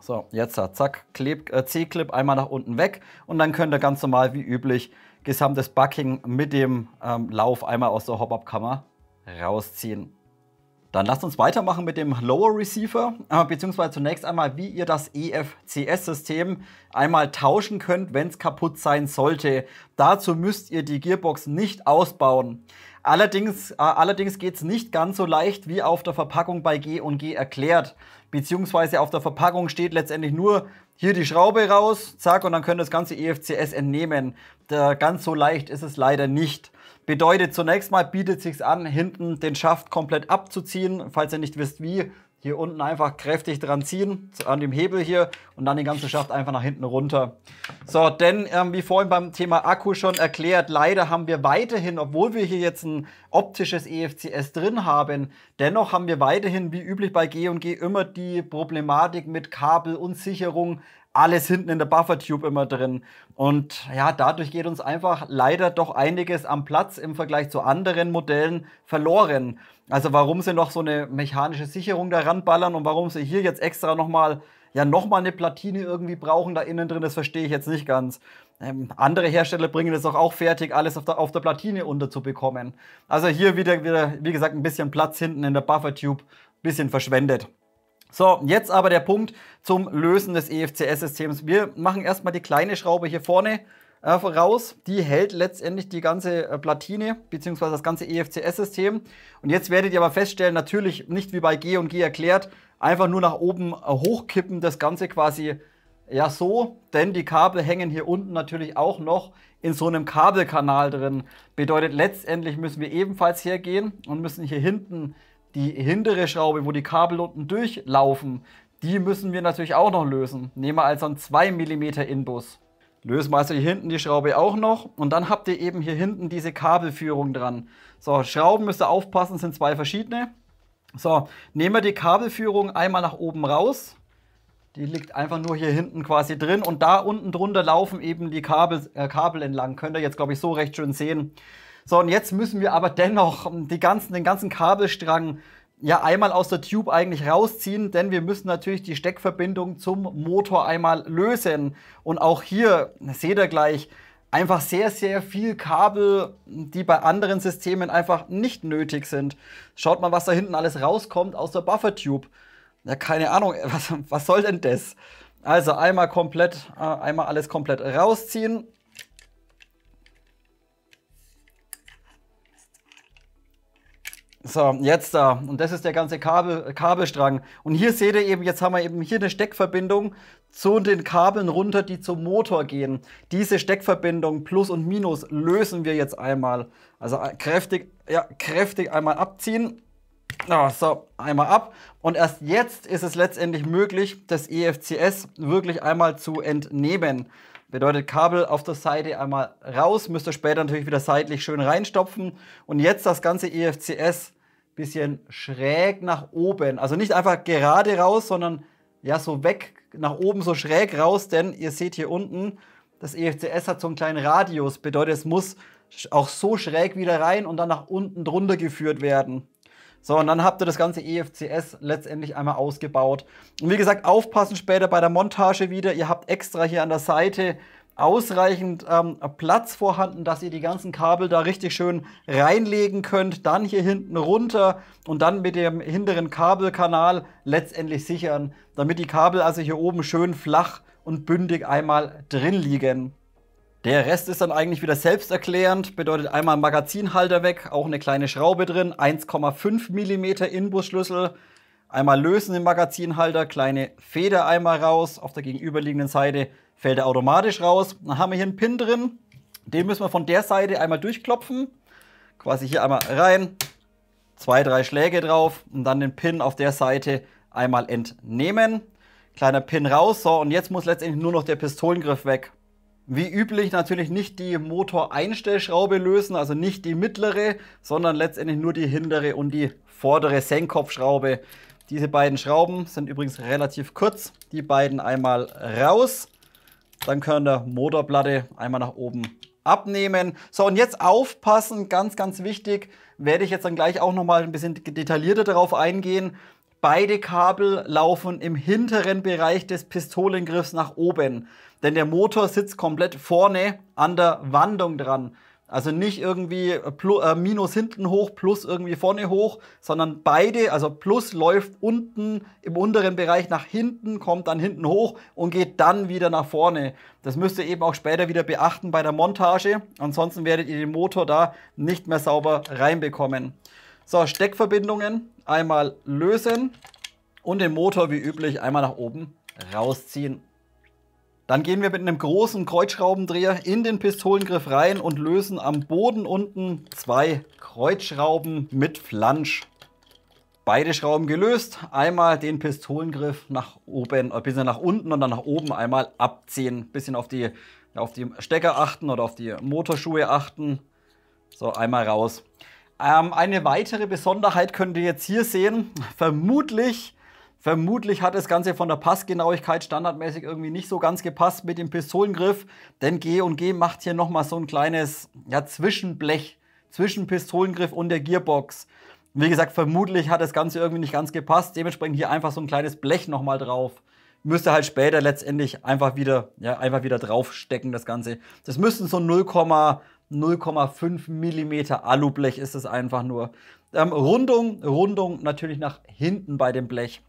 So, jetzt zack, äh, C-Clip einmal nach unten weg und dann könnt ihr ganz normal wie üblich gesamtes Bucking mit dem ähm, Lauf einmal aus der Hop-Up-Kammer rausziehen. Dann lasst uns weitermachen mit dem Lower Receiver, äh, beziehungsweise zunächst einmal, wie ihr das EFCS-System einmal tauschen könnt, wenn es kaputt sein sollte. Dazu müsst ihr die Gearbox nicht ausbauen. Allerdings, äh, allerdings geht es nicht ganz so leicht wie auf der Verpackung bei G&G erklärt. Beziehungsweise auf der Verpackung steht letztendlich nur hier die Schraube raus, zack, und dann könnt ihr das ganze EFCS entnehmen. Da, ganz so leicht ist es leider nicht. Bedeutet zunächst mal bietet es sich an, hinten den Schaft komplett abzuziehen. Falls ihr nicht wisst wie, hier unten einfach kräftig dran ziehen, an dem Hebel hier und dann den ganzen Schaft einfach nach hinten runter. So, denn ähm, wie vorhin beim Thema Akku schon erklärt, leider haben wir weiterhin, obwohl wir hier jetzt ein optisches EFCS drin haben, dennoch haben wir weiterhin, wie üblich bei G&G, immer die Problematik mit Kabel und Sicherung alles hinten in der Buffer-Tube immer drin. Und ja, dadurch geht uns einfach leider doch einiges am Platz im Vergleich zu anderen Modellen verloren. Also warum sie noch so eine mechanische Sicherung da ranballern und warum sie hier jetzt extra nochmal ja nochmal eine Platine irgendwie brauchen da innen drin, das verstehe ich jetzt nicht ganz. Ähm, andere Hersteller bringen das doch auch fertig, alles auf der, auf der Platine unterzubekommen. Also hier wieder, wieder, wie gesagt, ein bisschen Platz hinten in der Buffer-Tube, bisschen verschwendet. So, jetzt aber der Punkt zum Lösen des EFCS-Systems. Wir machen erstmal die kleine Schraube hier vorne äh, raus. Die hält letztendlich die ganze äh, Platine bzw. das ganze EFCS-System. Und jetzt werdet ihr aber feststellen, natürlich nicht wie bei G und G erklärt, einfach nur nach oben äh, hochkippen, das Ganze quasi ja so, denn die Kabel hängen hier unten natürlich auch noch in so einem Kabelkanal drin. Bedeutet letztendlich müssen wir ebenfalls hergehen und müssen hier hinten die hintere Schraube, wo die Kabel unten durchlaufen, die müssen wir natürlich auch noch lösen. Nehmen wir also einen 2 mm Inbus. Lösen wir also hier hinten die Schraube auch noch und dann habt ihr eben hier hinten diese Kabelführung dran. So, Schrauben müsst ihr aufpassen, sind zwei verschiedene. So, nehmen wir die Kabelführung einmal nach oben raus. Die liegt einfach nur hier hinten quasi drin und da unten drunter laufen eben die Kabel, äh, Kabel entlang. Könnt ihr jetzt, glaube ich, so recht schön sehen. So, und jetzt müssen wir aber dennoch ähm, ganzen, den ganzen Kabelstrang ja einmal aus der Tube eigentlich rausziehen, denn wir müssen natürlich die Steckverbindung zum Motor einmal lösen. Und auch hier, seht ihr gleich, einfach sehr, sehr viel Kabel, die bei anderen Systemen einfach nicht nötig sind. Schaut mal, was da hinten alles rauskommt aus der Buffer Tube. Ja, keine Ahnung, was, was soll denn das? Also einmal komplett, äh, einmal alles komplett rausziehen So, jetzt da. Und das ist der ganze Kabel, Kabelstrang. Und hier seht ihr eben, jetzt haben wir eben hier eine Steckverbindung zu den Kabeln runter, die zum Motor gehen. Diese Steckverbindung Plus und Minus lösen wir jetzt einmal. Also äh, kräftig, ja, kräftig einmal abziehen. Ja, so, einmal ab. Und erst jetzt ist es letztendlich möglich, das EFCS wirklich einmal zu entnehmen. Bedeutet Kabel auf der Seite einmal raus, müsst ihr später natürlich wieder seitlich schön reinstopfen. Und jetzt das ganze EFCS bisschen schräg nach oben. Also nicht einfach gerade raus, sondern ja so weg nach oben, so schräg raus, denn ihr seht hier unten, das EFCS hat so einen kleinen Radius. Bedeutet, es muss auch so schräg wieder rein und dann nach unten drunter geführt werden. So, und dann habt ihr das ganze EFCS letztendlich einmal ausgebaut. Und wie gesagt, aufpassen später bei der Montage wieder. Ihr habt extra hier an der Seite ausreichend ähm, Platz vorhanden, dass ihr die ganzen Kabel da richtig schön reinlegen könnt, dann hier hinten runter und dann mit dem hinteren Kabelkanal letztendlich sichern, damit die Kabel also hier oben schön flach und bündig einmal drin liegen. Der Rest ist dann eigentlich wieder selbsterklärend, bedeutet einmal Magazinhalter weg, auch eine kleine Schraube drin, 1,5 mm Inbusschlüssel, einmal lösen den Magazinhalter, kleine Feder einmal raus, auf der gegenüberliegenden Seite fällt er automatisch raus. Dann haben wir hier einen Pin drin, den müssen wir von der Seite einmal durchklopfen, quasi hier einmal rein, zwei, drei Schläge drauf und dann den Pin auf der Seite einmal entnehmen. Kleiner Pin raus, so und jetzt muss letztendlich nur noch der Pistolengriff weg. Wie üblich natürlich nicht die Motoreinstellschraube lösen, also nicht die mittlere, sondern letztendlich nur die hintere und die vordere Senkkopfschraube. Diese beiden Schrauben sind übrigens relativ kurz. Die beiden einmal raus. Dann können der Motorplatte einmal nach oben abnehmen. So, und jetzt aufpassen, ganz, ganz wichtig, werde ich jetzt dann gleich auch nochmal ein bisschen detaillierter darauf eingehen. Beide Kabel laufen im hinteren Bereich des Pistolengriffs nach oben, denn der Motor sitzt komplett vorne an der Wandung dran. Also nicht irgendwie plus, äh, minus hinten hoch, plus irgendwie vorne hoch, sondern beide, also plus läuft unten im unteren Bereich nach hinten, kommt dann hinten hoch und geht dann wieder nach vorne. Das müsst ihr eben auch später wieder beachten bei der Montage. Ansonsten werdet ihr den Motor da nicht mehr sauber reinbekommen. So, Steckverbindungen einmal lösen und den Motor wie üblich einmal nach oben rausziehen. Dann gehen wir mit einem großen Kreuzschraubendreher in den Pistolengriff rein und lösen am Boden unten zwei Kreuzschrauben mit Flansch. Beide Schrauben gelöst, einmal den Pistolengriff nach oben, ein äh, bisschen nach unten und dann nach oben einmal abziehen. bisschen auf die, auf die Stecker achten oder auf die Motorschuhe achten. So, einmal raus. Ähm, eine weitere Besonderheit könnt ihr jetzt hier sehen. Vermutlich, vermutlich hat das Ganze von der Passgenauigkeit standardmäßig irgendwie nicht so ganz gepasst mit dem Pistolengriff, denn G&G macht hier nochmal so ein kleines ja, Zwischenblech zwischen Pistolengriff und der Gearbox. Wie gesagt, vermutlich hat das Ganze irgendwie nicht ganz gepasst. Dementsprechend hier einfach so ein kleines Blech nochmal drauf. Müsste halt später letztendlich einfach wieder, ja, einfach wieder draufstecken, das Ganze. Das müssten so 0,8 0,5 mm Alublech ist es einfach nur. Ähm, Rundung, Rundung natürlich nach hinten bei dem Blech.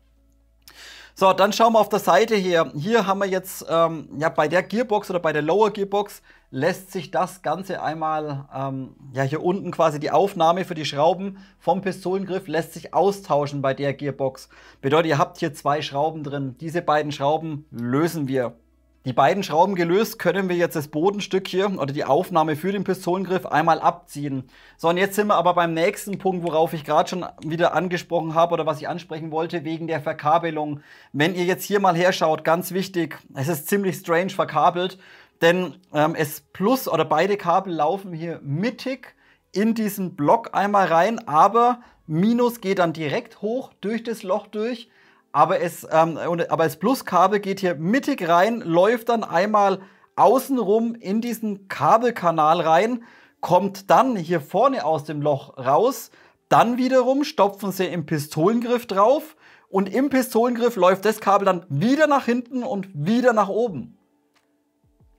So, dann schauen wir auf der Seite hier. Hier haben wir jetzt, ähm, ja, bei der Gearbox oder bei der Lower Gearbox lässt sich das Ganze einmal, ähm, ja, hier unten quasi die Aufnahme für die Schrauben vom Pistolengriff lässt sich austauschen bei der Gearbox. Bedeutet, ihr habt hier zwei Schrauben drin. Diese beiden Schrauben lösen wir. Die beiden Schrauben gelöst, können wir jetzt das Bodenstück hier oder die Aufnahme für den Pistolengriff einmal abziehen. So, und jetzt sind wir aber beim nächsten Punkt, worauf ich gerade schon wieder angesprochen habe oder was ich ansprechen wollte, wegen der Verkabelung. Wenn ihr jetzt hier mal herschaut, ganz wichtig, es ist ziemlich strange verkabelt, denn ähm, es plus oder beide Kabel laufen hier mittig in diesen Block einmal rein, aber Minus geht dann direkt hoch durch das Loch durch aber es, ähm, aber das Pluskabel geht hier mittig rein, läuft dann einmal außenrum in diesen Kabelkanal rein, kommt dann hier vorne aus dem Loch raus. Dann wiederum stopfen sie im Pistolengriff drauf und im Pistolengriff läuft das Kabel dann wieder nach hinten und wieder nach oben.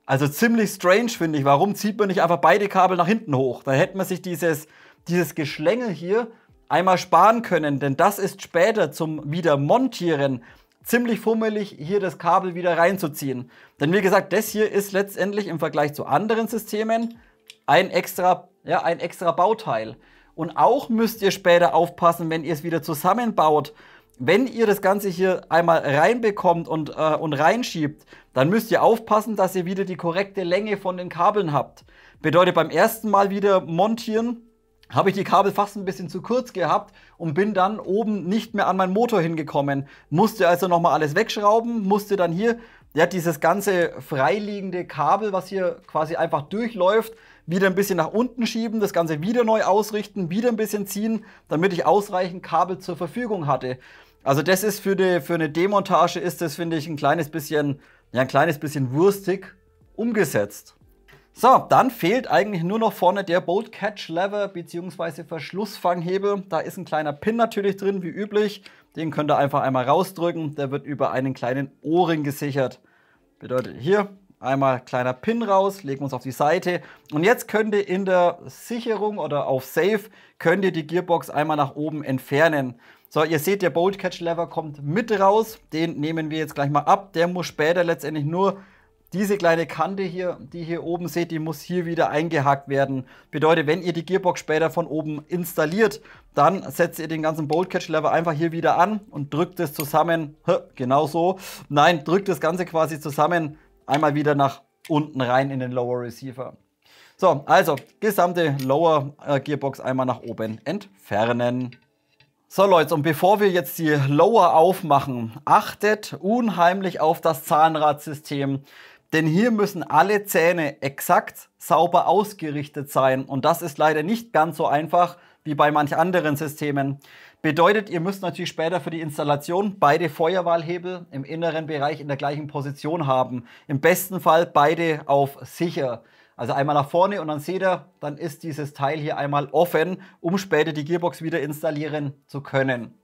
Also ziemlich strange finde ich. Warum zieht man nicht einfach beide Kabel nach hinten hoch? Da hätte man sich dieses, dieses Geschlängel hier einmal sparen können, denn das ist später zum Wiedermontieren ziemlich fummelig, hier das Kabel wieder reinzuziehen. Denn wie gesagt, das hier ist letztendlich im Vergleich zu anderen Systemen ein extra, ja, ein extra Bauteil. Und auch müsst ihr später aufpassen, wenn ihr es wieder zusammenbaut. Wenn ihr das Ganze hier einmal reinbekommt und, äh, und reinschiebt, dann müsst ihr aufpassen, dass ihr wieder die korrekte Länge von den Kabeln habt. Bedeutet beim ersten Mal wieder montieren, habe ich die Kabel fast ein bisschen zu kurz gehabt und bin dann oben nicht mehr an meinen Motor hingekommen. Musste also nochmal alles wegschrauben, musste dann hier ja, dieses ganze freiliegende Kabel, was hier quasi einfach durchläuft, wieder ein bisschen nach unten schieben, das Ganze wieder neu ausrichten, wieder ein bisschen ziehen, damit ich ausreichend Kabel zur Verfügung hatte. Also das ist für die, für eine Demontage ist das, finde ich, ein kleines bisschen, ja, ein kleines bisschen wurstig umgesetzt. So, dann fehlt eigentlich nur noch vorne der Bolt Catch Lever bzw. Verschlussfanghebel. Da ist ein kleiner Pin natürlich drin, wie üblich. Den könnt ihr einfach einmal rausdrücken. Der wird über einen kleinen Ohrring gesichert. Bedeutet hier einmal kleiner Pin raus, legen uns auf die Seite. Und jetzt könnt ihr in der Sicherung oder auf Safe, könnt ihr die Gearbox einmal nach oben entfernen. So, ihr seht, der Bolt Catch Lever kommt mit raus. Den nehmen wir jetzt gleich mal ab. Der muss später letztendlich nur diese kleine Kante hier, die ihr hier oben seht, die muss hier wieder eingehakt werden. Bedeutet, wenn ihr die Gearbox später von oben installiert, dann setzt ihr den ganzen Bolt Catch Lever einfach hier wieder an und drückt es zusammen. Genau so. Nein, drückt das Ganze quasi zusammen. Einmal wieder nach unten rein in den Lower Receiver. So, also gesamte Lower äh, Gearbox einmal nach oben entfernen. So Leute, und bevor wir jetzt die Lower aufmachen, achtet unheimlich auf das Zahnradsystem. Denn hier müssen alle Zähne exakt sauber ausgerichtet sein und das ist leider nicht ganz so einfach wie bei manch anderen Systemen. Bedeutet, ihr müsst natürlich später für die Installation beide Feuerwahlhebel im inneren Bereich in der gleichen Position haben. Im besten Fall beide auf sicher. Also einmal nach vorne und dann seht ihr, dann ist dieses Teil hier einmal offen, um später die Gearbox wieder installieren zu können.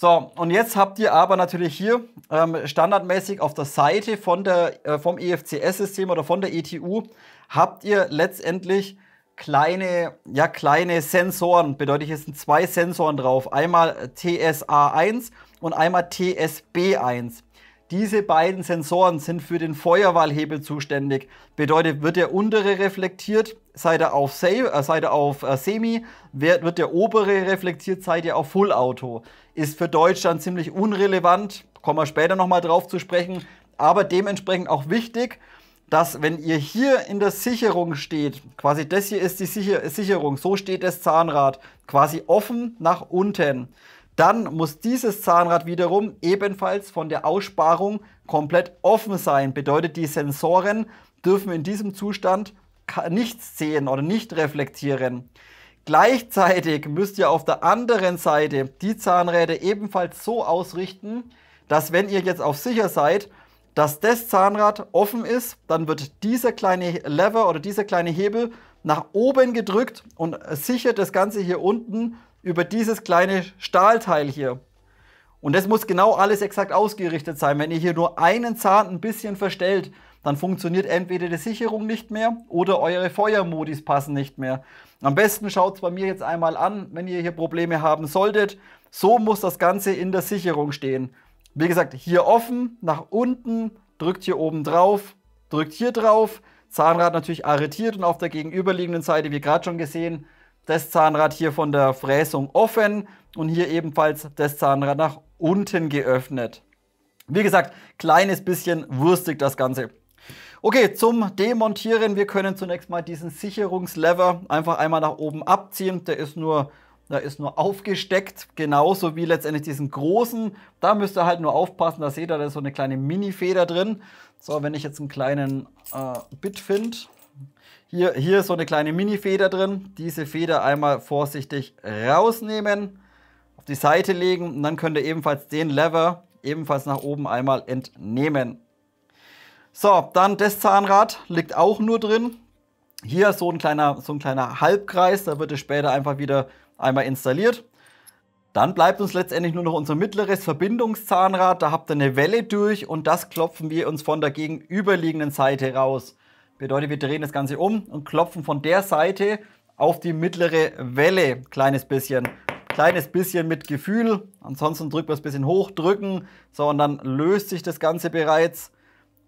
So, und jetzt habt ihr aber natürlich hier ähm, standardmäßig auf der Seite von der, äh, vom EFCS-System oder von der ETU, habt ihr letztendlich kleine, ja, kleine Sensoren. Bedeutet, hier sind zwei Sensoren drauf. Einmal TSA1 und einmal TSB1. Diese beiden Sensoren sind für den Feuerwahlhebel zuständig. Bedeutet, wird der untere reflektiert, seid ihr auf, Save, äh, seid ihr auf äh, Semi, wird der obere reflektiert, seid ihr auf Full Auto. Ist für Deutschland ziemlich unrelevant, kommen wir später nochmal drauf zu sprechen, aber dementsprechend auch wichtig, dass wenn ihr hier in der Sicherung steht, quasi das hier ist die Sicher Sicherung, so steht das Zahnrad, quasi offen nach unten dann muss dieses Zahnrad wiederum ebenfalls von der Aussparung komplett offen sein. Bedeutet, die Sensoren dürfen in diesem Zustand nichts sehen oder nicht reflektieren. Gleichzeitig müsst ihr auf der anderen Seite die Zahnräder ebenfalls so ausrichten, dass wenn ihr jetzt auf sicher seid, dass das Zahnrad offen ist, dann wird dieser kleine Lever oder dieser kleine Hebel nach oben gedrückt und sichert das Ganze hier unten über dieses kleine Stahlteil hier. Und das muss genau alles exakt ausgerichtet sein. Wenn ihr hier nur einen Zahn ein bisschen verstellt, dann funktioniert entweder die Sicherung nicht mehr oder eure Feuermodis passen nicht mehr. Am besten schaut es bei mir jetzt einmal an, wenn ihr hier Probleme haben solltet. So muss das Ganze in der Sicherung stehen. Wie gesagt, hier offen, nach unten, drückt hier oben drauf, drückt hier drauf. Zahnrad natürlich arretiert und auf der gegenüberliegenden Seite, wie gerade schon gesehen, das Zahnrad hier von der Fräsung offen und hier ebenfalls das Zahnrad nach unten geöffnet. Wie gesagt, kleines bisschen wurstig das Ganze. Okay, zum Demontieren. Wir können zunächst mal diesen Sicherungslever einfach einmal nach oben abziehen. Der ist nur, der ist nur aufgesteckt, genauso wie letztendlich diesen großen. Da müsst ihr halt nur aufpassen, da seht ihr, da ist so eine kleine Mini-Feder drin. So, wenn ich jetzt einen kleinen äh, Bit finde, hier, hier ist so eine kleine Mini-Feder drin. Diese Feder einmal vorsichtig rausnehmen, auf die Seite legen und dann könnt ihr ebenfalls den Lever ebenfalls nach oben einmal entnehmen. So, dann das Zahnrad liegt auch nur drin. Hier so ein kleiner, so ein kleiner Halbkreis, da wird es später einfach wieder einmal installiert. Dann bleibt uns letztendlich nur noch unser mittleres Verbindungszahnrad. Da habt ihr eine Welle durch und das klopfen wir uns von der gegenüberliegenden Seite raus. Bedeutet, wir drehen das Ganze um und klopfen von der Seite auf die mittlere Welle. Kleines bisschen. Kleines bisschen mit Gefühl. Ansonsten drücken wir es ein bisschen hoch, drücken. So, und dann löst sich das Ganze bereits.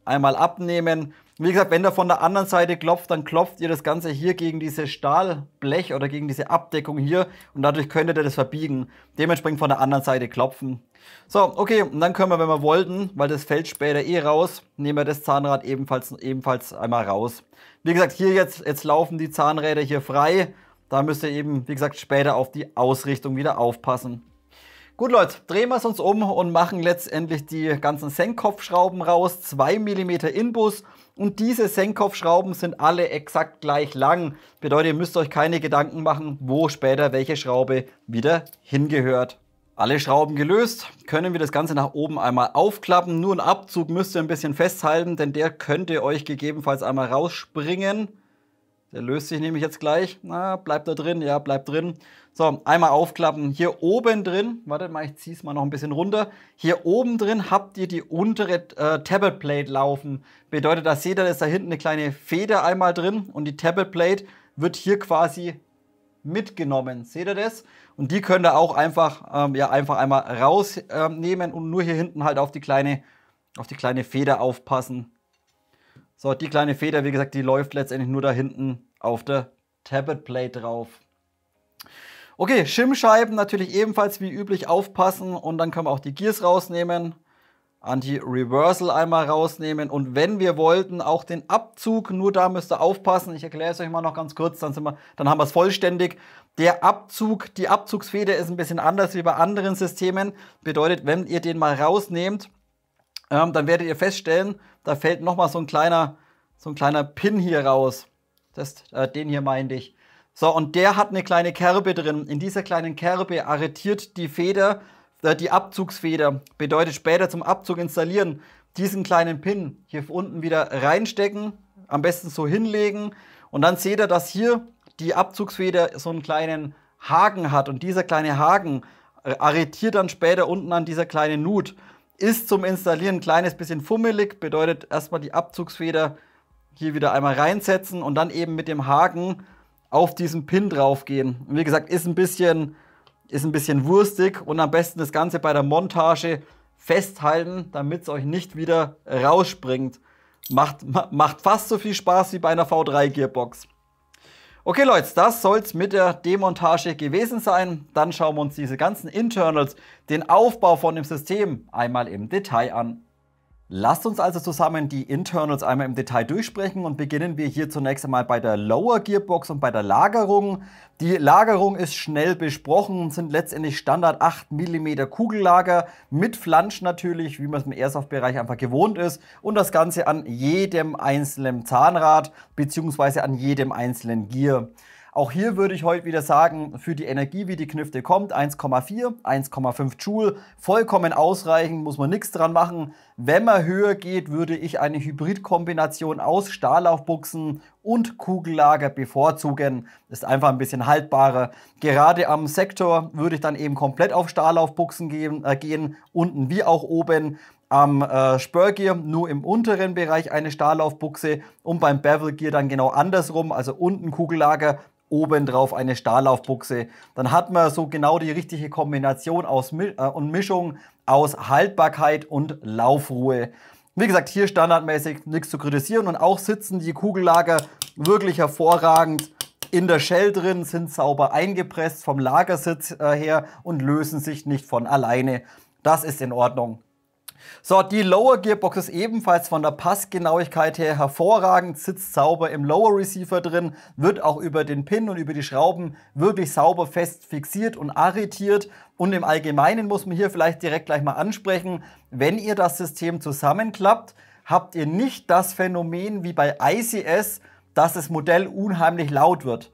Einmal abnehmen wie gesagt, wenn der von der anderen Seite klopft, dann klopft ihr das Ganze hier gegen diese Stahlblech oder gegen diese Abdeckung hier und dadurch könntet ihr das verbiegen. Dementsprechend von der anderen Seite klopfen. So, okay, und dann können wir, wenn wir wollten, weil das fällt später eh raus, nehmen wir das Zahnrad ebenfalls, ebenfalls einmal raus. Wie gesagt, hier jetzt, jetzt laufen die Zahnräder hier frei. Da müsst ihr eben, wie gesagt, später auf die Ausrichtung wieder aufpassen. Gut Leute, drehen wir es uns um und machen letztendlich die ganzen Senkkopfschrauben raus. 2 mm Inbus und diese Senkkopfschrauben sind alle exakt gleich lang. Bedeutet, ihr müsst euch keine Gedanken machen, wo später welche Schraube wieder hingehört. Alle Schrauben gelöst, können wir das Ganze nach oben einmal aufklappen. Nur einen Abzug müsst ihr ein bisschen festhalten, denn der könnte euch gegebenenfalls einmal rausspringen. Der löst sich nämlich jetzt gleich. Na, bleibt da drin, ja, bleibt drin. So, einmal aufklappen. Hier oben drin, wartet mal, ich ziehe es mal noch ein bisschen runter. Hier oben drin habt ihr die untere äh, Tabletplate laufen. Bedeutet, da seht ihr, ist da hinten eine kleine Feder einmal drin und die Tabletplate wird hier quasi mitgenommen. Seht ihr das? Und die könnt ihr auch einfach, ähm, ja, einfach einmal rausnehmen ähm, äh, und nur hier hinten halt auf die kleine, auf die kleine Feder aufpassen. So, die kleine Feder, wie gesagt, die läuft letztendlich nur da hinten auf der Tablet-Plate drauf. Okay, Schimmscheiben natürlich ebenfalls wie üblich aufpassen und dann können wir auch die Gears rausnehmen. Anti-Reversal einmal rausnehmen und wenn wir wollten, auch den Abzug, nur da müsst ihr aufpassen, ich erkläre es euch mal noch ganz kurz, dann, sind wir, dann haben wir es vollständig. Der Abzug, die Abzugsfeder ist ein bisschen anders wie bei anderen Systemen, bedeutet, wenn ihr den mal rausnehmt, ähm, dann werdet ihr feststellen, da fällt nochmal so ein kleiner, so ein kleiner Pin hier raus. Das, äh, den hier meinte ich. So, und der hat eine kleine Kerbe drin. In dieser kleinen Kerbe arretiert die Feder, äh, die Abzugsfeder. Bedeutet später zum Abzug installieren, diesen kleinen Pin hier unten wieder reinstecken, am besten so hinlegen. Und dann seht ihr, dass hier die Abzugsfeder so einen kleinen Haken hat. Und dieser kleine Haken äh, arretiert dann später unten an dieser kleinen Nut. Ist zum Installieren ein kleines bisschen fummelig, bedeutet erstmal die Abzugsfeder hier wieder einmal reinsetzen und dann eben mit dem Haken auf diesen Pin draufgehen. Und wie gesagt, ist ein bisschen ist ein bisschen wurstig und am besten das Ganze bei der Montage festhalten, damit es euch nicht wieder rausspringt. Macht, macht fast so viel Spaß wie bei einer V3-Gearbox. Okay Leute, das soll es mit der Demontage gewesen sein. Dann schauen wir uns diese ganzen Internals, den Aufbau von dem System einmal im Detail an. Lasst uns also zusammen die Internals einmal im Detail durchsprechen und beginnen wir hier zunächst einmal bei der Lower Gearbox und bei der Lagerung. Die Lagerung ist schnell besprochen, und sind letztendlich Standard 8 mm Kugellager mit Flansch natürlich, wie man es im Airsoft-Bereich einfach gewohnt ist und das Ganze an jedem einzelnen Zahnrad bzw. an jedem einzelnen Gear. Auch hier würde ich heute wieder sagen, für die Energie, wie die Knifte kommt, 1,4, 1,5 Joule, vollkommen ausreichend, muss man nichts dran machen. Wenn man höher geht, würde ich eine Hybridkombination aus Stahllaufbuchsen und Kugellager bevorzugen. Ist einfach ein bisschen haltbarer. Gerade am Sektor würde ich dann eben komplett auf Stahllaufbuchsen gehen, äh, gehen unten wie auch oben am äh, Spurgear nur im unteren Bereich eine Stahllaufbuchse und beim Bevelgear dann genau andersrum, also unten Kugellager, obendrauf eine Stahllaufbuchse. Dann hat man so genau die richtige Kombination aus äh, und Mischung aus Haltbarkeit und Laufruhe. Wie gesagt, hier standardmäßig nichts zu kritisieren und auch sitzen die Kugellager wirklich hervorragend in der Shell drin, sind sauber eingepresst vom Lagersitz äh, her und lösen sich nicht von alleine. Das ist in Ordnung. So, die Lower Gearbox ist ebenfalls von der Passgenauigkeit her hervorragend, sitzt sauber im Lower Receiver drin, wird auch über den Pin und über die Schrauben wirklich sauber fest fixiert und arretiert. Und im Allgemeinen muss man hier vielleicht direkt gleich mal ansprechen, wenn ihr das System zusammenklappt, habt ihr nicht das Phänomen wie bei ICS, dass das Modell unheimlich laut wird.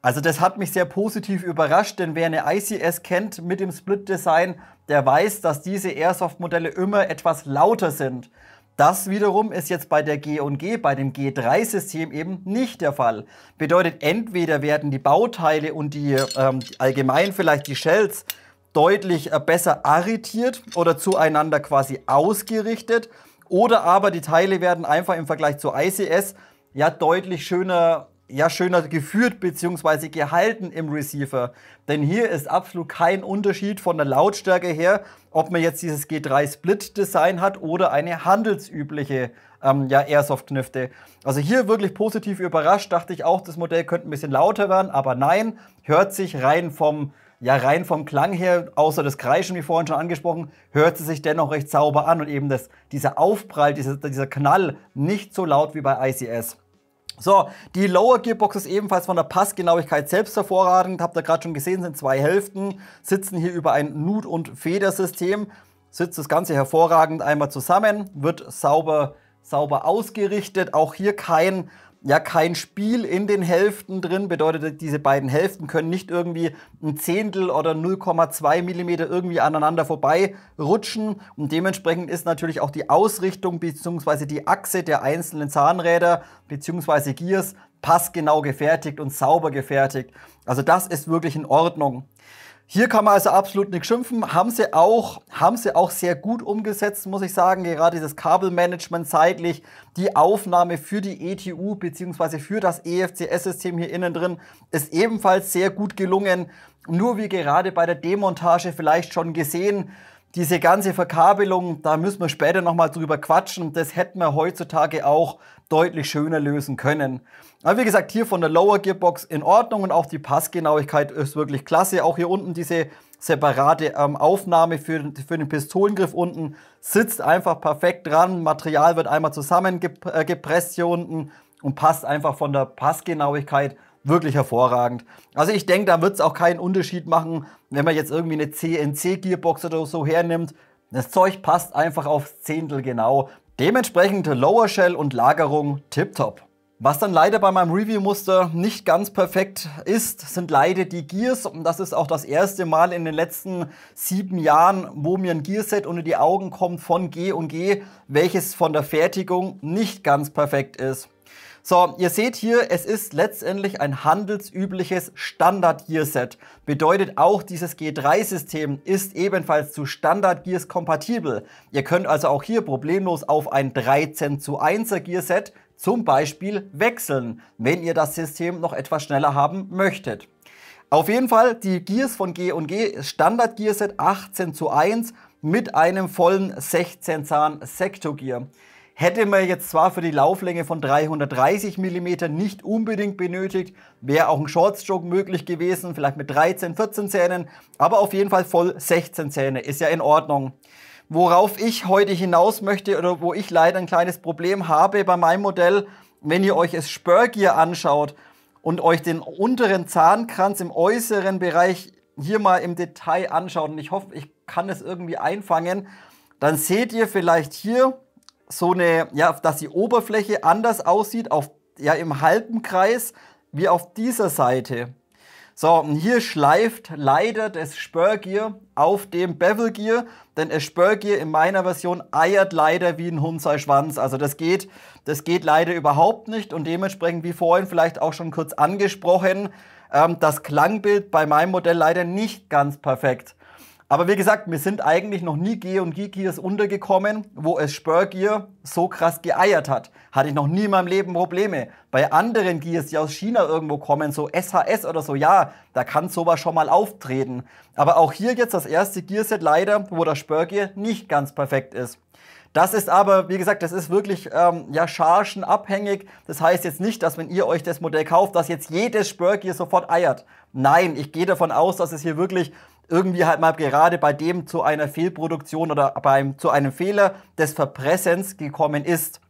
Also das hat mich sehr positiv überrascht, denn wer eine ICS kennt mit dem Split-Design, der weiß, dass diese Airsoft-Modelle immer etwas lauter sind. Das wiederum ist jetzt bei der G&G, bei dem G3-System eben nicht der Fall. Bedeutet, entweder werden die Bauteile und die ähm, allgemein vielleicht die Shells deutlich äh, besser arretiert oder zueinander quasi ausgerichtet, oder aber die Teile werden einfach im Vergleich zu ICS ja deutlich schöner ja schöner geführt bzw. gehalten im Receiver. Denn hier ist absolut kein Unterschied von der Lautstärke her, ob man jetzt dieses G3 Split Design hat oder eine handelsübliche ähm, ja, Airsoft-Knifte. Also hier wirklich positiv überrascht, dachte ich auch, das Modell könnte ein bisschen lauter werden, aber nein, hört sich rein vom, ja, rein vom Klang her, außer das Kreischen, wie vorhin schon angesprochen, hört sie sich dennoch recht sauber an und eben das, dieser Aufprall, dieser, dieser Knall nicht so laut wie bei ICS. So, die Lower Gearbox ist ebenfalls von der Passgenauigkeit selbst hervorragend. Habt ihr gerade schon gesehen, sind zwei Hälften, sitzen hier über ein Nut- und Federsystem. Sitzt das Ganze hervorragend einmal zusammen, wird sauber, sauber ausgerichtet. Auch hier kein ja kein Spiel in den Hälften drin. Bedeutet, diese beiden Hälften können nicht irgendwie ein Zehntel oder 0,2 Millimeter irgendwie aneinander vorbei rutschen. Und dementsprechend ist natürlich auch die Ausrichtung bzw. die Achse der einzelnen Zahnräder bzw. Gears passgenau gefertigt und sauber gefertigt. Also das ist wirklich in Ordnung. Hier kann man also absolut nicht schimpfen. Haben sie auch, haben sie auch sehr gut umgesetzt, muss ich sagen. Gerade dieses Kabelmanagement zeitlich, die Aufnahme für die ETU beziehungsweise für das EFCS-System hier innen drin ist ebenfalls sehr gut gelungen. Nur wie gerade bei der Demontage vielleicht schon gesehen, diese ganze Verkabelung, da müssen wir später nochmal drüber quatschen. Das hätten wir heutzutage auch deutlich schöner lösen können. Aber wie gesagt, hier von der Lower Gearbox in Ordnung und auch die Passgenauigkeit ist wirklich klasse. Auch hier unten diese separate ähm, Aufnahme für, für den Pistolengriff unten sitzt einfach perfekt dran. Material wird einmal zusammengepresst äh, hier unten und passt einfach von der Passgenauigkeit wirklich hervorragend. Also ich denke, da wird es auch keinen Unterschied machen, wenn man jetzt irgendwie eine CNC-Gearbox oder so hernimmt. Das Zeug passt einfach aufs Zehntel genau. Dementsprechend Lower Shell und Lagerung tipptopp. Was dann leider bei meinem Review-Muster nicht ganz perfekt ist, sind leider die Gears. Und das ist auch das erste Mal in den letzten sieben Jahren, wo mir ein Gearset unter die Augen kommt von G&G, welches von der Fertigung nicht ganz perfekt ist. So, ihr seht hier, es ist letztendlich ein handelsübliches Standard-Gearset. Bedeutet auch, dieses G3-System ist ebenfalls zu Standard-Gears kompatibel. Ihr könnt also auch hier problemlos auf ein 13 zu 1er Gearset zum Beispiel wechseln, wenn ihr das System noch etwas schneller haben möchtet. Auf jeden Fall, die Gears von G&G Standard Gearset 18 zu 1 mit einem vollen 16 Zahn gear Hätte man jetzt zwar für die Lauflänge von 330 mm nicht unbedingt benötigt, wäre auch ein Shortstroke möglich gewesen, vielleicht mit 13, 14 Zähnen, aber auf jeden Fall voll 16 Zähne, ist ja in Ordnung. Worauf ich heute hinaus möchte oder wo ich leider ein kleines Problem habe bei meinem Modell, wenn ihr euch das Spurgear anschaut und euch den unteren Zahnkranz im äußeren Bereich hier mal im Detail anschaut und ich hoffe, ich kann es irgendwie einfangen, dann seht ihr vielleicht hier, so eine, ja, dass die Oberfläche anders aussieht, auf, ja, im halben Kreis, wie auf dieser Seite. So, und hier schleift leider das Spurgear auf dem Bevel Gear, denn das Spurgear in meiner Version eiert leider wie ein Hund sei Schwanz. Also das geht, das geht leider überhaupt nicht und dementsprechend, wie vorhin vielleicht auch schon kurz angesprochen, ähm, das Klangbild bei meinem Modell leider nicht ganz perfekt. Aber wie gesagt, wir sind eigentlich noch nie G und G-Gears untergekommen, wo es Spurgear so krass geeiert hat. Hatte ich noch nie in meinem Leben Probleme. Bei anderen Gears, die aus China irgendwo kommen, so SHS oder so, ja, da kann sowas schon mal auftreten. Aber auch hier jetzt das erste Gearset leider, wo das Spurgear nicht ganz perfekt ist. Das ist aber, wie gesagt, das ist wirklich ähm, ja, chargenabhängig. Das heißt jetzt nicht, dass wenn ihr euch das Modell kauft, dass jetzt jedes Spurgear sofort eiert. Nein, ich gehe davon aus, dass es hier wirklich irgendwie halt mal gerade bei dem zu einer Fehlproduktion oder beim, zu einem Fehler des Verpressens gekommen ist.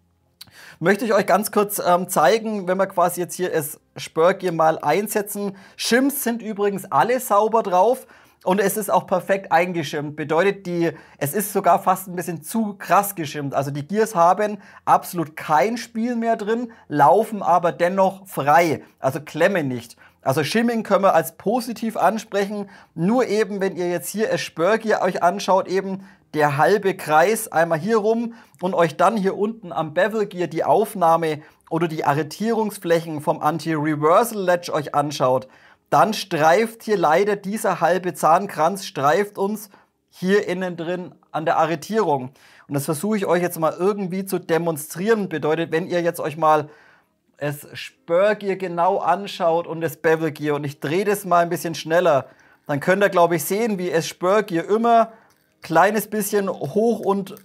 Möchte ich euch ganz kurz ähm, zeigen, wenn wir quasi jetzt hier es Spurgier mal einsetzen. Shims sind übrigens alle sauber drauf. Und es ist auch perfekt eingeschirmt. Bedeutet, die, es ist sogar fast ein bisschen zu krass geschirmt. Also die Gears haben absolut kein Spiel mehr drin, laufen aber dennoch frei. Also klemmen nicht. Also Shimming können wir als positiv ansprechen. Nur eben, wenn ihr jetzt hier Aspergier euch anschaut, eben der halbe Kreis einmal hier rum und euch dann hier unten am Bevel Gear die Aufnahme oder die Arretierungsflächen vom Anti-Reversal Ledge euch anschaut, dann streift hier leider dieser halbe Zahnkranz, streift uns hier innen drin an der Arretierung. Und das versuche ich euch jetzt mal irgendwie zu demonstrieren. Bedeutet, wenn ihr jetzt euch mal das Spurgear genau anschaut und das Bevelgear und ich drehe das mal ein bisschen schneller, dann könnt ihr, glaube ich, sehen, wie es Spurgear immer kleines bisschen hoch und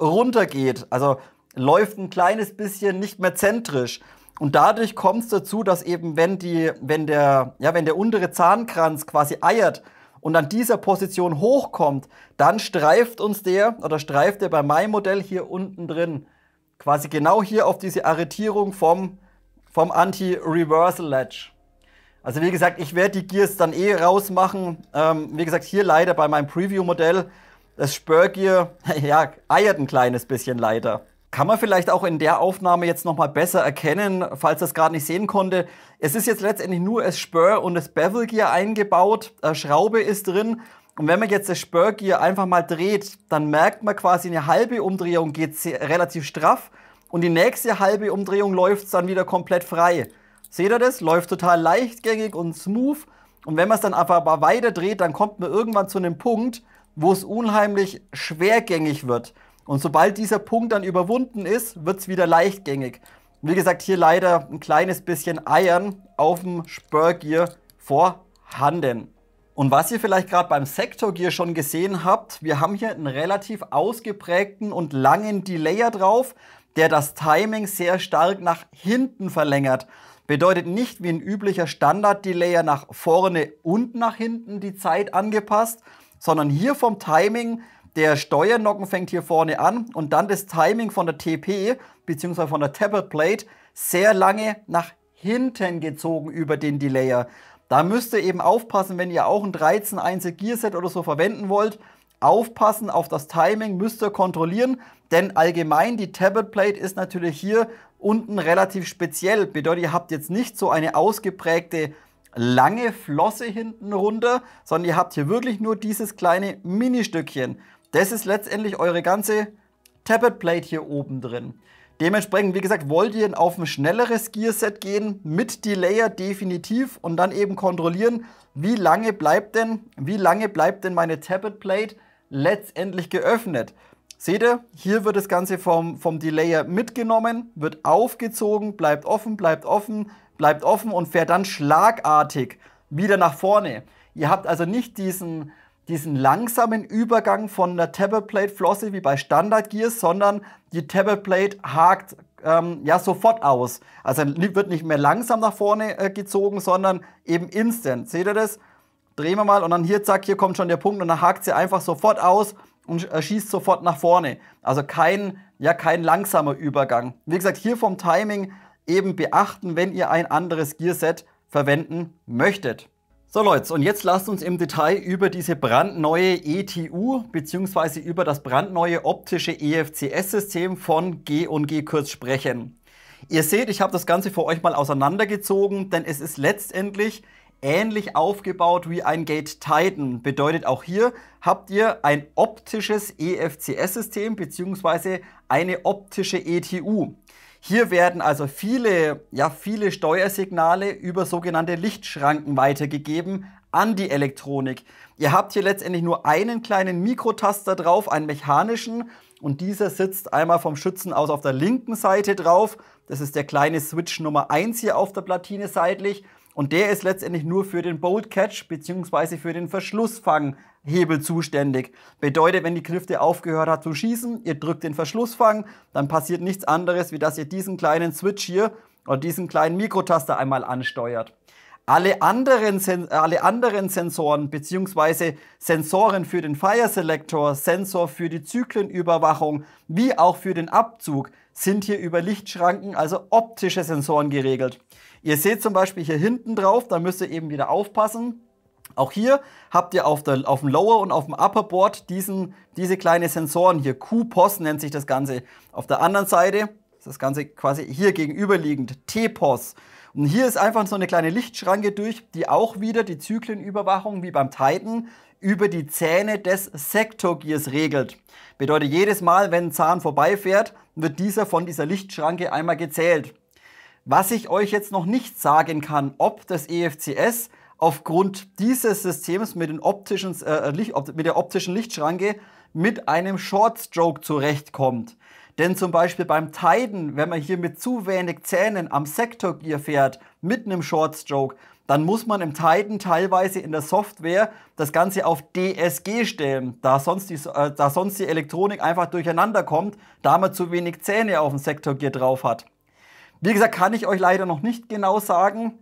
runter geht. Also läuft ein kleines bisschen nicht mehr zentrisch. Und dadurch kommt es dazu, dass eben, wenn, die, wenn, der, ja, wenn der untere Zahnkranz quasi eiert und an dieser Position hochkommt, dann streift uns der oder streift der bei meinem Modell hier unten drin. Quasi genau hier auf diese Arretierung vom, vom Anti-Reversal Ledge. Also wie gesagt, ich werde die Gears dann eh rausmachen. Ähm, wie gesagt, hier leider bei meinem Preview-Modell, das Spur ja, eiert ein kleines bisschen leider. Kann man vielleicht auch in der Aufnahme jetzt nochmal besser erkennen, falls das gerade nicht sehen konnte. Es ist jetzt letztendlich nur das Spur und das Bevel Gear eingebaut. Eine äh, Schraube ist drin. Und wenn man jetzt das Spur Gear einfach mal dreht, dann merkt man quasi eine halbe Umdrehung geht relativ straff und die nächste halbe Umdrehung läuft dann wieder komplett frei. Seht ihr das? Läuft total leichtgängig und smooth. Und wenn man es dann einfach mal weiter dreht, dann kommt man irgendwann zu einem Punkt, wo es unheimlich schwergängig wird. Und sobald dieser Punkt dann überwunden ist, wird es wieder leichtgängig. Wie gesagt, hier leider ein kleines bisschen Eiern auf dem Spurgear vorhanden. Und was ihr vielleicht gerade beim Sektorgear schon gesehen habt, wir haben hier einen relativ ausgeprägten und langen Delayer drauf, der das Timing sehr stark nach hinten verlängert. Bedeutet nicht wie ein üblicher Standard-Delayer nach vorne und nach hinten die Zeit angepasst, sondern hier vom Timing der Steuernocken fängt hier vorne an und dann das Timing von der TP bzw. von der Tablet Plate sehr lange nach hinten gezogen über den Delayer. Da müsst ihr eben aufpassen, wenn ihr auch ein 13 13.1 Gearset oder so verwenden wollt. Aufpassen auf das Timing, müsst ihr kontrollieren, denn allgemein die Tablet Plate ist natürlich hier unten relativ speziell. Bedeutet, ihr habt jetzt nicht so eine ausgeprägte lange Flosse hinten runter, sondern ihr habt hier wirklich nur dieses kleine Ministückchen. Das ist letztendlich eure ganze Tablet Plate hier oben drin. Dementsprechend, wie gesagt, wollt ihr auf ein schnelleres Gearset gehen, mit Delayer definitiv und dann eben kontrollieren, wie lange bleibt denn, wie lange bleibt denn meine Tablet Plate letztendlich geöffnet. Seht ihr, hier wird das Ganze vom, vom Delayer mitgenommen, wird aufgezogen, bleibt offen, bleibt offen, bleibt offen und fährt dann schlagartig wieder nach vorne. Ihr habt also nicht diesen, diesen langsamen Übergang von einer Tableplate-Flosse wie bei Standard-Gears, sondern die Tableplate hakt ähm, ja sofort aus. Also wird nicht mehr langsam nach vorne äh, gezogen, sondern eben instant. Seht ihr das? Drehen wir mal und dann hier, zack, hier kommt schon der Punkt und dann hakt sie einfach sofort aus und äh, schießt sofort nach vorne. Also kein, ja, kein langsamer Übergang. Wie gesagt, hier vom Timing eben beachten, wenn ihr ein anderes Gearset verwenden möchtet. So Leute, und jetzt lasst uns im Detail über diese brandneue ETU bzw. über das brandneue optische EFCS-System von G&G kurz sprechen. Ihr seht, ich habe das Ganze für euch mal auseinandergezogen, denn es ist letztendlich ähnlich aufgebaut wie ein Gate Titan. Bedeutet auch hier habt ihr ein optisches EFCS-System bzw. eine optische ETU. Hier werden also viele, ja, viele Steuersignale über sogenannte Lichtschranken weitergegeben an die Elektronik. Ihr habt hier letztendlich nur einen kleinen Mikrotaster drauf, einen mechanischen, und dieser sitzt einmal vom Schützen aus auf der linken Seite drauf. Das ist der kleine Switch Nummer 1 hier auf der Platine seitlich. Und der ist letztendlich nur für den Bolt Catch bzw. für den Verschlussfanghebel zuständig. Bedeutet, wenn die Klifte aufgehört hat zu schießen, ihr drückt den Verschlussfang, dann passiert nichts anderes, wie dass ihr diesen kleinen Switch hier oder diesen kleinen Mikrotaster einmal ansteuert. Alle anderen, Sen alle anderen Sensoren bzw. Sensoren für den Fire Selector, Sensor für die Zyklenüberwachung wie auch für den Abzug sind hier über Lichtschranken, also optische Sensoren geregelt. Ihr seht zum Beispiel hier hinten drauf, da müsst ihr eben wieder aufpassen. Auch hier habt ihr auf, der, auf dem Lower und auf dem Upper Board diesen, diese kleinen Sensoren hier. Q-POS nennt sich das Ganze. Auf der anderen Seite ist das Ganze quasi hier gegenüberliegend. T-POS. Und hier ist einfach so eine kleine Lichtschranke durch, die auch wieder die Zyklenüberwachung wie beim Titan über die Zähne des Sektorgears regelt. Bedeutet, jedes Mal, wenn ein Zahn vorbeifährt, wird dieser von dieser Lichtschranke einmal gezählt. Was ich euch jetzt noch nicht sagen kann, ob das EFCS aufgrund dieses Systems mit, den optischen, äh, äh mit der optischen Lichtschranke mit einem Short Stroke zurechtkommt. Denn zum Beispiel beim Tiden, wenn man hier mit zu wenig Zähnen am Sektor Gear fährt, mit einem Short Stroke, dann muss man im Tiden teilweise in der Software das Ganze auf DSG stellen, da sonst die, äh, da sonst die Elektronik einfach durcheinander kommt, da man zu wenig Zähne auf dem Sektor Gear drauf hat. Wie gesagt, kann ich euch leider noch nicht genau sagen.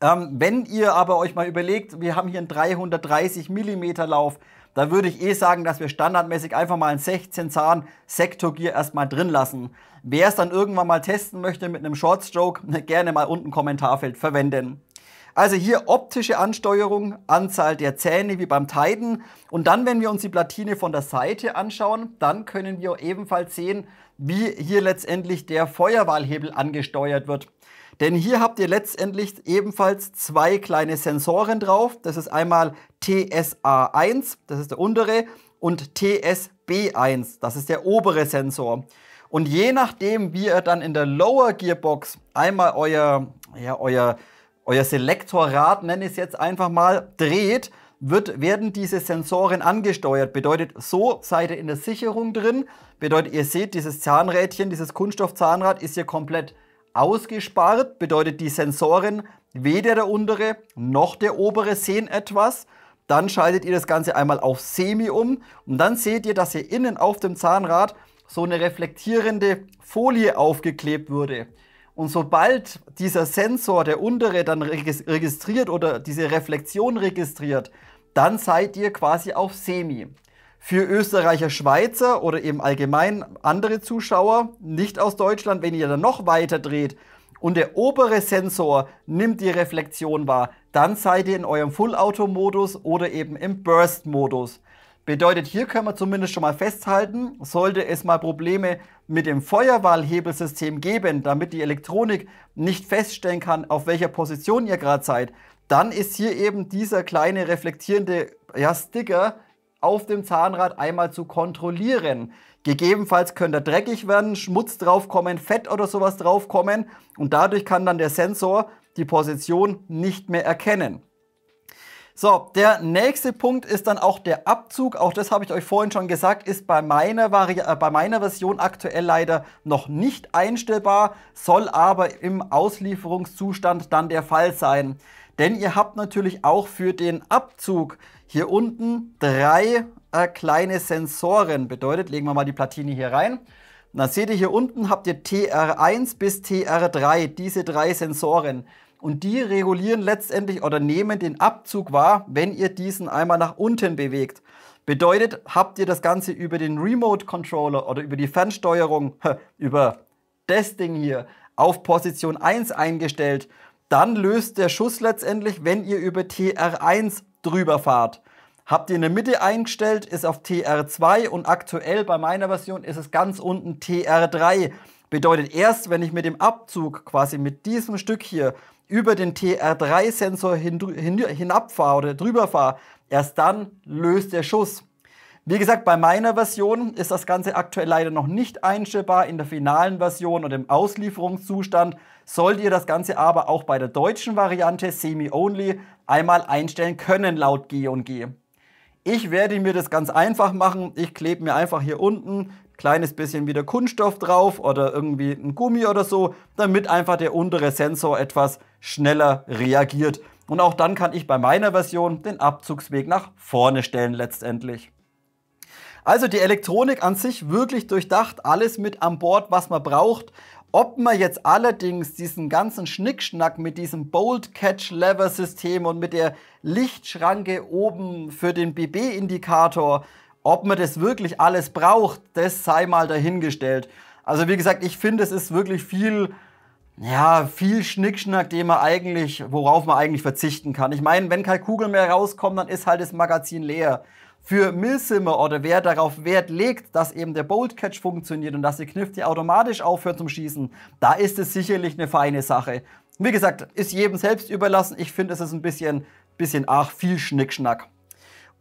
Ähm, wenn ihr aber euch mal überlegt, wir haben hier einen 330 mm Lauf, da würde ich eh sagen, dass wir standardmäßig einfach mal ein 16 Zahn Sektorgier erstmal drin lassen. Wer es dann irgendwann mal testen möchte mit einem Shortstroke, gerne mal unten im Kommentarfeld verwenden. Also hier optische Ansteuerung, Anzahl der Zähne wie beim Tiden. Und dann, wenn wir uns die Platine von der Seite anschauen, dann können wir ebenfalls sehen, wie hier letztendlich der Feuerwahlhebel angesteuert wird. Denn hier habt ihr letztendlich ebenfalls zwei kleine Sensoren drauf. Das ist einmal TSA1, das ist der untere, und TSB1, das ist der obere Sensor. Und je nachdem, wie ihr dann in der Lower Gearbox einmal euer, ja, euer euer Selektorrad, nenne ich es jetzt einfach mal, dreht, wird, werden diese Sensoren angesteuert. Bedeutet, so seid ihr in der Sicherung drin. Bedeutet, ihr seht, dieses Zahnrädchen, dieses Kunststoffzahnrad ist hier komplett ausgespart. Bedeutet, die Sensoren, weder der untere noch der obere, sehen etwas. Dann schaltet ihr das Ganze einmal auf Semi um und dann seht ihr, dass hier innen auf dem Zahnrad so eine reflektierende Folie aufgeklebt wurde. Und sobald dieser Sensor, der untere, dann registriert oder diese Reflexion registriert, dann seid ihr quasi auf Semi. Für Österreicher, Schweizer oder eben allgemein andere Zuschauer, nicht aus Deutschland, wenn ihr dann noch weiter dreht und der obere Sensor nimmt die Reflexion wahr, dann seid ihr in eurem Full-Auto-Modus oder eben im Burst-Modus. Bedeutet, hier können wir zumindest schon mal festhalten, sollte es mal Probleme mit dem Feuerwahlhebelsystem geben, damit die Elektronik nicht feststellen kann, auf welcher Position ihr gerade seid, dann ist hier eben dieser kleine reflektierende ja, Sticker auf dem Zahnrad einmal zu kontrollieren. Gegebenenfalls könnte dreckig werden, Schmutz draufkommen, Fett oder sowas draufkommen und dadurch kann dann der Sensor die Position nicht mehr erkennen. So, der nächste Punkt ist dann auch der Abzug. Auch das habe ich euch vorhin schon gesagt, ist bei meiner, Vari äh, bei meiner Version aktuell leider noch nicht einstellbar, soll aber im Auslieferungszustand dann der Fall sein. Denn ihr habt natürlich auch für den Abzug hier unten drei äh, kleine Sensoren. Bedeutet, legen wir mal die Platine hier rein. Und dann seht ihr hier unten habt ihr TR1 bis TR3, diese drei Sensoren und die regulieren letztendlich oder nehmen den Abzug wahr, wenn ihr diesen einmal nach unten bewegt. Bedeutet, habt ihr das Ganze über den Remote Controller oder über die Fernsteuerung, über das Ding hier, auf Position 1 eingestellt, dann löst der Schuss letztendlich, wenn ihr über TR1 drüber fahrt. Habt ihr in der Mitte eingestellt, ist auf TR2 und aktuell bei meiner Version ist es ganz unten TR3. Bedeutet erst, wenn ich mit dem Abzug, quasi mit diesem Stück hier, über den TR3-Sensor hin, hin, hinabfahre oder drüber fahre, erst dann löst der Schuss. Wie gesagt, bei meiner Version ist das Ganze aktuell leider noch nicht einstellbar. In der finalen Version und im Auslieferungszustand sollt ihr das Ganze aber auch bei der deutschen Variante Semi-Only einmal einstellen können laut G&G. &G. Ich werde mir das ganz einfach machen. Ich klebe mir einfach hier unten kleines bisschen wieder Kunststoff drauf oder irgendwie ein Gummi oder so, damit einfach der untere Sensor etwas schneller reagiert. Und auch dann kann ich bei meiner Version den Abzugsweg nach vorne stellen letztendlich. Also die Elektronik an sich wirklich durchdacht, alles mit an Bord, was man braucht. Ob man jetzt allerdings diesen ganzen Schnickschnack mit diesem Bolt Catch Lever System und mit der Lichtschranke oben für den BB Indikator ob man das wirklich alles braucht, das sei mal dahingestellt. Also wie gesagt, ich finde, es ist wirklich viel, ja, viel Schnickschnack, den man eigentlich, worauf man eigentlich verzichten kann. Ich meine, wenn kein mehr rauskommt, dann ist halt das Magazin leer. Für Milsimmer oder wer darauf Wert legt, dass eben der Bolt Catch funktioniert und dass die Knifte automatisch aufhört zum Schießen, da ist es sicherlich eine feine Sache. Wie gesagt, ist jedem selbst überlassen. Ich finde, es ist ein bisschen, bisschen arg viel Schnickschnack.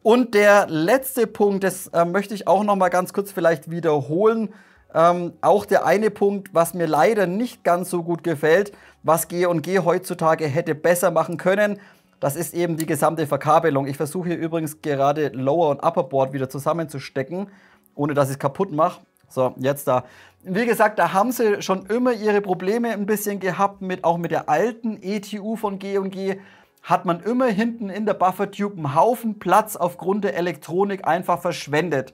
Und der letzte Punkt, das äh, möchte ich auch noch mal ganz kurz vielleicht wiederholen. Ähm, auch der eine Punkt, was mir leider nicht ganz so gut gefällt, was G&G heutzutage hätte besser machen können, das ist eben die gesamte Verkabelung. Ich versuche hier übrigens gerade Lower und Upper Board wieder zusammenzustecken, ohne dass ich es kaputt mache. So, jetzt da. Wie gesagt, da haben sie schon immer ihre Probleme ein bisschen gehabt, mit, auch mit der alten ETU von G&G. &G hat man immer hinten in der Buffer Tube einen Haufen Platz aufgrund der Elektronik einfach verschwendet.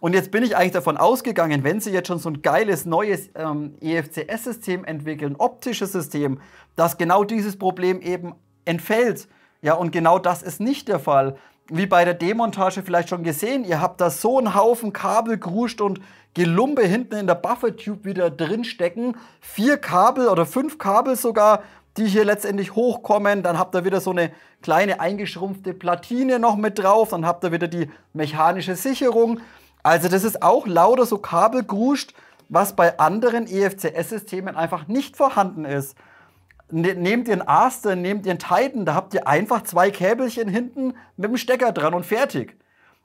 Und jetzt bin ich eigentlich davon ausgegangen, wenn sie jetzt schon so ein geiles neues ähm, EFCS-System entwickeln, optisches System, dass genau dieses Problem eben entfällt. Ja, und genau das ist nicht der Fall. Wie bei der Demontage vielleicht schon gesehen, ihr habt da so einen Haufen Kabel gruscht und Gelumpe hinten in der Buffer-Tube wieder drinstecken. Vier Kabel oder fünf Kabel sogar, die hier letztendlich hochkommen. Dann habt ihr wieder so eine kleine eingeschrumpfte Platine noch mit drauf. Dann habt ihr wieder die mechanische Sicherung. Also das ist auch lauter so Kabelgruscht, was bei anderen EFCS-Systemen einfach nicht vorhanden ist. Ne, nehmt ihr einen Aster, nehmt ihr einen Titan, da habt ihr einfach zwei Käbelchen hinten mit dem Stecker dran und fertig.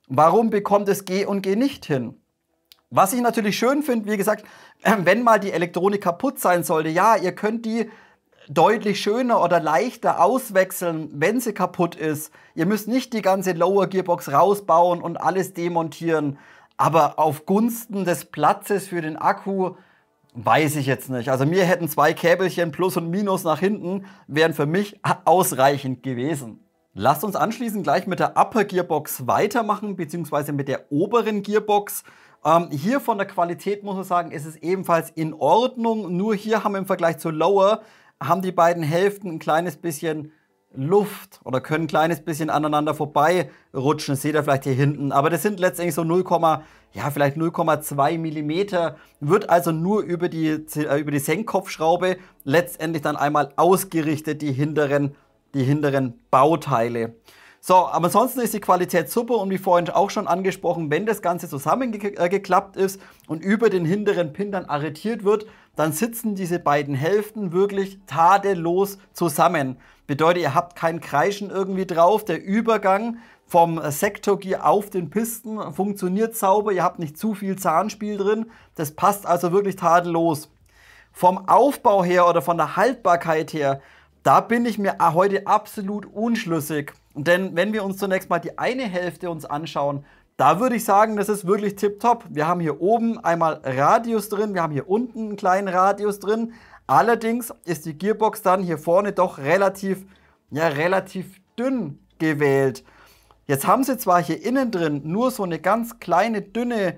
Warum bekommt es G und G nicht hin? Was ich natürlich schön finde, wie gesagt, wenn mal die Elektronik kaputt sein sollte, ja, ihr könnt die deutlich schöner oder leichter auswechseln, wenn sie kaputt ist. Ihr müsst nicht die ganze Lower Gearbox rausbauen und alles demontieren. Aber auf Gunsten des Platzes für den Akku weiß ich jetzt nicht. Also mir hätten zwei Käbelchen Plus und Minus nach hinten wären für mich ausreichend gewesen. Lasst uns anschließend gleich mit der Upper Gearbox weitermachen, beziehungsweise mit der oberen Gearbox. Ähm, hier von der Qualität muss man sagen, ist es ebenfalls in Ordnung. Nur hier haben wir im Vergleich zur Lower haben die beiden Hälften ein kleines bisschen Luft oder können ein kleines bisschen aneinander vorbeirutschen. Das seht ihr vielleicht hier hinten. Aber das sind letztendlich so 0, ja, vielleicht 0,2 mm. Wird also nur über die, äh, über die Senkkopfschraube letztendlich dann einmal ausgerichtet, die hinteren, die hinteren Bauteile. So, aber ansonsten ist die Qualität super und wie vorhin auch schon angesprochen, wenn das Ganze zusammengeklappt äh, ist und über den hinteren Pin dann arretiert wird, dann sitzen diese beiden Hälften wirklich tadellos zusammen. Bedeutet, ihr habt kein Kreischen irgendwie drauf, der Übergang vom Sektorgear auf den Pisten funktioniert sauber, ihr habt nicht zu viel Zahnspiel drin, das passt also wirklich tadellos. Vom Aufbau her oder von der Haltbarkeit her, da bin ich mir heute absolut unschlüssig. Denn wenn wir uns zunächst mal die eine Hälfte uns anschauen, da würde ich sagen, das ist wirklich tipptopp. Wir haben hier oben einmal Radius drin, wir haben hier unten einen kleinen Radius drin. Allerdings ist die Gearbox dann hier vorne doch relativ, ja, relativ dünn gewählt. Jetzt haben sie zwar hier innen drin nur so eine ganz kleine, dünne,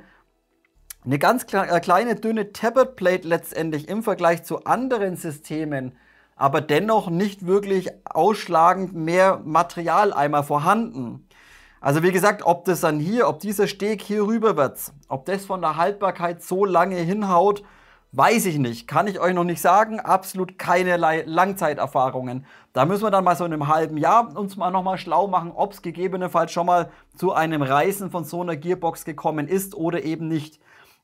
eine ganz äh, kleine, dünne Tablet Plate letztendlich im Vergleich zu anderen Systemen aber dennoch nicht wirklich ausschlagend mehr Material einmal vorhanden. Also wie gesagt, ob das dann hier, ob dieser Steg hier rüber wird, ob das von der Haltbarkeit so lange hinhaut, weiß ich nicht. Kann ich euch noch nicht sagen. Absolut keinerlei Langzeiterfahrungen. Da müssen wir dann mal so in einem halben Jahr uns mal nochmal schlau machen, ob es gegebenenfalls schon mal zu einem Reißen von so einer Gearbox gekommen ist oder eben nicht.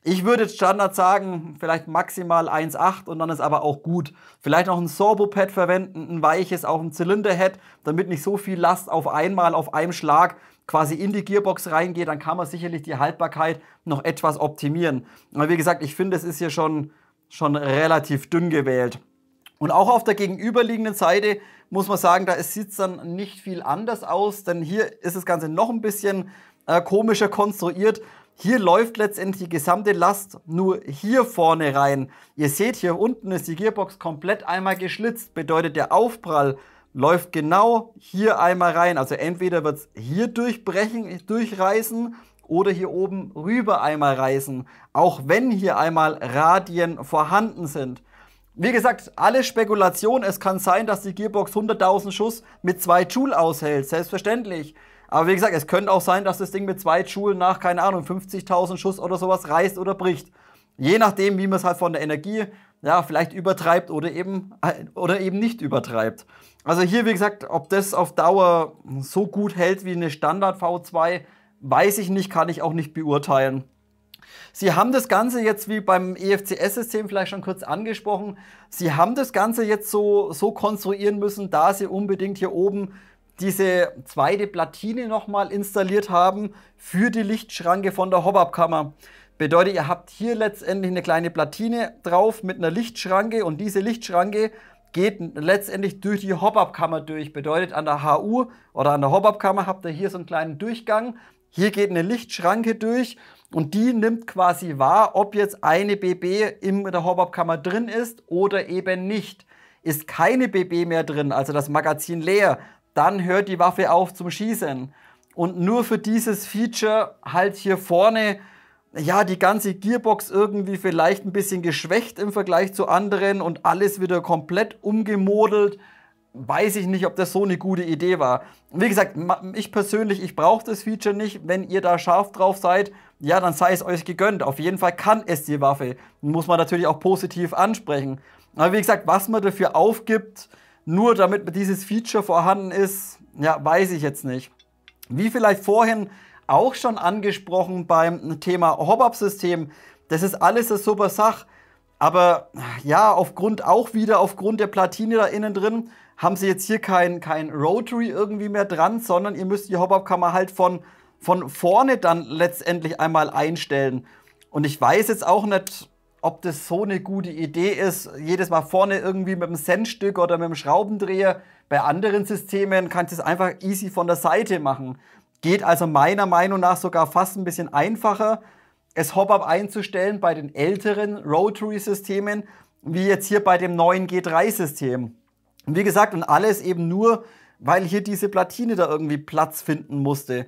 Ich würde jetzt Standard sagen, vielleicht maximal 1,8 und dann ist aber auch gut. Vielleicht noch ein Sorbo-Pad verwenden, ein weiches, auch ein Zylinder-Head, damit nicht so viel Last auf einmal, auf einem Schlag quasi in die Gearbox reingeht. Dann kann man sicherlich die Haltbarkeit noch etwas optimieren. Aber wie gesagt, ich finde, es ist hier schon, schon relativ dünn gewählt. Und auch auf der gegenüberliegenden Seite muss man sagen, da sieht es dann nicht viel anders aus, denn hier ist das Ganze noch ein bisschen äh, komischer konstruiert. Hier läuft letztendlich die gesamte Last nur hier vorne rein. Ihr seht, hier unten ist die Gearbox komplett einmal geschlitzt. Bedeutet, der Aufprall läuft genau hier einmal rein. Also entweder wird es hier durchbrechen, durchreißen oder hier oben rüber einmal reißen. Auch wenn hier einmal Radien vorhanden sind. Wie gesagt, alle Spekulation. Es kann sein, dass die Gearbox 100.000 Schuss mit 2 Joule aushält. Selbstverständlich. Aber wie gesagt, es könnte auch sein, dass das Ding mit zwei Joule nach, keine Ahnung, 50.000 Schuss oder sowas reißt oder bricht. Je nachdem, wie man es halt von der Energie, ja, vielleicht übertreibt oder eben, oder eben nicht übertreibt. Also hier, wie gesagt, ob das auf Dauer so gut hält wie eine Standard V2, weiß ich nicht, kann ich auch nicht beurteilen. Sie haben das Ganze jetzt wie beim EFCS-System vielleicht schon kurz angesprochen. Sie haben das Ganze jetzt so, so konstruieren müssen, da Sie unbedingt hier oben diese zweite Platine nochmal installiert haben für die Lichtschranke von der Hop-Up-Kammer. Bedeutet, ihr habt hier letztendlich eine kleine Platine drauf mit einer Lichtschranke und diese Lichtschranke geht letztendlich durch die Hop-Up-Kammer durch. Bedeutet, an der HU oder an der Hop-Up-Kammer habt ihr hier so einen kleinen Durchgang. Hier geht eine Lichtschranke durch und die nimmt quasi wahr, ob jetzt eine BB in der Hop-Up-Kammer drin ist oder eben nicht. Ist keine BB mehr drin, also das Magazin leer, dann hört die Waffe auf zum Schießen. Und nur für dieses Feature halt hier vorne, ja, die ganze Gearbox irgendwie vielleicht ein bisschen geschwächt im Vergleich zu anderen und alles wieder komplett umgemodelt. Weiß ich nicht, ob das so eine gute Idee war. Wie gesagt, ich persönlich, ich brauche das Feature nicht. Wenn ihr da scharf drauf seid, ja, dann sei es euch gegönnt. Auf jeden Fall kann es die Waffe. Muss man natürlich auch positiv ansprechen. Aber wie gesagt, was man dafür aufgibt, nur damit dieses Feature vorhanden ist, ja, weiß ich jetzt nicht. Wie vielleicht vorhin auch schon angesprochen beim Thema Hop-Up-System, das ist alles eine super Sache, aber ja, aufgrund auch wieder aufgrund der Platine da innen drin haben sie jetzt hier kein, kein Rotary irgendwie mehr dran, sondern ihr müsst die Hop-Up-Kammer halt von, von vorne dann letztendlich einmal einstellen. Und ich weiß jetzt auch nicht, ob das so eine gute Idee ist, jedes Mal vorne irgendwie mit dem Sendstück oder mit dem Schraubendreher. Bei anderen Systemen kannst du es einfach easy von der Seite machen. Geht also meiner Meinung nach sogar fast ein bisschen einfacher, es Hop-Up einzustellen bei den älteren Rotary-Systemen, wie jetzt hier bei dem neuen G3-System. wie gesagt, und alles eben nur, weil hier diese Platine da irgendwie Platz finden musste.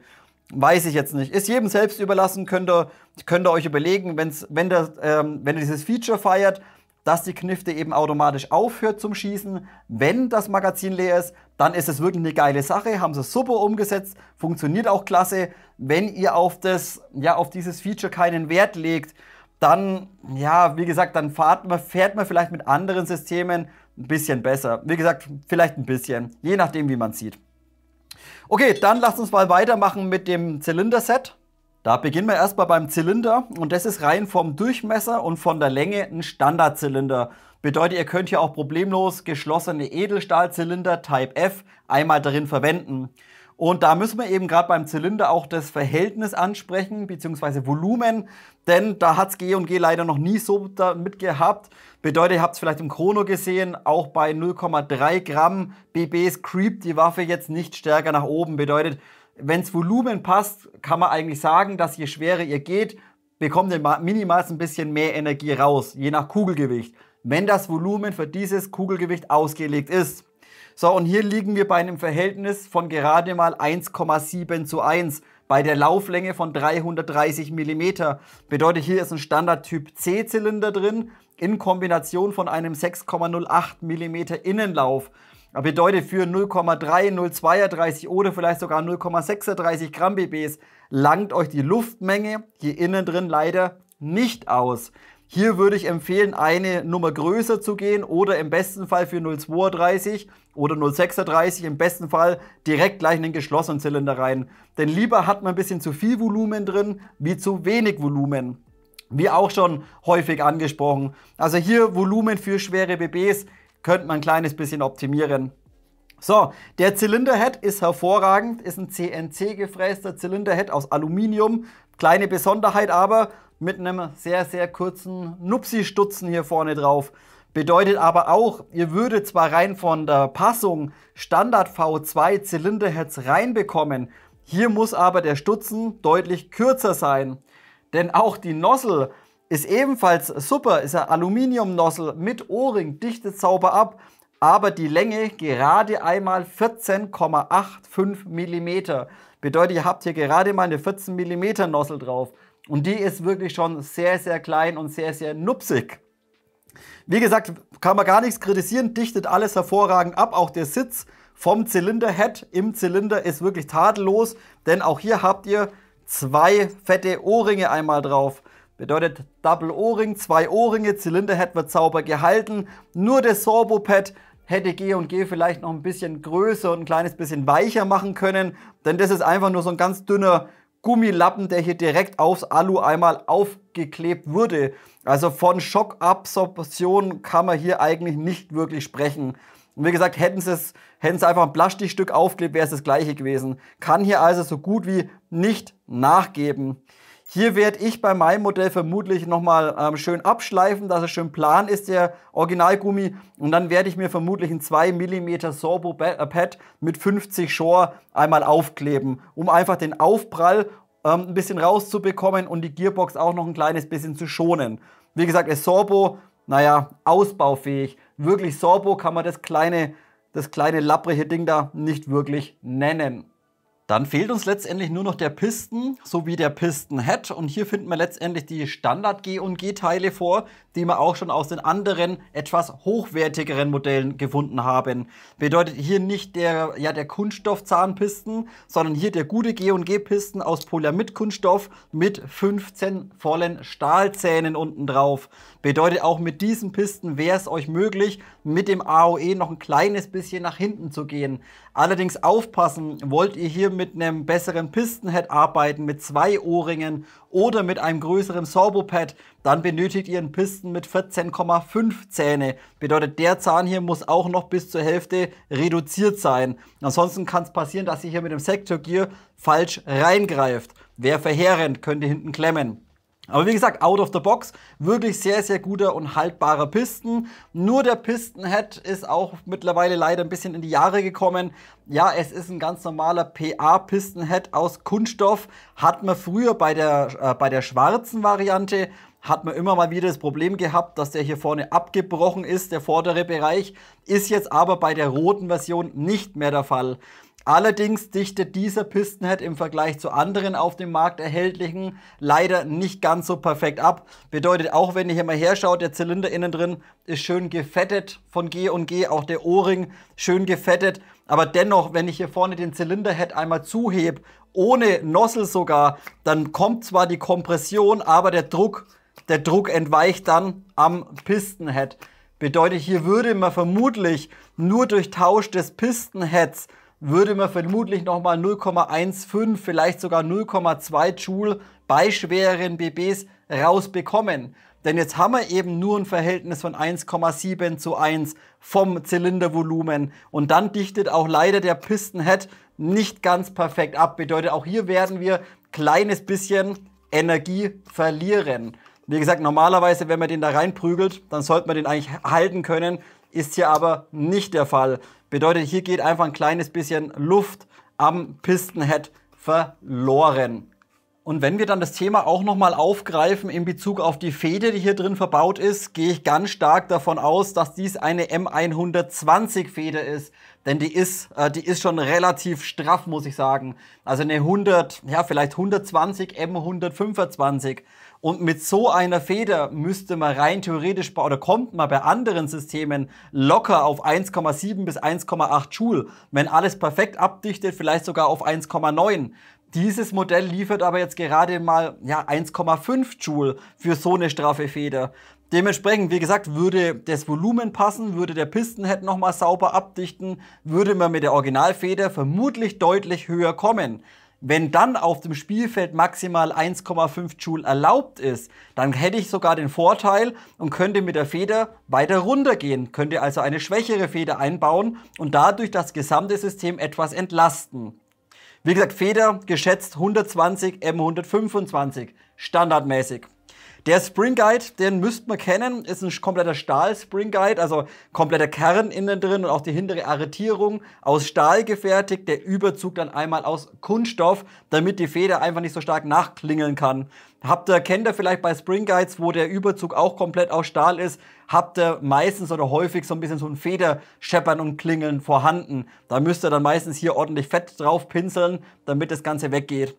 Weiß ich jetzt nicht. Ist jedem selbst überlassen, könnt ihr, könnt ihr euch überlegen, wenn's, wenn, der, ähm, wenn ihr dieses Feature feiert, dass die Knifte eben automatisch aufhört zum Schießen, wenn das Magazin leer ist, dann ist es wirklich eine geile Sache, haben sie super umgesetzt, funktioniert auch klasse. Wenn ihr auf, das, ja, auf dieses Feature keinen Wert legt, dann, ja, wie gesagt, dann fährt man, fährt man vielleicht mit anderen Systemen ein bisschen besser. Wie gesagt, vielleicht ein bisschen, je nachdem, wie man sieht. Okay, dann lasst uns mal weitermachen mit dem Zylinderset. Da beginnen wir erstmal beim Zylinder und das ist rein vom Durchmesser und von der Länge ein Standardzylinder. Bedeutet, ihr könnt hier auch problemlos geschlossene Edelstahlzylinder Type F einmal darin verwenden. Und da müssen wir eben gerade beim Zylinder auch das Verhältnis ansprechen, beziehungsweise Volumen, denn da hat es G&G leider noch nie so damit gehabt. Bedeutet, ihr habt es vielleicht im Chrono gesehen, auch bei 0,3 Gramm BBs creept die Waffe jetzt nicht stärker nach oben. Bedeutet, wenn es Volumen passt, kann man eigentlich sagen, dass je schwerer ihr geht, bekommt ihr minimal ein bisschen mehr Energie raus, je nach Kugelgewicht. Wenn das Volumen für dieses Kugelgewicht ausgelegt ist. So, und hier liegen wir bei einem Verhältnis von gerade mal 1,7 zu 1 bei der Lauflänge von 330 mm. Bedeutet, hier ist ein Standard-Typ C-Zylinder drin in Kombination von einem 6,08 mm Innenlauf. Das bedeutet für 0,3, 0,32 oder vielleicht sogar 0,36 Gramm BBs langt euch die Luftmenge hier innen drin leider nicht aus. Hier würde ich empfehlen, eine Nummer größer zu gehen oder im besten Fall für 0,230 oder 0,36 im besten Fall direkt gleich einen geschlossenen Zylinder rein. Denn lieber hat man ein bisschen zu viel Volumen drin, wie zu wenig Volumen. Wie auch schon häufig angesprochen. Also hier Volumen für schwere BBs könnte man ein kleines bisschen optimieren. So, der Zylinderhead ist hervorragend, ist ein CNC gefräster Zylinderhead aus Aluminium. Kleine Besonderheit aber, mit einem sehr, sehr kurzen Nupsi-Stutzen hier vorne drauf. Bedeutet aber auch, ihr würdet zwar rein von der Passung Standard V2 Zylinderherz reinbekommen, hier muss aber der Stutzen deutlich kürzer sein. Denn auch die Nozzle ist ebenfalls super, ist eine Aluminium-Nozzle mit Ohrring, dichtet sauber ab, aber die Länge gerade einmal 14,85 mm. Bedeutet, ihr habt hier gerade mal eine 14 mm Nozzle drauf. Und die ist wirklich schon sehr, sehr klein und sehr, sehr nupsig. Wie gesagt, kann man gar nichts kritisieren, dichtet alles hervorragend ab. Auch der Sitz vom Zylinderhead im Zylinder ist wirklich tadellos, denn auch hier habt ihr zwei fette Ohrringe einmal drauf. Bedeutet Double O-Ring, zwei O-Ringe, Ohrringe, Zylinderhead wird sauber gehalten. Nur das pad hätte G&G vielleicht noch ein bisschen größer und ein kleines bisschen weicher machen können, denn das ist einfach nur so ein ganz dünner Gummilappen, der hier direkt aufs Alu einmal aufgeklebt wurde. Also von Schockabsorption kann man hier eigentlich nicht wirklich sprechen. Und wie gesagt, hätten sie es hätten sie einfach ein Plastikstück aufklebt, wäre es das gleiche gewesen. Kann hier also so gut wie nicht nachgeben. Hier werde ich bei meinem Modell vermutlich nochmal ähm, schön abschleifen, dass es schön plan ist, der Originalgummi. Und dann werde ich mir vermutlich ein 2 mm Sorbo-Pad mit 50 Shore einmal aufkleben, um einfach den Aufprall ähm, ein bisschen rauszubekommen und die Gearbox auch noch ein kleines bisschen zu schonen. Wie gesagt, das Sorbo, naja, ausbaufähig. Wirklich Sorbo kann man das kleine, das kleine lapprige Ding da nicht wirklich nennen. Dann fehlt uns letztendlich nur noch der Pisten sowie der Pistenhead und hier finden wir letztendlich die Standard-G- und G-Teile vor, die wir auch schon aus den anderen etwas hochwertigeren Modellen gefunden haben. Bedeutet hier nicht der, ja, der Kunststoffzahnpisten, sondern hier der gute G- und G-Pisten aus Polyamidkunststoff mit 15 vollen Stahlzähnen unten drauf. Bedeutet auch mit diesen Pisten wäre es euch möglich, mit dem AOE noch ein kleines bisschen nach hinten zu gehen. Allerdings aufpassen, wollt ihr hier mit einem besseren Pistonhead arbeiten, mit zwei Ohrringen oder mit einem größeren Sorbo-Pad, dann benötigt ihr einen Pisten mit 14,5 Zähne. Bedeutet, der Zahn hier muss auch noch bis zur Hälfte reduziert sein. Ansonsten kann es passieren, dass ihr hier mit dem Sektor Gear falsch reingreift. Wäre verheerend, könnt ihr hinten klemmen. Aber wie gesagt, out of the box, wirklich sehr, sehr guter und haltbarer Pisten. Nur der Pistenhead ist auch mittlerweile leider ein bisschen in die Jahre gekommen. Ja, es ist ein ganz normaler PA-Pistenhead aus Kunststoff. Hat man früher bei der, äh, bei der schwarzen Variante, hat man immer mal wieder das Problem gehabt, dass der hier vorne abgebrochen ist, der vordere Bereich. Ist jetzt aber bei der roten Version nicht mehr der Fall. Allerdings dichtet dieser Pistenhead im Vergleich zu anderen auf dem Markt erhältlichen leider nicht ganz so perfekt ab. Bedeutet auch, wenn ihr hier mal herschaut, der Zylinder innen drin ist schön gefettet von G und G, auch der O-Ring schön gefettet. Aber dennoch, wenn ich hier vorne den Zylinderhead einmal zuhebe, ohne Nozzle sogar, dann kommt zwar die Kompression, aber der Druck, der Druck entweicht dann am Pistenhead. Bedeutet, hier würde man vermutlich nur durch Tausch des Pistenheads würde man vermutlich nochmal 0,15, vielleicht sogar 0,2 Joule bei schwereren BBs rausbekommen. Denn jetzt haben wir eben nur ein Verhältnis von 1,7 zu 1 vom Zylindervolumen. Und dann dichtet auch leider der Pistenhead nicht ganz perfekt ab. Bedeutet, auch hier werden wir ein kleines bisschen Energie verlieren. Wie gesagt, normalerweise, wenn man den da reinprügelt, dann sollte man den eigentlich halten können. Ist hier aber nicht der Fall. Bedeutet, hier geht einfach ein kleines bisschen Luft am Pistenhead verloren. Und wenn wir dann das Thema auch nochmal aufgreifen in Bezug auf die Feder, die hier drin verbaut ist, gehe ich ganz stark davon aus, dass dies eine M120 Feder ist. Denn die ist, äh, die ist schon relativ straff, muss ich sagen. Also eine 100, ja vielleicht 120 M125. Und mit so einer Feder müsste man rein theoretisch oder kommt man bei anderen Systemen locker auf 1,7 bis 1,8 Joule, wenn alles perfekt abdichtet, vielleicht sogar auf 1,9. Dieses Modell liefert aber jetzt gerade mal ja, 1,5 Joule für so eine straffe Feder. Dementsprechend, wie gesagt, würde das Volumen passen, würde der Pistonhead nochmal sauber abdichten, würde man mit der Originalfeder vermutlich deutlich höher kommen. Wenn dann auf dem Spielfeld maximal 1,5 Joule erlaubt ist, dann hätte ich sogar den Vorteil und könnte mit der Feder weiter runtergehen, könnte also eine schwächere Feder einbauen und dadurch das gesamte System etwas entlasten. Wie gesagt, Feder geschätzt 120 M125 standardmäßig. Der Spring Guide, den müsste man kennen, ist ein kompletter Stahl-Spring Guide, also kompletter Kern innen drin und auch die hintere Arretierung aus Stahl gefertigt, der Überzug dann einmal aus Kunststoff, damit die Feder einfach nicht so stark nachklingeln kann. Habt ihr, kennt ihr vielleicht bei Spring Guides, wo der Überzug auch komplett aus Stahl ist, habt ihr meistens oder häufig so ein bisschen so ein Federscheppern und Klingeln vorhanden. Da müsst ihr dann meistens hier ordentlich Fett drauf pinseln, damit das Ganze weggeht.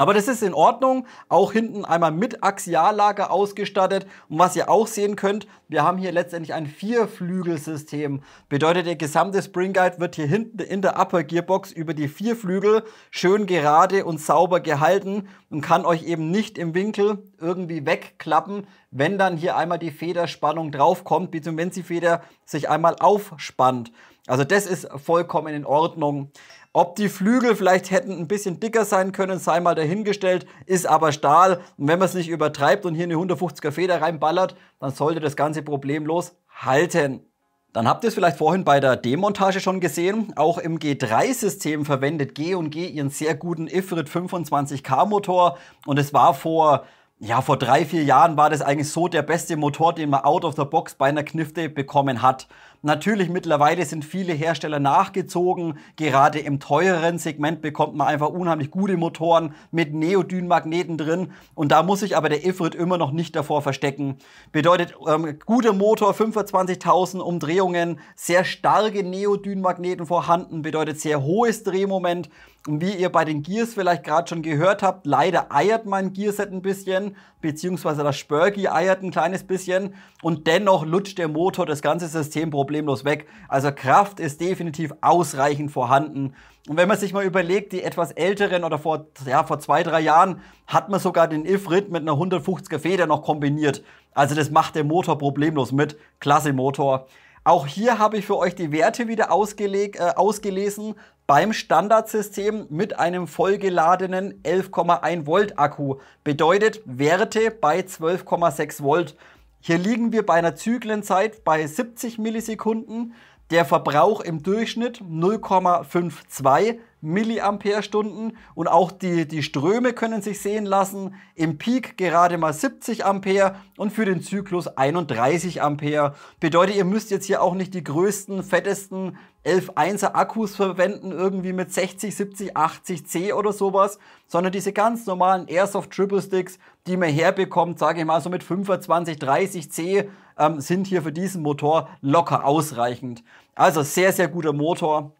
Aber das ist in Ordnung. Auch hinten einmal mit Axiallager ausgestattet. Und was ihr auch sehen könnt, wir haben hier letztendlich ein Vierflügelsystem. Bedeutet, der gesamte Spring Guide wird hier hinten in der Upper Gearbox über die vier Flügel schön gerade und sauber gehalten und kann euch eben nicht im Winkel irgendwie wegklappen, wenn dann hier einmal die Federspannung draufkommt, beziehungsweise wenn die Feder sich einmal aufspannt. Also das ist vollkommen in Ordnung. Ob die Flügel vielleicht hätten ein bisschen dicker sein können, sei mal dahingestellt, ist aber Stahl. Und wenn man es nicht übertreibt und hier eine 150er Feder reinballert, dann sollte das Ganze problemlos halten. Dann habt ihr es vielleicht vorhin bei der Demontage schon gesehen. Auch im G3-System verwendet G&G ihren sehr guten Ifrit 25K Motor. Und es war vor ja, vor drei, vier Jahren war das eigentlich so der beste Motor, den man out of the box bei einer Knifte bekommen hat. Natürlich mittlerweile sind viele Hersteller nachgezogen. Gerade im teureren Segment bekommt man einfach unheimlich gute Motoren mit Neodynmagneten drin. Und da muss sich aber der Ifrit immer noch nicht davor verstecken. Bedeutet, ähm, guter Motor, 25.000 Umdrehungen, sehr starke Neodynmagneten vorhanden, bedeutet sehr hohes Drehmoment. Und wie ihr bei den Gears vielleicht gerade schon gehört habt, leider eiert mein Gearset ein bisschen, beziehungsweise das Spurky eiert ein kleines bisschen. Und dennoch lutscht der Motor das ganze System problemlos problemlos weg. Also Kraft ist definitiv ausreichend vorhanden. Und wenn man sich mal überlegt, die etwas älteren oder vor, ja, vor zwei, drei Jahren hat man sogar den Ifrit mit einer 150er Feder noch kombiniert. Also das macht der Motor problemlos mit. Klasse Motor. Auch hier habe ich für euch die Werte wieder äh, ausgelesen beim Standardsystem mit einem vollgeladenen 11,1 Volt Akku. Bedeutet Werte bei 12,6 Volt. Hier liegen wir bei einer Zyklenzeit bei 70 Millisekunden. Der Verbrauch im Durchschnitt 0,52 Milliampere-Stunden und auch die, die Ströme können sich sehen lassen. Im Peak gerade mal 70 Ampere und für den Zyklus 31 Ampere. Bedeutet, ihr müsst jetzt hier auch nicht die größten, fettesten 11.1er Akkus verwenden, irgendwie mit 60, 70, 80 C oder sowas, sondern diese ganz normalen Airsoft Triple Sticks, die man herbekommt, sage ich mal so mit 25, 30 C, ähm, sind hier für diesen Motor locker ausreichend. Also sehr, sehr guter Motor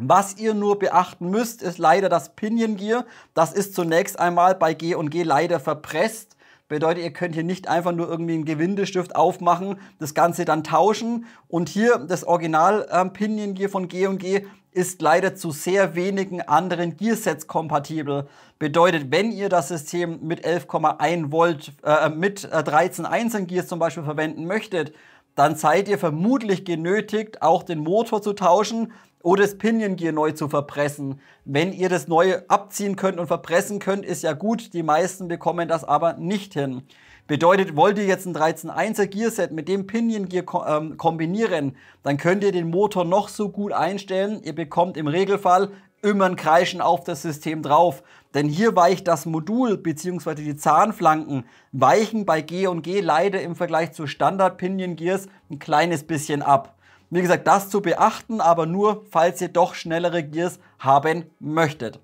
was ihr nur beachten müsst, ist leider das Pinion Gear. Das ist zunächst einmal bei G und G leider verpresst. Bedeutet, ihr könnt hier nicht einfach nur irgendwie einen Gewindestift aufmachen, das Ganze dann tauschen. Und hier das Original ähm, Pinion Gear von G&G ist leider zu sehr wenigen anderen Gearsets kompatibel. Bedeutet, wenn ihr das System mit 11,1 Volt, äh, mit 13,1 äh, Gears zum Beispiel verwenden möchtet, dann seid ihr vermutlich genötigt, auch den Motor zu tauschen, oder das Pinion Gear neu zu verpressen. Wenn ihr das neu abziehen könnt und verpressen könnt, ist ja gut. Die meisten bekommen das aber nicht hin. Bedeutet, wollt ihr jetzt ein 13.1er Gearset mit dem Pinion Gear ähm, kombinieren, dann könnt ihr den Motor noch so gut einstellen. Ihr bekommt im Regelfall immer ein Kreischen auf das System drauf. Denn hier weicht das Modul bzw. die Zahnflanken weichen bei G&G leider im Vergleich zu Standard Pinion Gears ein kleines bisschen ab. Wie gesagt, das zu beachten, aber nur, falls ihr doch schnellere Gears haben möchtet.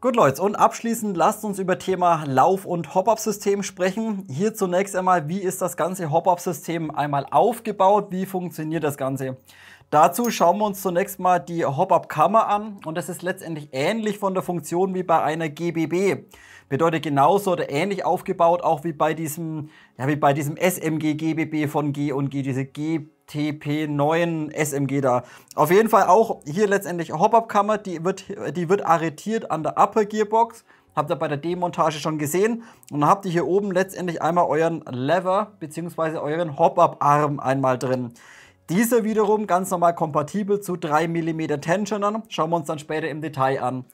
Gut Leute, und abschließend lasst uns über Thema Lauf- und Hop-Up-System sprechen. Hier zunächst einmal, wie ist das ganze Hop-Up-System einmal aufgebaut, wie funktioniert das Ganze? Dazu schauen wir uns zunächst mal die Hop-Up-Kammer an und das ist letztendlich ähnlich von der Funktion wie bei einer GBB. Bedeutet genauso oder ähnlich aufgebaut, auch wie bei diesem, ja, wie bei diesem SMG GBB von G und G, diese GTP9 SMG da. Auf jeden Fall auch hier letztendlich Hop-Up-Kammer, die wird, die wird arretiert an der Upper Gearbox. Habt ihr bei der Demontage schon gesehen. Und dann habt ihr hier oben letztendlich einmal euren Lever bzw. euren Hop-Up-Arm einmal drin. Dieser wiederum ganz normal kompatibel zu 3 mm Tensionern. Schauen wir uns dann später im Detail an.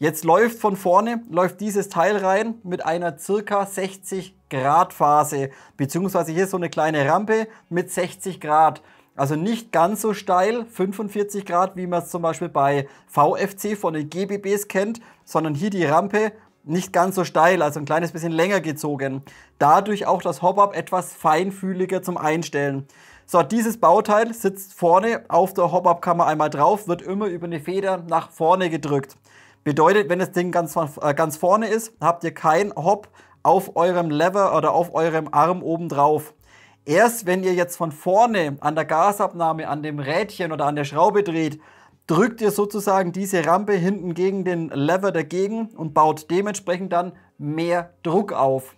Jetzt läuft von vorne, läuft dieses Teil rein mit einer circa 60 Grad Phase, beziehungsweise hier so eine kleine Rampe mit 60 Grad. Also nicht ganz so steil, 45 Grad, wie man es zum Beispiel bei VFC von den GBBs kennt, sondern hier die Rampe nicht ganz so steil, also ein kleines bisschen länger gezogen. Dadurch auch das Hop-Up etwas feinfühliger zum Einstellen. So, dieses Bauteil sitzt vorne auf der Hop-Up-Kammer einmal drauf, wird immer über eine Feder nach vorne gedrückt. Bedeutet, wenn das Ding ganz, äh, ganz vorne ist, habt ihr keinen Hop auf eurem Lever oder auf eurem Arm oben drauf. Erst wenn ihr jetzt von vorne an der Gasabnahme, an dem Rädchen oder an der Schraube dreht, drückt ihr sozusagen diese Rampe hinten gegen den Lever dagegen und baut dementsprechend dann mehr Druck auf.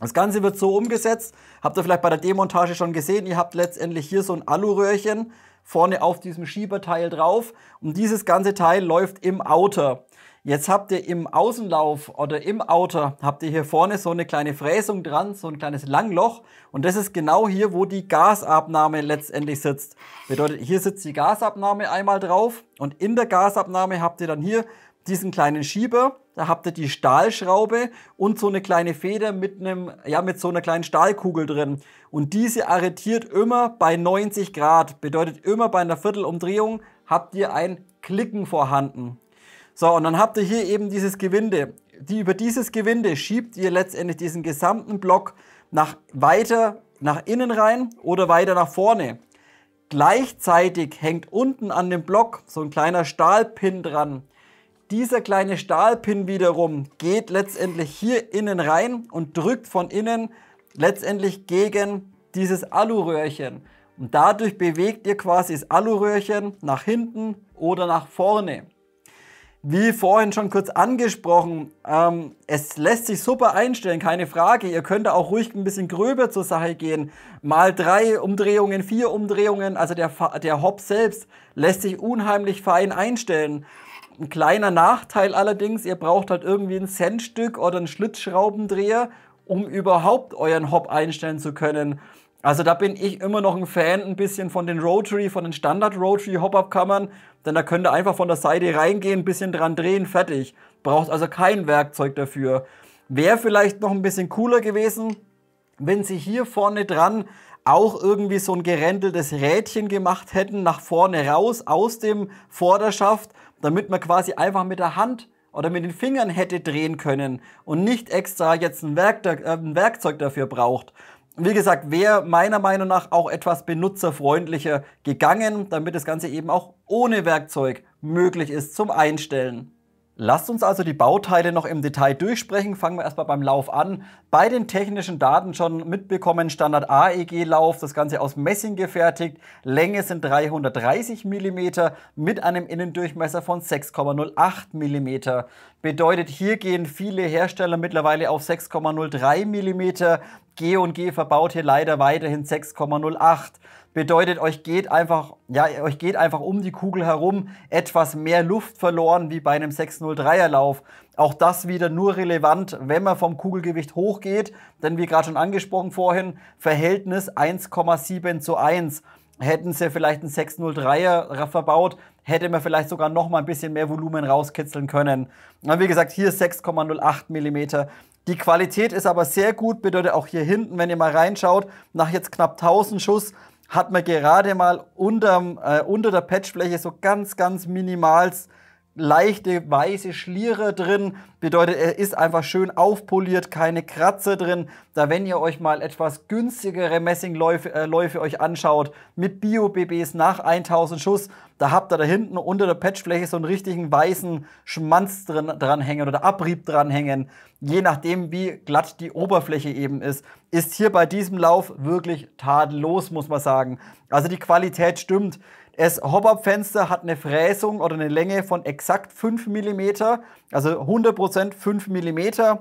Das Ganze wird so umgesetzt, habt ihr vielleicht bei der Demontage schon gesehen, ihr habt letztendlich hier so ein Aluröhrchen vorne auf diesem Schieberteil drauf und dieses ganze Teil läuft im Outer. Jetzt habt ihr im Außenlauf oder im Outer, habt ihr hier vorne so eine kleine Fräsung dran, so ein kleines Langloch. Und das ist genau hier, wo die Gasabnahme letztendlich sitzt. Bedeutet, hier sitzt die Gasabnahme einmal drauf und in der Gasabnahme habt ihr dann hier diesen kleinen Schieber, da habt ihr die Stahlschraube und so eine kleine Feder mit einem, ja, mit so einer kleinen Stahlkugel drin. Und diese arretiert immer bei 90 Grad. Bedeutet immer bei einer Viertelumdrehung habt ihr ein Klicken vorhanden. So, und dann habt ihr hier eben dieses Gewinde. Die, über dieses Gewinde schiebt ihr letztendlich diesen gesamten Block nach weiter nach innen rein oder weiter nach vorne. Gleichzeitig hängt unten an dem Block so ein kleiner Stahlpin dran. Dieser kleine Stahlpin wiederum geht letztendlich hier innen rein und drückt von innen letztendlich gegen dieses Aluröhrchen. Und dadurch bewegt ihr quasi das Aluröhrchen nach hinten oder nach vorne. Wie vorhin schon kurz angesprochen, ähm, es lässt sich super einstellen, keine Frage. Ihr könnt auch ruhig ein bisschen gröber zur Sache gehen. Mal drei Umdrehungen, vier Umdrehungen, also der, der Hop selbst lässt sich unheimlich fein einstellen. Ein kleiner Nachteil allerdings, ihr braucht halt irgendwie ein Centstück oder einen Schlitzschraubendreher, um überhaupt euren Hop einstellen zu können. Also da bin ich immer noch ein Fan ein bisschen von den Rotary, von den Standard Rotary Hop-Up-Kammern, denn da könnt ihr einfach von der Seite reingehen, ein bisschen dran drehen, fertig. Braucht also kein Werkzeug dafür. Wäre vielleicht noch ein bisschen cooler gewesen, wenn sie hier vorne dran auch irgendwie so ein gerändeltes Rädchen gemacht hätten, nach vorne raus aus dem Vorderschaft, damit man quasi einfach mit der Hand oder mit den Fingern hätte drehen können und nicht extra jetzt ein äh, Werkzeug dafür braucht wie gesagt, wäre meiner Meinung nach auch etwas benutzerfreundlicher gegangen, damit das Ganze eben auch ohne Werkzeug möglich ist zum Einstellen. Lasst uns also die Bauteile noch im Detail durchsprechen. Fangen wir erstmal beim Lauf an. Bei den technischen Daten schon mitbekommen, Standard AEG-Lauf, das Ganze aus Messing gefertigt. Länge sind 330 mm mit einem Innendurchmesser von 6,08 mm. Bedeutet, hier gehen viele Hersteller mittlerweile auf 6,03 mm. G&G verbaut hier leider weiterhin 6,08. Bedeutet, euch geht einfach, ja, euch geht einfach um die Kugel herum etwas mehr Luft verloren wie bei einem 603er Lauf. Auch das wieder nur relevant, wenn man vom Kugelgewicht hochgeht, denn wie gerade schon angesprochen vorhin, Verhältnis 1,7 zu 1. Hätten sie vielleicht einen 603er verbaut, hätte man vielleicht sogar noch mal ein bisschen mehr Volumen rauskitzeln können. Wie gesagt, hier 6,08 mm. Die Qualität ist aber sehr gut, bedeutet auch hier hinten, wenn ihr mal reinschaut, nach jetzt knapp 1000 Schuss hat man gerade mal unterm, äh, unter der Patchfläche so ganz, ganz minimals leichte weiße Schliere drin. Bedeutet, er ist einfach schön aufpoliert, keine Kratzer drin. Da wenn ihr euch mal etwas günstigere Messingläufe äh, Läufe euch anschaut, mit Bio-BBs nach 1000 Schuss, da habt ihr da hinten unter der Patchfläche so einen richtigen weißen Schmanz drin, dranhängen oder Abrieb dranhängen. Je nachdem, wie glatt die Oberfläche eben ist, ist hier bei diesem Lauf wirklich tadellos, muss man sagen. Also die Qualität stimmt. Das Hop-Up-Fenster hat eine Fräsung oder eine Länge von exakt 5 mm, also 100% 5 mm.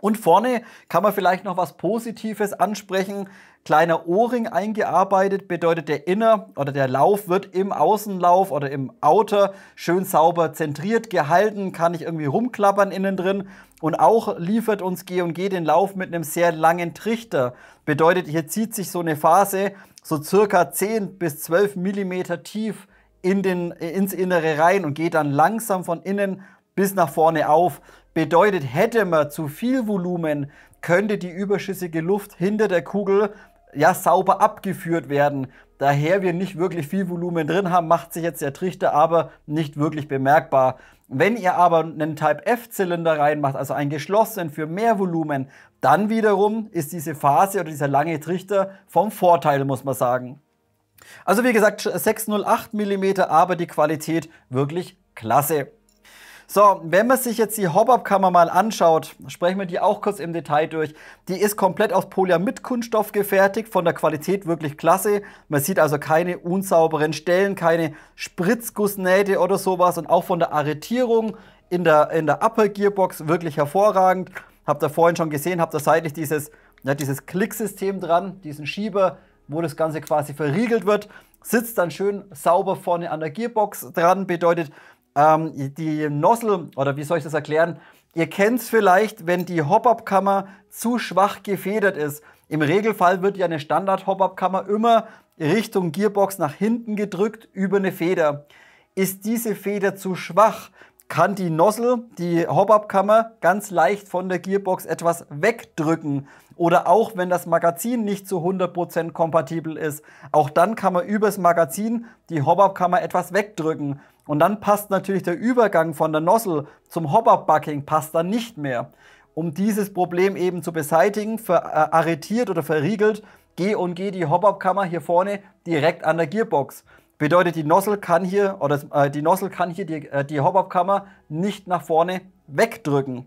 Und vorne kann man vielleicht noch was Positives ansprechen. Kleiner Ohrring eingearbeitet bedeutet der Inner oder der Lauf wird im Außenlauf oder im Outer schön sauber zentriert gehalten, kann ich irgendwie rumklappern innen drin. Und auch liefert uns G&G den Lauf mit einem sehr langen Trichter. Bedeutet, hier zieht sich so eine Phase so circa 10 bis 12 mm tief in den, ins Innere rein und geht dann langsam von innen bis nach vorne auf. Bedeutet, hätte man zu viel Volumen, könnte die überschüssige Luft hinter der Kugel ja sauber abgeführt werden. Daher wir nicht wirklich viel Volumen drin haben, macht sich jetzt der Trichter aber nicht wirklich bemerkbar. Wenn ihr aber einen Type F Zylinder reinmacht, also einen geschlossenen für mehr Volumen, dann wiederum ist diese Phase oder dieser lange Trichter vom Vorteil, muss man sagen. Also wie gesagt, 608 mm, aber die Qualität wirklich klasse. So, wenn man sich jetzt die Hop-Up-Kammer mal anschaut, sprechen wir die auch kurz im Detail durch. Die ist komplett aus Polyamid-Kunststoff gefertigt, von der Qualität wirklich klasse. Man sieht also keine unsauberen Stellen, keine Spritzgussnähte oder sowas und auch von der Arretierung in der, in der Upper Gearbox wirklich hervorragend. Habt ihr vorhin schon gesehen, habt ihr seitlich dieses, ja, dieses Klicksystem dran, diesen Schieber, wo das Ganze quasi verriegelt wird. Sitzt dann schön sauber vorne an der Gearbox dran, bedeutet ähm, die Nozzle, oder wie soll ich das erklären? Ihr kennt es vielleicht, wenn die Hop-Up-Kammer zu schwach gefedert ist. Im Regelfall wird ja eine Standard-Hop-Up-Kammer immer Richtung Gearbox nach hinten gedrückt über eine Feder. Ist diese Feder zu schwach, kann die Nozzle, die Hop-Up-Kammer, ganz leicht von der Gearbox etwas wegdrücken. Oder auch wenn das Magazin nicht zu 100% kompatibel ist, auch dann kann man übers Magazin die Hop-Up-Kammer etwas wegdrücken. Und dann passt natürlich der Übergang von der Nozzle zum Hop-Up-Bucking passt dann nicht mehr. Um dieses Problem eben zu beseitigen, arretiert oder verriegelt G&G die Hop-Up-Kammer hier vorne direkt an der Gearbox. Bedeutet, die Nozzle kann hier, oder äh, die Nozzle kann hier die, äh, die Hop-Up-Kammer nicht nach vorne wegdrücken.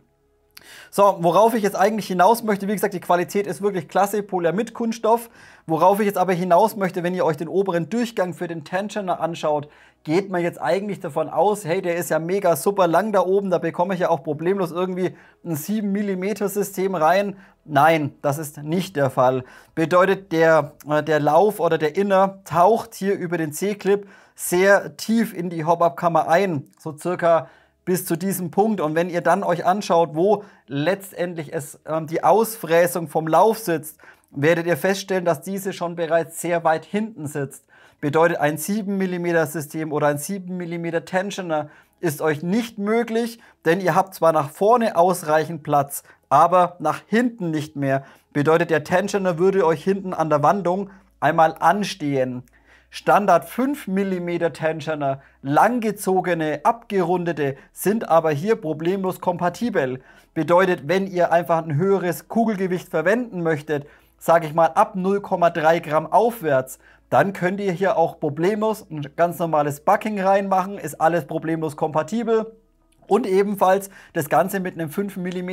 So, worauf ich jetzt eigentlich hinaus möchte, wie gesagt, die Qualität ist wirklich klasse, Polyamid Kunststoff. Worauf ich jetzt aber hinaus möchte, wenn ihr euch den oberen Durchgang für den Tensioner anschaut, geht man jetzt eigentlich davon aus, hey, der ist ja mega super lang da oben, da bekomme ich ja auch problemlos irgendwie ein 7 mm System rein. Nein, das ist nicht der Fall. Bedeutet, der, äh, der Lauf oder der Inner taucht hier über den C-Clip sehr tief in die Hop-Up-Kammer ein, so circa bis zu diesem Punkt. Und wenn ihr dann euch anschaut, wo letztendlich es äh, die Ausfräsung vom Lauf sitzt, werdet ihr feststellen, dass diese schon bereits sehr weit hinten sitzt bedeutet ein 7 mm System oder ein 7 mm Tensioner ist euch nicht möglich, denn ihr habt zwar nach vorne ausreichend Platz, aber nach hinten nicht mehr. Bedeutet der Tensioner würde euch hinten an der Wandung einmal anstehen. Standard 5 mm Tensioner, langgezogene, abgerundete, sind aber hier problemlos kompatibel. Bedeutet, wenn ihr einfach ein höheres Kugelgewicht verwenden möchtet, sage ich mal ab 0,3 Gramm aufwärts, dann könnt ihr hier auch problemlos ein ganz normales Bucking reinmachen, ist alles problemlos kompatibel. Und ebenfalls das Ganze mit einem 5 mm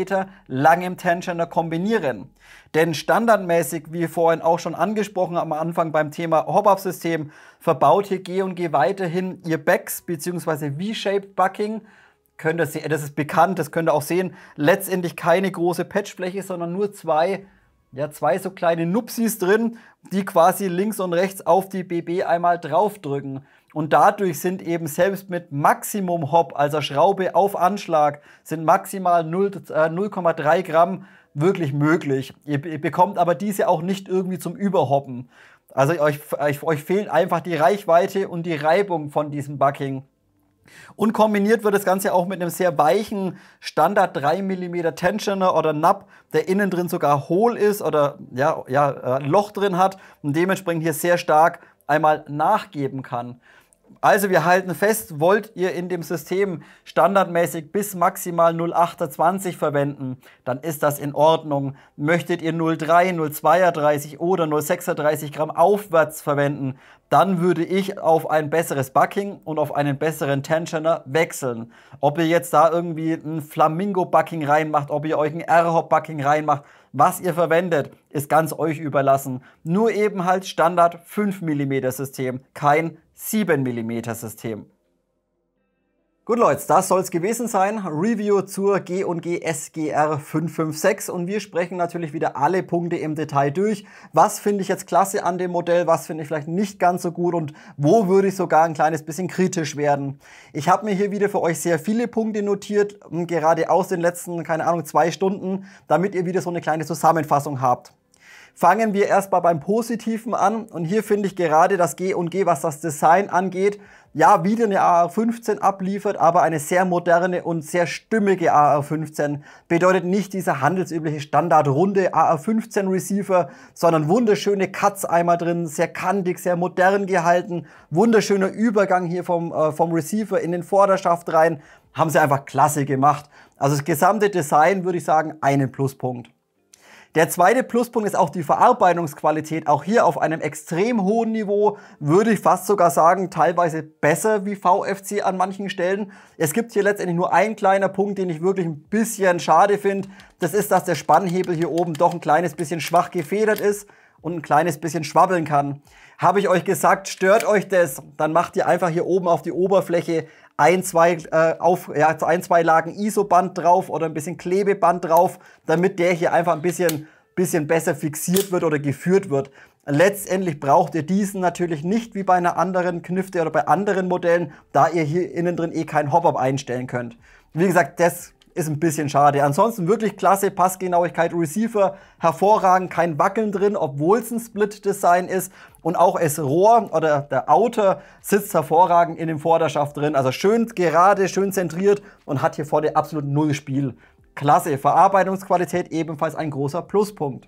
langem Tensioner kombinieren. Denn standardmäßig, wie vorhin auch schon angesprochen am Anfang beim Thema Hop-Up-System, verbaut hier G&G weiterhin ihr Backs bzw. V-Shaped Bucking könnt ihr sehen, das ist bekannt, das könnt ihr auch sehen, letztendlich keine große Patchfläche, sondern nur zwei ja, zwei so kleine Nupsis drin, die quasi links und rechts auf die BB einmal draufdrücken. Und dadurch sind eben selbst mit Maximum Hop, also Schraube auf Anschlag, sind maximal 0,3 äh, Gramm wirklich möglich. Ihr, ihr, bekommt aber diese auch nicht irgendwie zum Überhoppen. Also euch, euch, euch fehlt einfach die Reichweite und die Reibung von diesem Bucking. Und kombiniert wird das Ganze auch mit einem sehr weichen Standard 3 mm Tensioner oder Nub, der innen drin sogar hohl ist oder ja, ja, äh, ein Loch drin hat und dementsprechend hier sehr stark einmal nachgeben kann. Also wir halten fest, wollt ihr in dem System standardmäßig bis maximal 0,28 verwenden, dann ist das in Ordnung. Möchtet ihr 0,3, 0,32 oder 0,36 Gramm aufwärts verwenden, dann würde ich auf ein besseres Bucking und auf einen besseren Tensioner wechseln. Ob ihr jetzt da irgendwie ein Flamingo-Bucking reinmacht, ob ihr euch ein R-Hop-Bucking reinmacht, was ihr verwendet, ist ganz euch überlassen. Nur eben halt Standard 5 mm System, kein 7 mm System. Gut Leute, das soll es gewesen sein. Review zur G&G SGR 556 und wir sprechen natürlich wieder alle Punkte im Detail durch. Was finde ich jetzt klasse an dem Modell, was finde ich vielleicht nicht ganz so gut und wo würde ich sogar ein kleines bisschen kritisch werden. Ich habe mir hier wieder für euch sehr viele Punkte notiert, hm, gerade aus den letzten, keine Ahnung, zwei Stunden, damit ihr wieder so eine kleine Zusammenfassung habt. Fangen wir erstmal beim Positiven an. Und hier finde ich gerade das G und G, was das Design angeht, ja, wieder eine AR15 abliefert, aber eine sehr moderne und sehr stimmige AR15. Bedeutet nicht dieser handelsübliche standardrunde AR15 Receiver, sondern wunderschöne Cuts einmal drin, sehr kantig, sehr modern gehalten, wunderschöner Übergang hier vom, äh, vom Receiver in den Vorderschaft rein. Haben sie einfach klasse gemacht. Also das gesamte Design würde ich sagen, einen Pluspunkt. Der zweite Pluspunkt ist auch die Verarbeitungsqualität, auch hier auf einem extrem hohen Niveau, würde ich fast sogar sagen, teilweise besser wie VFC an manchen Stellen. Es gibt hier letztendlich nur einen kleinen Punkt, den ich wirklich ein bisschen schade finde. Das ist, dass der Spannhebel hier oben doch ein kleines bisschen schwach gefedert ist und ein kleines bisschen schwabbeln kann. Habe ich euch gesagt, stört euch das, dann macht ihr einfach hier oben auf die Oberfläche ein, zwei, äh, auf, ja, also ein, zwei Lagen ISO-Band drauf oder ein bisschen Klebeband drauf, damit der hier einfach ein bisschen, bisschen besser fixiert wird oder geführt wird. Letztendlich braucht ihr diesen natürlich nicht wie bei einer anderen Knüfte oder bei anderen Modellen, da ihr hier innen drin eh kein Hop-Up einstellen könnt. Wie gesagt, das ist ein bisschen schade. Ansonsten wirklich klasse Passgenauigkeit, Receiver hervorragend, kein Wackeln drin, obwohl es ein Split-Design ist. Und auch das Rohr oder der Outer sitzt hervorragend in dem Vorderschaft drin. Also schön gerade, schön zentriert und hat hier vorne absolut null Spiel. Klasse. Verarbeitungsqualität ebenfalls ein großer Pluspunkt.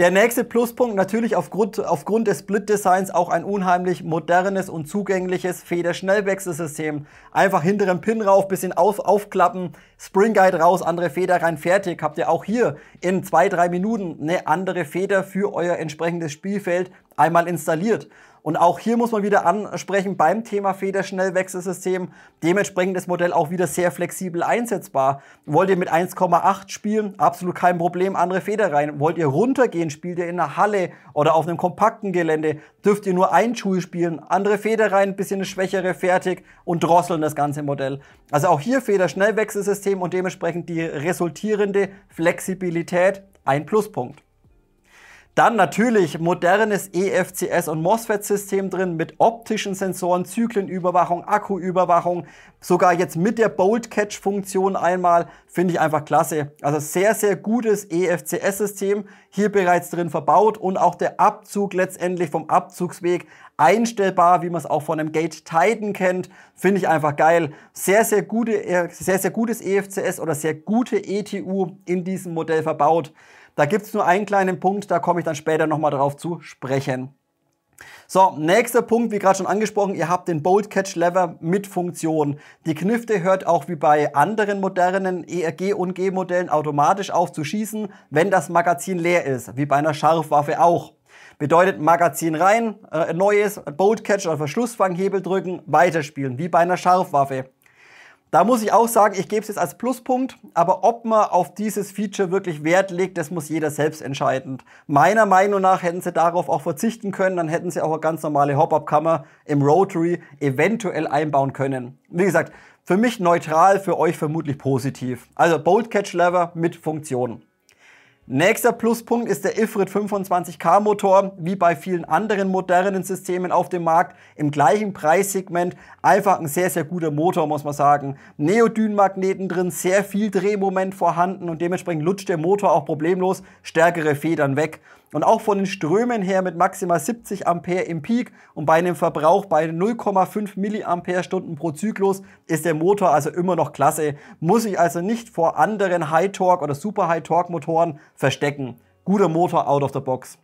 Der nächste Pluspunkt natürlich aufgrund, aufgrund des Split-Designs auch ein unheimlich modernes und zugängliches Federschnellwechselsystem. Einfach hinteren Pin rauf, bisschen auf, aufklappen, Spring Guide raus, andere Feder rein, fertig. Habt ihr auch hier in zwei, drei Minuten eine andere Feder für euer entsprechendes Spielfeld einmal installiert. Und auch hier muss man wieder ansprechen beim Thema Federschnellwechselsystem. Dementsprechend ist das Modell auch wieder sehr flexibel einsetzbar. Wollt ihr mit 1,8 spielen? Absolut kein Problem, andere Feder rein. Wollt ihr runtergehen? Spielt ihr in einer Halle oder auf einem kompakten Gelände? Dürft ihr nur ein Schuh spielen? Andere Feder rein, bisschen eine schwächere, fertig und drosseln das ganze Modell. Also auch hier Federschnellwechselsystem und dementsprechend die resultierende Flexibilität ein Pluspunkt. Dann natürlich modernes EFCS und MOSFET-System drin mit optischen Sensoren, Zyklenüberwachung, Akkuüberwachung, sogar jetzt mit der Bolt-Catch-Funktion einmal, finde ich einfach klasse. Also sehr, sehr gutes EFCS-System, hier bereits drin verbaut und auch der Abzug letztendlich vom Abzugsweg einstellbar, wie man es auch von einem Gate Titan kennt, finde ich einfach geil. Sehr, sehr, gute, äh, sehr, sehr gutes EFCS oder sehr gute ETU in diesem Modell verbaut. Da gibt es nur einen kleinen Punkt, da komme ich dann später nochmal drauf zu sprechen. So, nächster Punkt, wie gerade schon angesprochen, ihr habt den Bolt Catch Lever mit Funktion. Die Knifte hört auch wie bei anderen modernen ERG- und G-Modellen automatisch auf zu schießen, wenn das Magazin leer ist, wie bei einer Scharfwaffe auch. Bedeutet Magazin rein, äh, neues Bolt Catch oder Verschlussfanghebel drücken, weiterspielen, wie bei einer Scharfwaffe. Da muss ich auch sagen, ich gebe es jetzt als Pluspunkt, aber ob man auf dieses Feature wirklich Wert legt, das muss jeder selbst entscheiden. Meiner Meinung nach hätten sie darauf auch verzichten können, dann hätten sie auch eine ganz normale Hop-Up-Kammer im Rotary eventuell einbauen können. Wie gesagt, für mich neutral, für euch vermutlich positiv. Also Bolt Catch Lever mit Funktion. Nächster Pluspunkt ist der Ifrit 25K Motor, wie bei vielen anderen modernen Systemen auf dem Markt, im gleichen Preissegment. Einfach ein sehr, sehr guter Motor, muss man sagen. Neodynmagneten drin, sehr viel Drehmoment vorhanden und dementsprechend lutscht der Motor auch problemlos stärkere Federn weg und auch von den Strömen her mit maximal 70 Ampere im Peak und bei einem Verbrauch bei 0,5 mAh pro Zyklus ist der Motor also immer noch klasse, muss ich also nicht vor anderen High-Torque oder Super-High-Torque-Motoren verstecken. Guter Motor out of the box.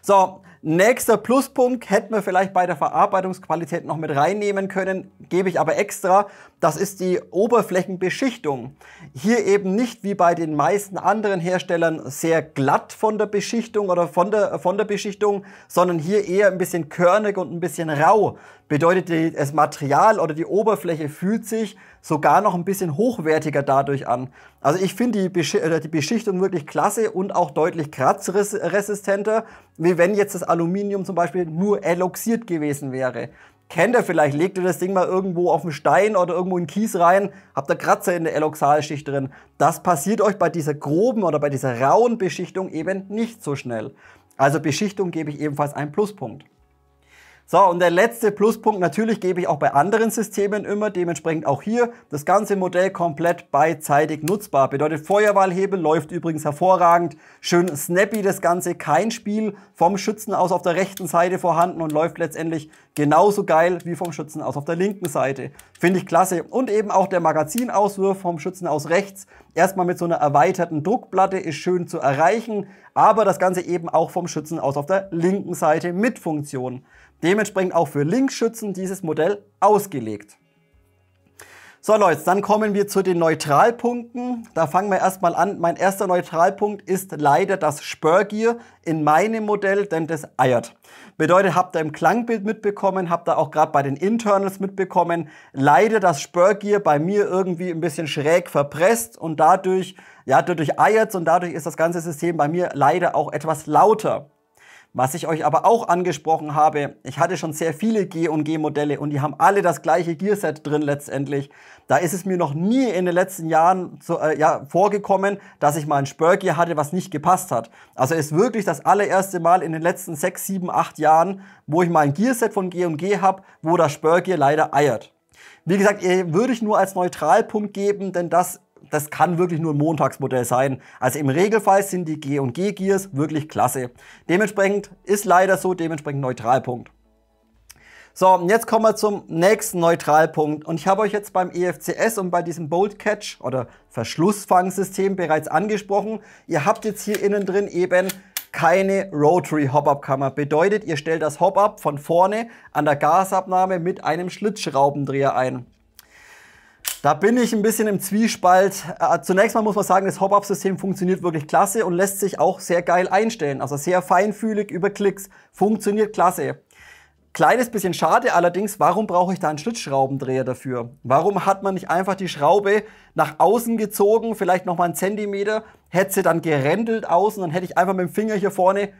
So, Nächster Pluspunkt hätten wir vielleicht bei der Verarbeitungsqualität noch mit reinnehmen können, gebe ich aber extra. Das ist die Oberflächenbeschichtung. Hier eben nicht wie bei den meisten anderen Herstellern sehr glatt von der Beschichtung oder von der, von der Beschichtung, sondern hier eher ein bisschen körnig und ein bisschen rau. Bedeutet, das Material oder die Oberfläche fühlt sich sogar noch ein bisschen hochwertiger dadurch an. Also ich finde die, Besch äh, die Beschichtung wirklich klasse und auch deutlich kratzresistenter, wie wenn jetzt das Aluminium zum Beispiel nur eloxiert gewesen wäre. Kennt ihr vielleicht, legt ihr das Ding mal irgendwo auf einen Stein oder irgendwo in Kies rein, habt ihr Kratzer in der Eloxalschicht drin. Das passiert euch bei dieser groben oder bei dieser rauen Beschichtung eben nicht so schnell. Also Beschichtung gebe ich ebenfalls einen Pluspunkt. So, und der letzte Pluspunkt, natürlich gebe ich auch bei anderen Systemen immer, dementsprechend auch hier, das ganze Modell komplett beidseitig nutzbar. Bedeutet, Feuerwahlhebel läuft übrigens hervorragend, schön snappy das Ganze, kein Spiel vom Schützen aus auf der rechten Seite vorhanden und läuft letztendlich genauso geil wie vom Schützen aus auf der linken Seite. Finde ich klasse. Und eben auch der Magazinauswurf vom Schützen aus rechts, erstmal mit so einer erweiterten Druckplatte, ist schön zu erreichen, aber das Ganze eben auch vom Schützen aus auf der linken Seite mit Funktion. Dementsprechend auch für Linkschützen dieses Modell ausgelegt. So Leute, dann kommen wir zu den Neutralpunkten. Da fangen wir erstmal an. Mein erster Neutralpunkt ist leider das Spurgear in meinem Modell, denn das eiert. Bedeutet, habt ihr im Klangbild mitbekommen, habt ihr auch gerade bei den Internals mitbekommen, leider das Spurgear bei mir irgendwie ein bisschen schräg verpresst und dadurch, ja, dadurch eiert und dadurch ist das ganze System bei mir leider auch etwas lauter. Was ich euch aber auch angesprochen habe, ich hatte schon sehr viele G und G Modelle und die haben alle das gleiche Gearset drin letztendlich. Da ist es mir noch nie in den letzten Jahren zu, äh, ja, vorgekommen, dass ich mal ein Spurgear hatte, was nicht gepasst hat. Also ist wirklich das allererste Mal in den letzten sechs, sieben, acht Jahren, wo ich mal ein Gearset von G und G habe, wo das Spurgear leider eiert. Wie gesagt, würde ich nur als Neutralpunkt geben, denn das das kann wirklich nur ein Montagsmodell sein. Also im Regelfall sind die G und G Gears wirklich klasse. Dementsprechend ist leider so, dementsprechend Neutralpunkt. So, und jetzt kommen wir zum nächsten Neutralpunkt. Und ich habe euch jetzt beim EFCS und bei diesem Bolt Catch oder Verschlussfangsystem bereits angesprochen. Ihr habt jetzt hier innen drin eben keine Rotary Hop-Up-Kammer. Bedeutet, ihr stellt das Hop-Up von vorne an der Gasabnahme mit einem Schlitzschraubendreher ein. Da bin ich ein bisschen im Zwiespalt. Äh, zunächst mal muss man sagen, das Hop-Up-System funktioniert wirklich klasse und lässt sich auch sehr geil einstellen. Also sehr feinfühlig über Klicks. Funktioniert klasse. Kleines bisschen schade allerdings, warum brauche ich da einen Schlitzschraubendreher dafür? Warum hat man nicht einfach die Schraube nach außen gezogen, vielleicht nochmal einen Zentimeter, hätte sie dann gerendelt außen, dann hätte ich einfach mit dem Finger hier vorne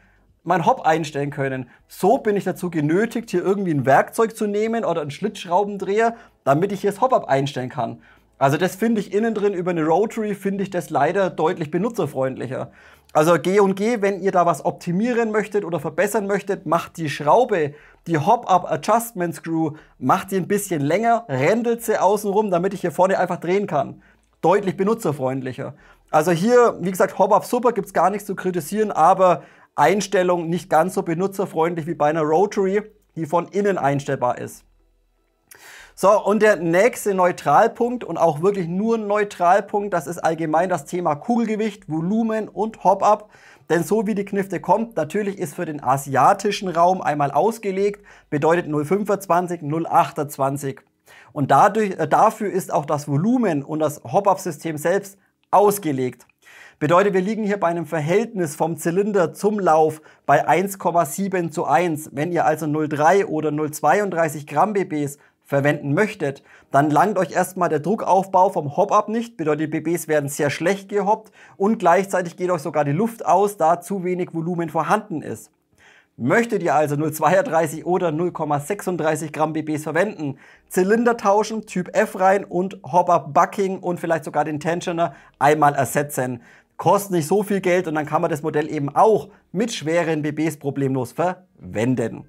mein Hop einstellen können. So bin ich dazu genötigt, hier irgendwie ein Werkzeug zu nehmen oder einen Schlitzschraubendreher, damit ich hier das Hop-Up einstellen kann. Also das finde ich innen drin über eine Rotary, finde ich das leider deutlich benutzerfreundlicher. Also G&G, wenn ihr da was optimieren möchtet oder verbessern möchtet, macht die Schraube, die Hop-Up Adjustment Screw, macht die ein bisschen länger, rendelt sie außenrum, damit ich hier vorne einfach drehen kann. Deutlich benutzerfreundlicher. Also hier, wie gesagt, Hop-Up super, gibt es gar nichts zu kritisieren, aber Einstellung nicht ganz so benutzerfreundlich wie bei einer Rotary, die von innen einstellbar ist. So, und der nächste Neutralpunkt und auch wirklich nur ein Neutralpunkt, das ist allgemein das Thema Kugelgewicht, Volumen und Hop-Up. Denn so wie die Knifte kommt, natürlich ist für den asiatischen Raum einmal ausgelegt, bedeutet 0,25, 0,28. Und dadurch, äh, dafür ist auch das Volumen und das Hop-Up-System selbst ausgelegt. Bedeutet, wir liegen hier bei einem Verhältnis vom Zylinder zum Lauf bei 1,7 zu 1. Wenn ihr also 0,3 oder 0,32 Gramm BBs verwenden möchtet, dann langt euch erstmal der Druckaufbau vom Hop-Up nicht, bedeutet die BBs werden sehr schlecht gehoppt und gleichzeitig geht euch sogar die Luft aus, da zu wenig Volumen vorhanden ist. Möchtet ihr also 0,32 oder 0,36 Gramm BBs verwenden, Zylinder tauschen, Typ F rein und Hop-Up Bucking und vielleicht sogar den Tensioner einmal ersetzen kostet nicht so viel Geld und dann kann man das Modell eben auch mit schweren BBs problemlos verwenden.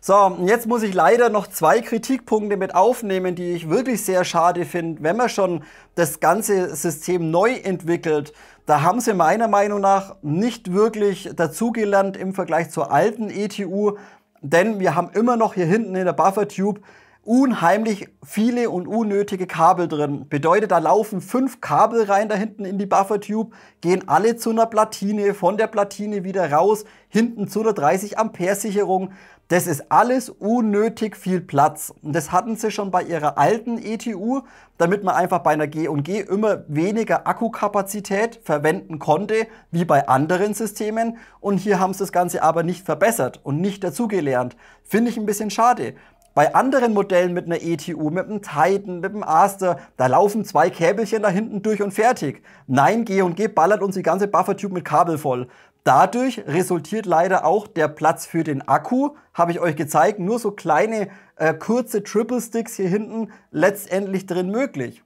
So, und jetzt muss ich leider noch zwei Kritikpunkte mit aufnehmen, die ich wirklich sehr schade finde, wenn man schon das ganze System neu entwickelt. Da haben sie meiner Meinung nach nicht wirklich dazugelernt im Vergleich zur alten ETU, denn wir haben immer noch hier hinten in der Buffer Tube unheimlich viele und unnötige Kabel drin. Bedeutet, da laufen fünf Kabel rein da hinten in die Buffer Tube, gehen alle zu einer Platine, von der Platine wieder raus, hinten zu einer 30 Ampere Sicherung. Das ist alles unnötig viel Platz. Und das hatten sie schon bei ihrer alten ETU, damit man einfach bei einer G&G immer weniger Akkukapazität verwenden konnte, wie bei anderen Systemen. Und hier haben sie das Ganze aber nicht verbessert und nicht dazugelernt. Finde ich ein bisschen schade. Bei anderen Modellen mit einer ETU, mit einem Titan, mit einem Aster, da laufen zwei Käbelchen da hinten durch und fertig. Nein, G&G ballert uns die ganze Buffertube mit Kabel voll. Dadurch resultiert leider auch der Platz für den Akku, habe ich euch gezeigt, nur so kleine äh, kurze Triple Sticks hier hinten letztendlich drin möglich.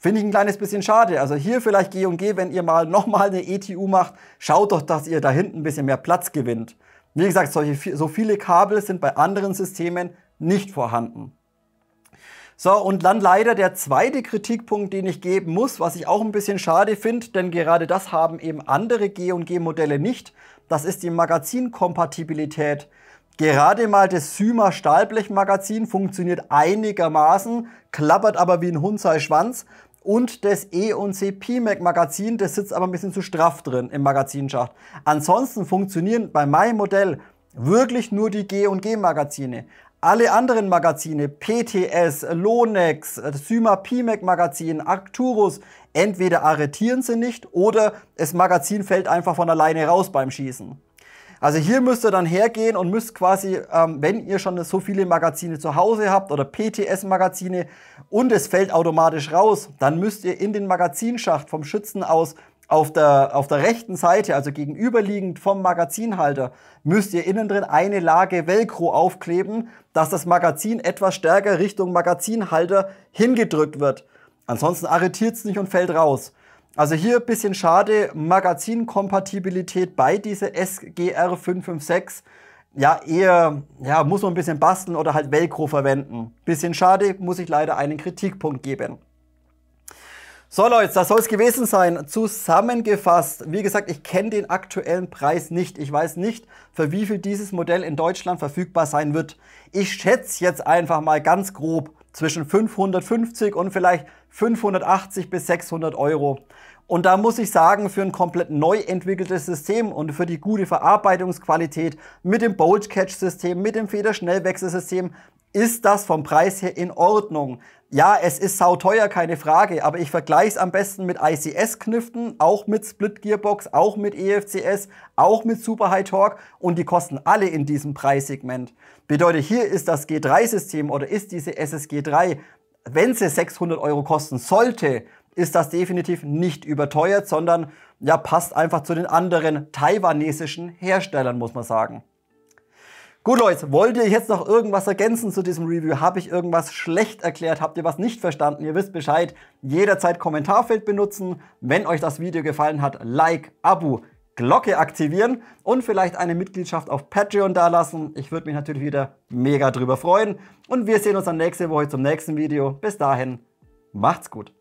Finde ich ein kleines bisschen schade. Also hier vielleicht G&G, wenn ihr mal nochmal eine ETU macht, schaut doch, dass ihr da hinten ein bisschen mehr Platz gewinnt. Wie gesagt, solche, so viele Kabel sind bei anderen Systemen nicht vorhanden. So, und dann leider der zweite Kritikpunkt, den ich geben muss, was ich auch ein bisschen schade finde, denn gerade das haben eben andere G&G-Modelle nicht. Das ist die Magazinkompatibilität. Gerade mal das Syma Stahlblechmagazin funktioniert einigermaßen, klappert aber wie ein Hund Und das E und C PMAC Magazin, das sitzt aber ein bisschen zu straff drin im Magazinschacht. Ansonsten funktionieren bei meinem Modell wirklich nur die G und G Magazine. Alle anderen Magazine, PTS, Lonex, Syma Pimec Magazin, Arcturus, entweder arretieren sie nicht oder das Magazin fällt einfach von alleine raus beim Schießen. Also hier müsst ihr dann hergehen und müsst quasi, ähm, wenn ihr schon so viele Magazine zu Hause habt oder PTS-Magazine und es fällt automatisch raus, dann müsst ihr in den Magazinschacht vom Schützen aus auf der, auf der rechten Seite, also gegenüberliegend vom Magazinhalter, müsst ihr innen drin eine Lage Velcro aufkleben, dass das Magazin etwas stärker Richtung Magazinhalter hingedrückt wird. Ansonsten arretiert es nicht und fällt raus. Also hier ein bisschen schade, Magazinkompatibilität bei dieser SGR 556. Ja, eher, ja, muss man ein bisschen basteln oder halt Velcro verwenden. Bisschen schade, muss ich leider einen Kritikpunkt geben. So Leute, das soll es gewesen sein. Zusammengefasst, wie gesagt, ich kenne den aktuellen Preis nicht. Ich weiß nicht, für wie viel dieses Modell in Deutschland verfügbar sein wird. Ich schätze jetzt einfach mal ganz grob zwischen 550 und vielleicht 580 bis 600 Euro. Und da muss ich sagen, für ein komplett neu entwickeltes System und für die gute Verarbeitungsqualität mit dem Bolt Catch System, mit dem Federschnellwechselsystem ist das vom Preis her in Ordnung. Ja, es ist sauteuer, keine Frage, aber ich vergleiche es am besten mit ics knüften auch mit Split Gearbox, auch mit EFCS, auch mit Super High Torque und die kosten alle in diesem Preissegment. Bedeutet, hier ist das G3-System oder ist diese SSG3, wenn sie 600 Euro kosten sollte, ist das definitiv nicht überteuert, sondern ja, passt einfach zu den anderen taiwanesischen Herstellern, muss man sagen. Gut, Leute, wollt ihr jetzt noch irgendwas ergänzen zu diesem Review? Habe ich irgendwas schlecht erklärt? Habt ihr was nicht verstanden? Ihr wisst Bescheid. Jederzeit Kommentarfeld benutzen. Wenn euch das Video gefallen hat, Like, Abo, Glocke aktivieren und vielleicht eine Mitgliedschaft auf Patreon dalassen. Ich würde mich natürlich wieder mega drüber freuen. Und wir sehen uns dann nächste Woche zum nächsten Video. Bis dahin, macht's gut.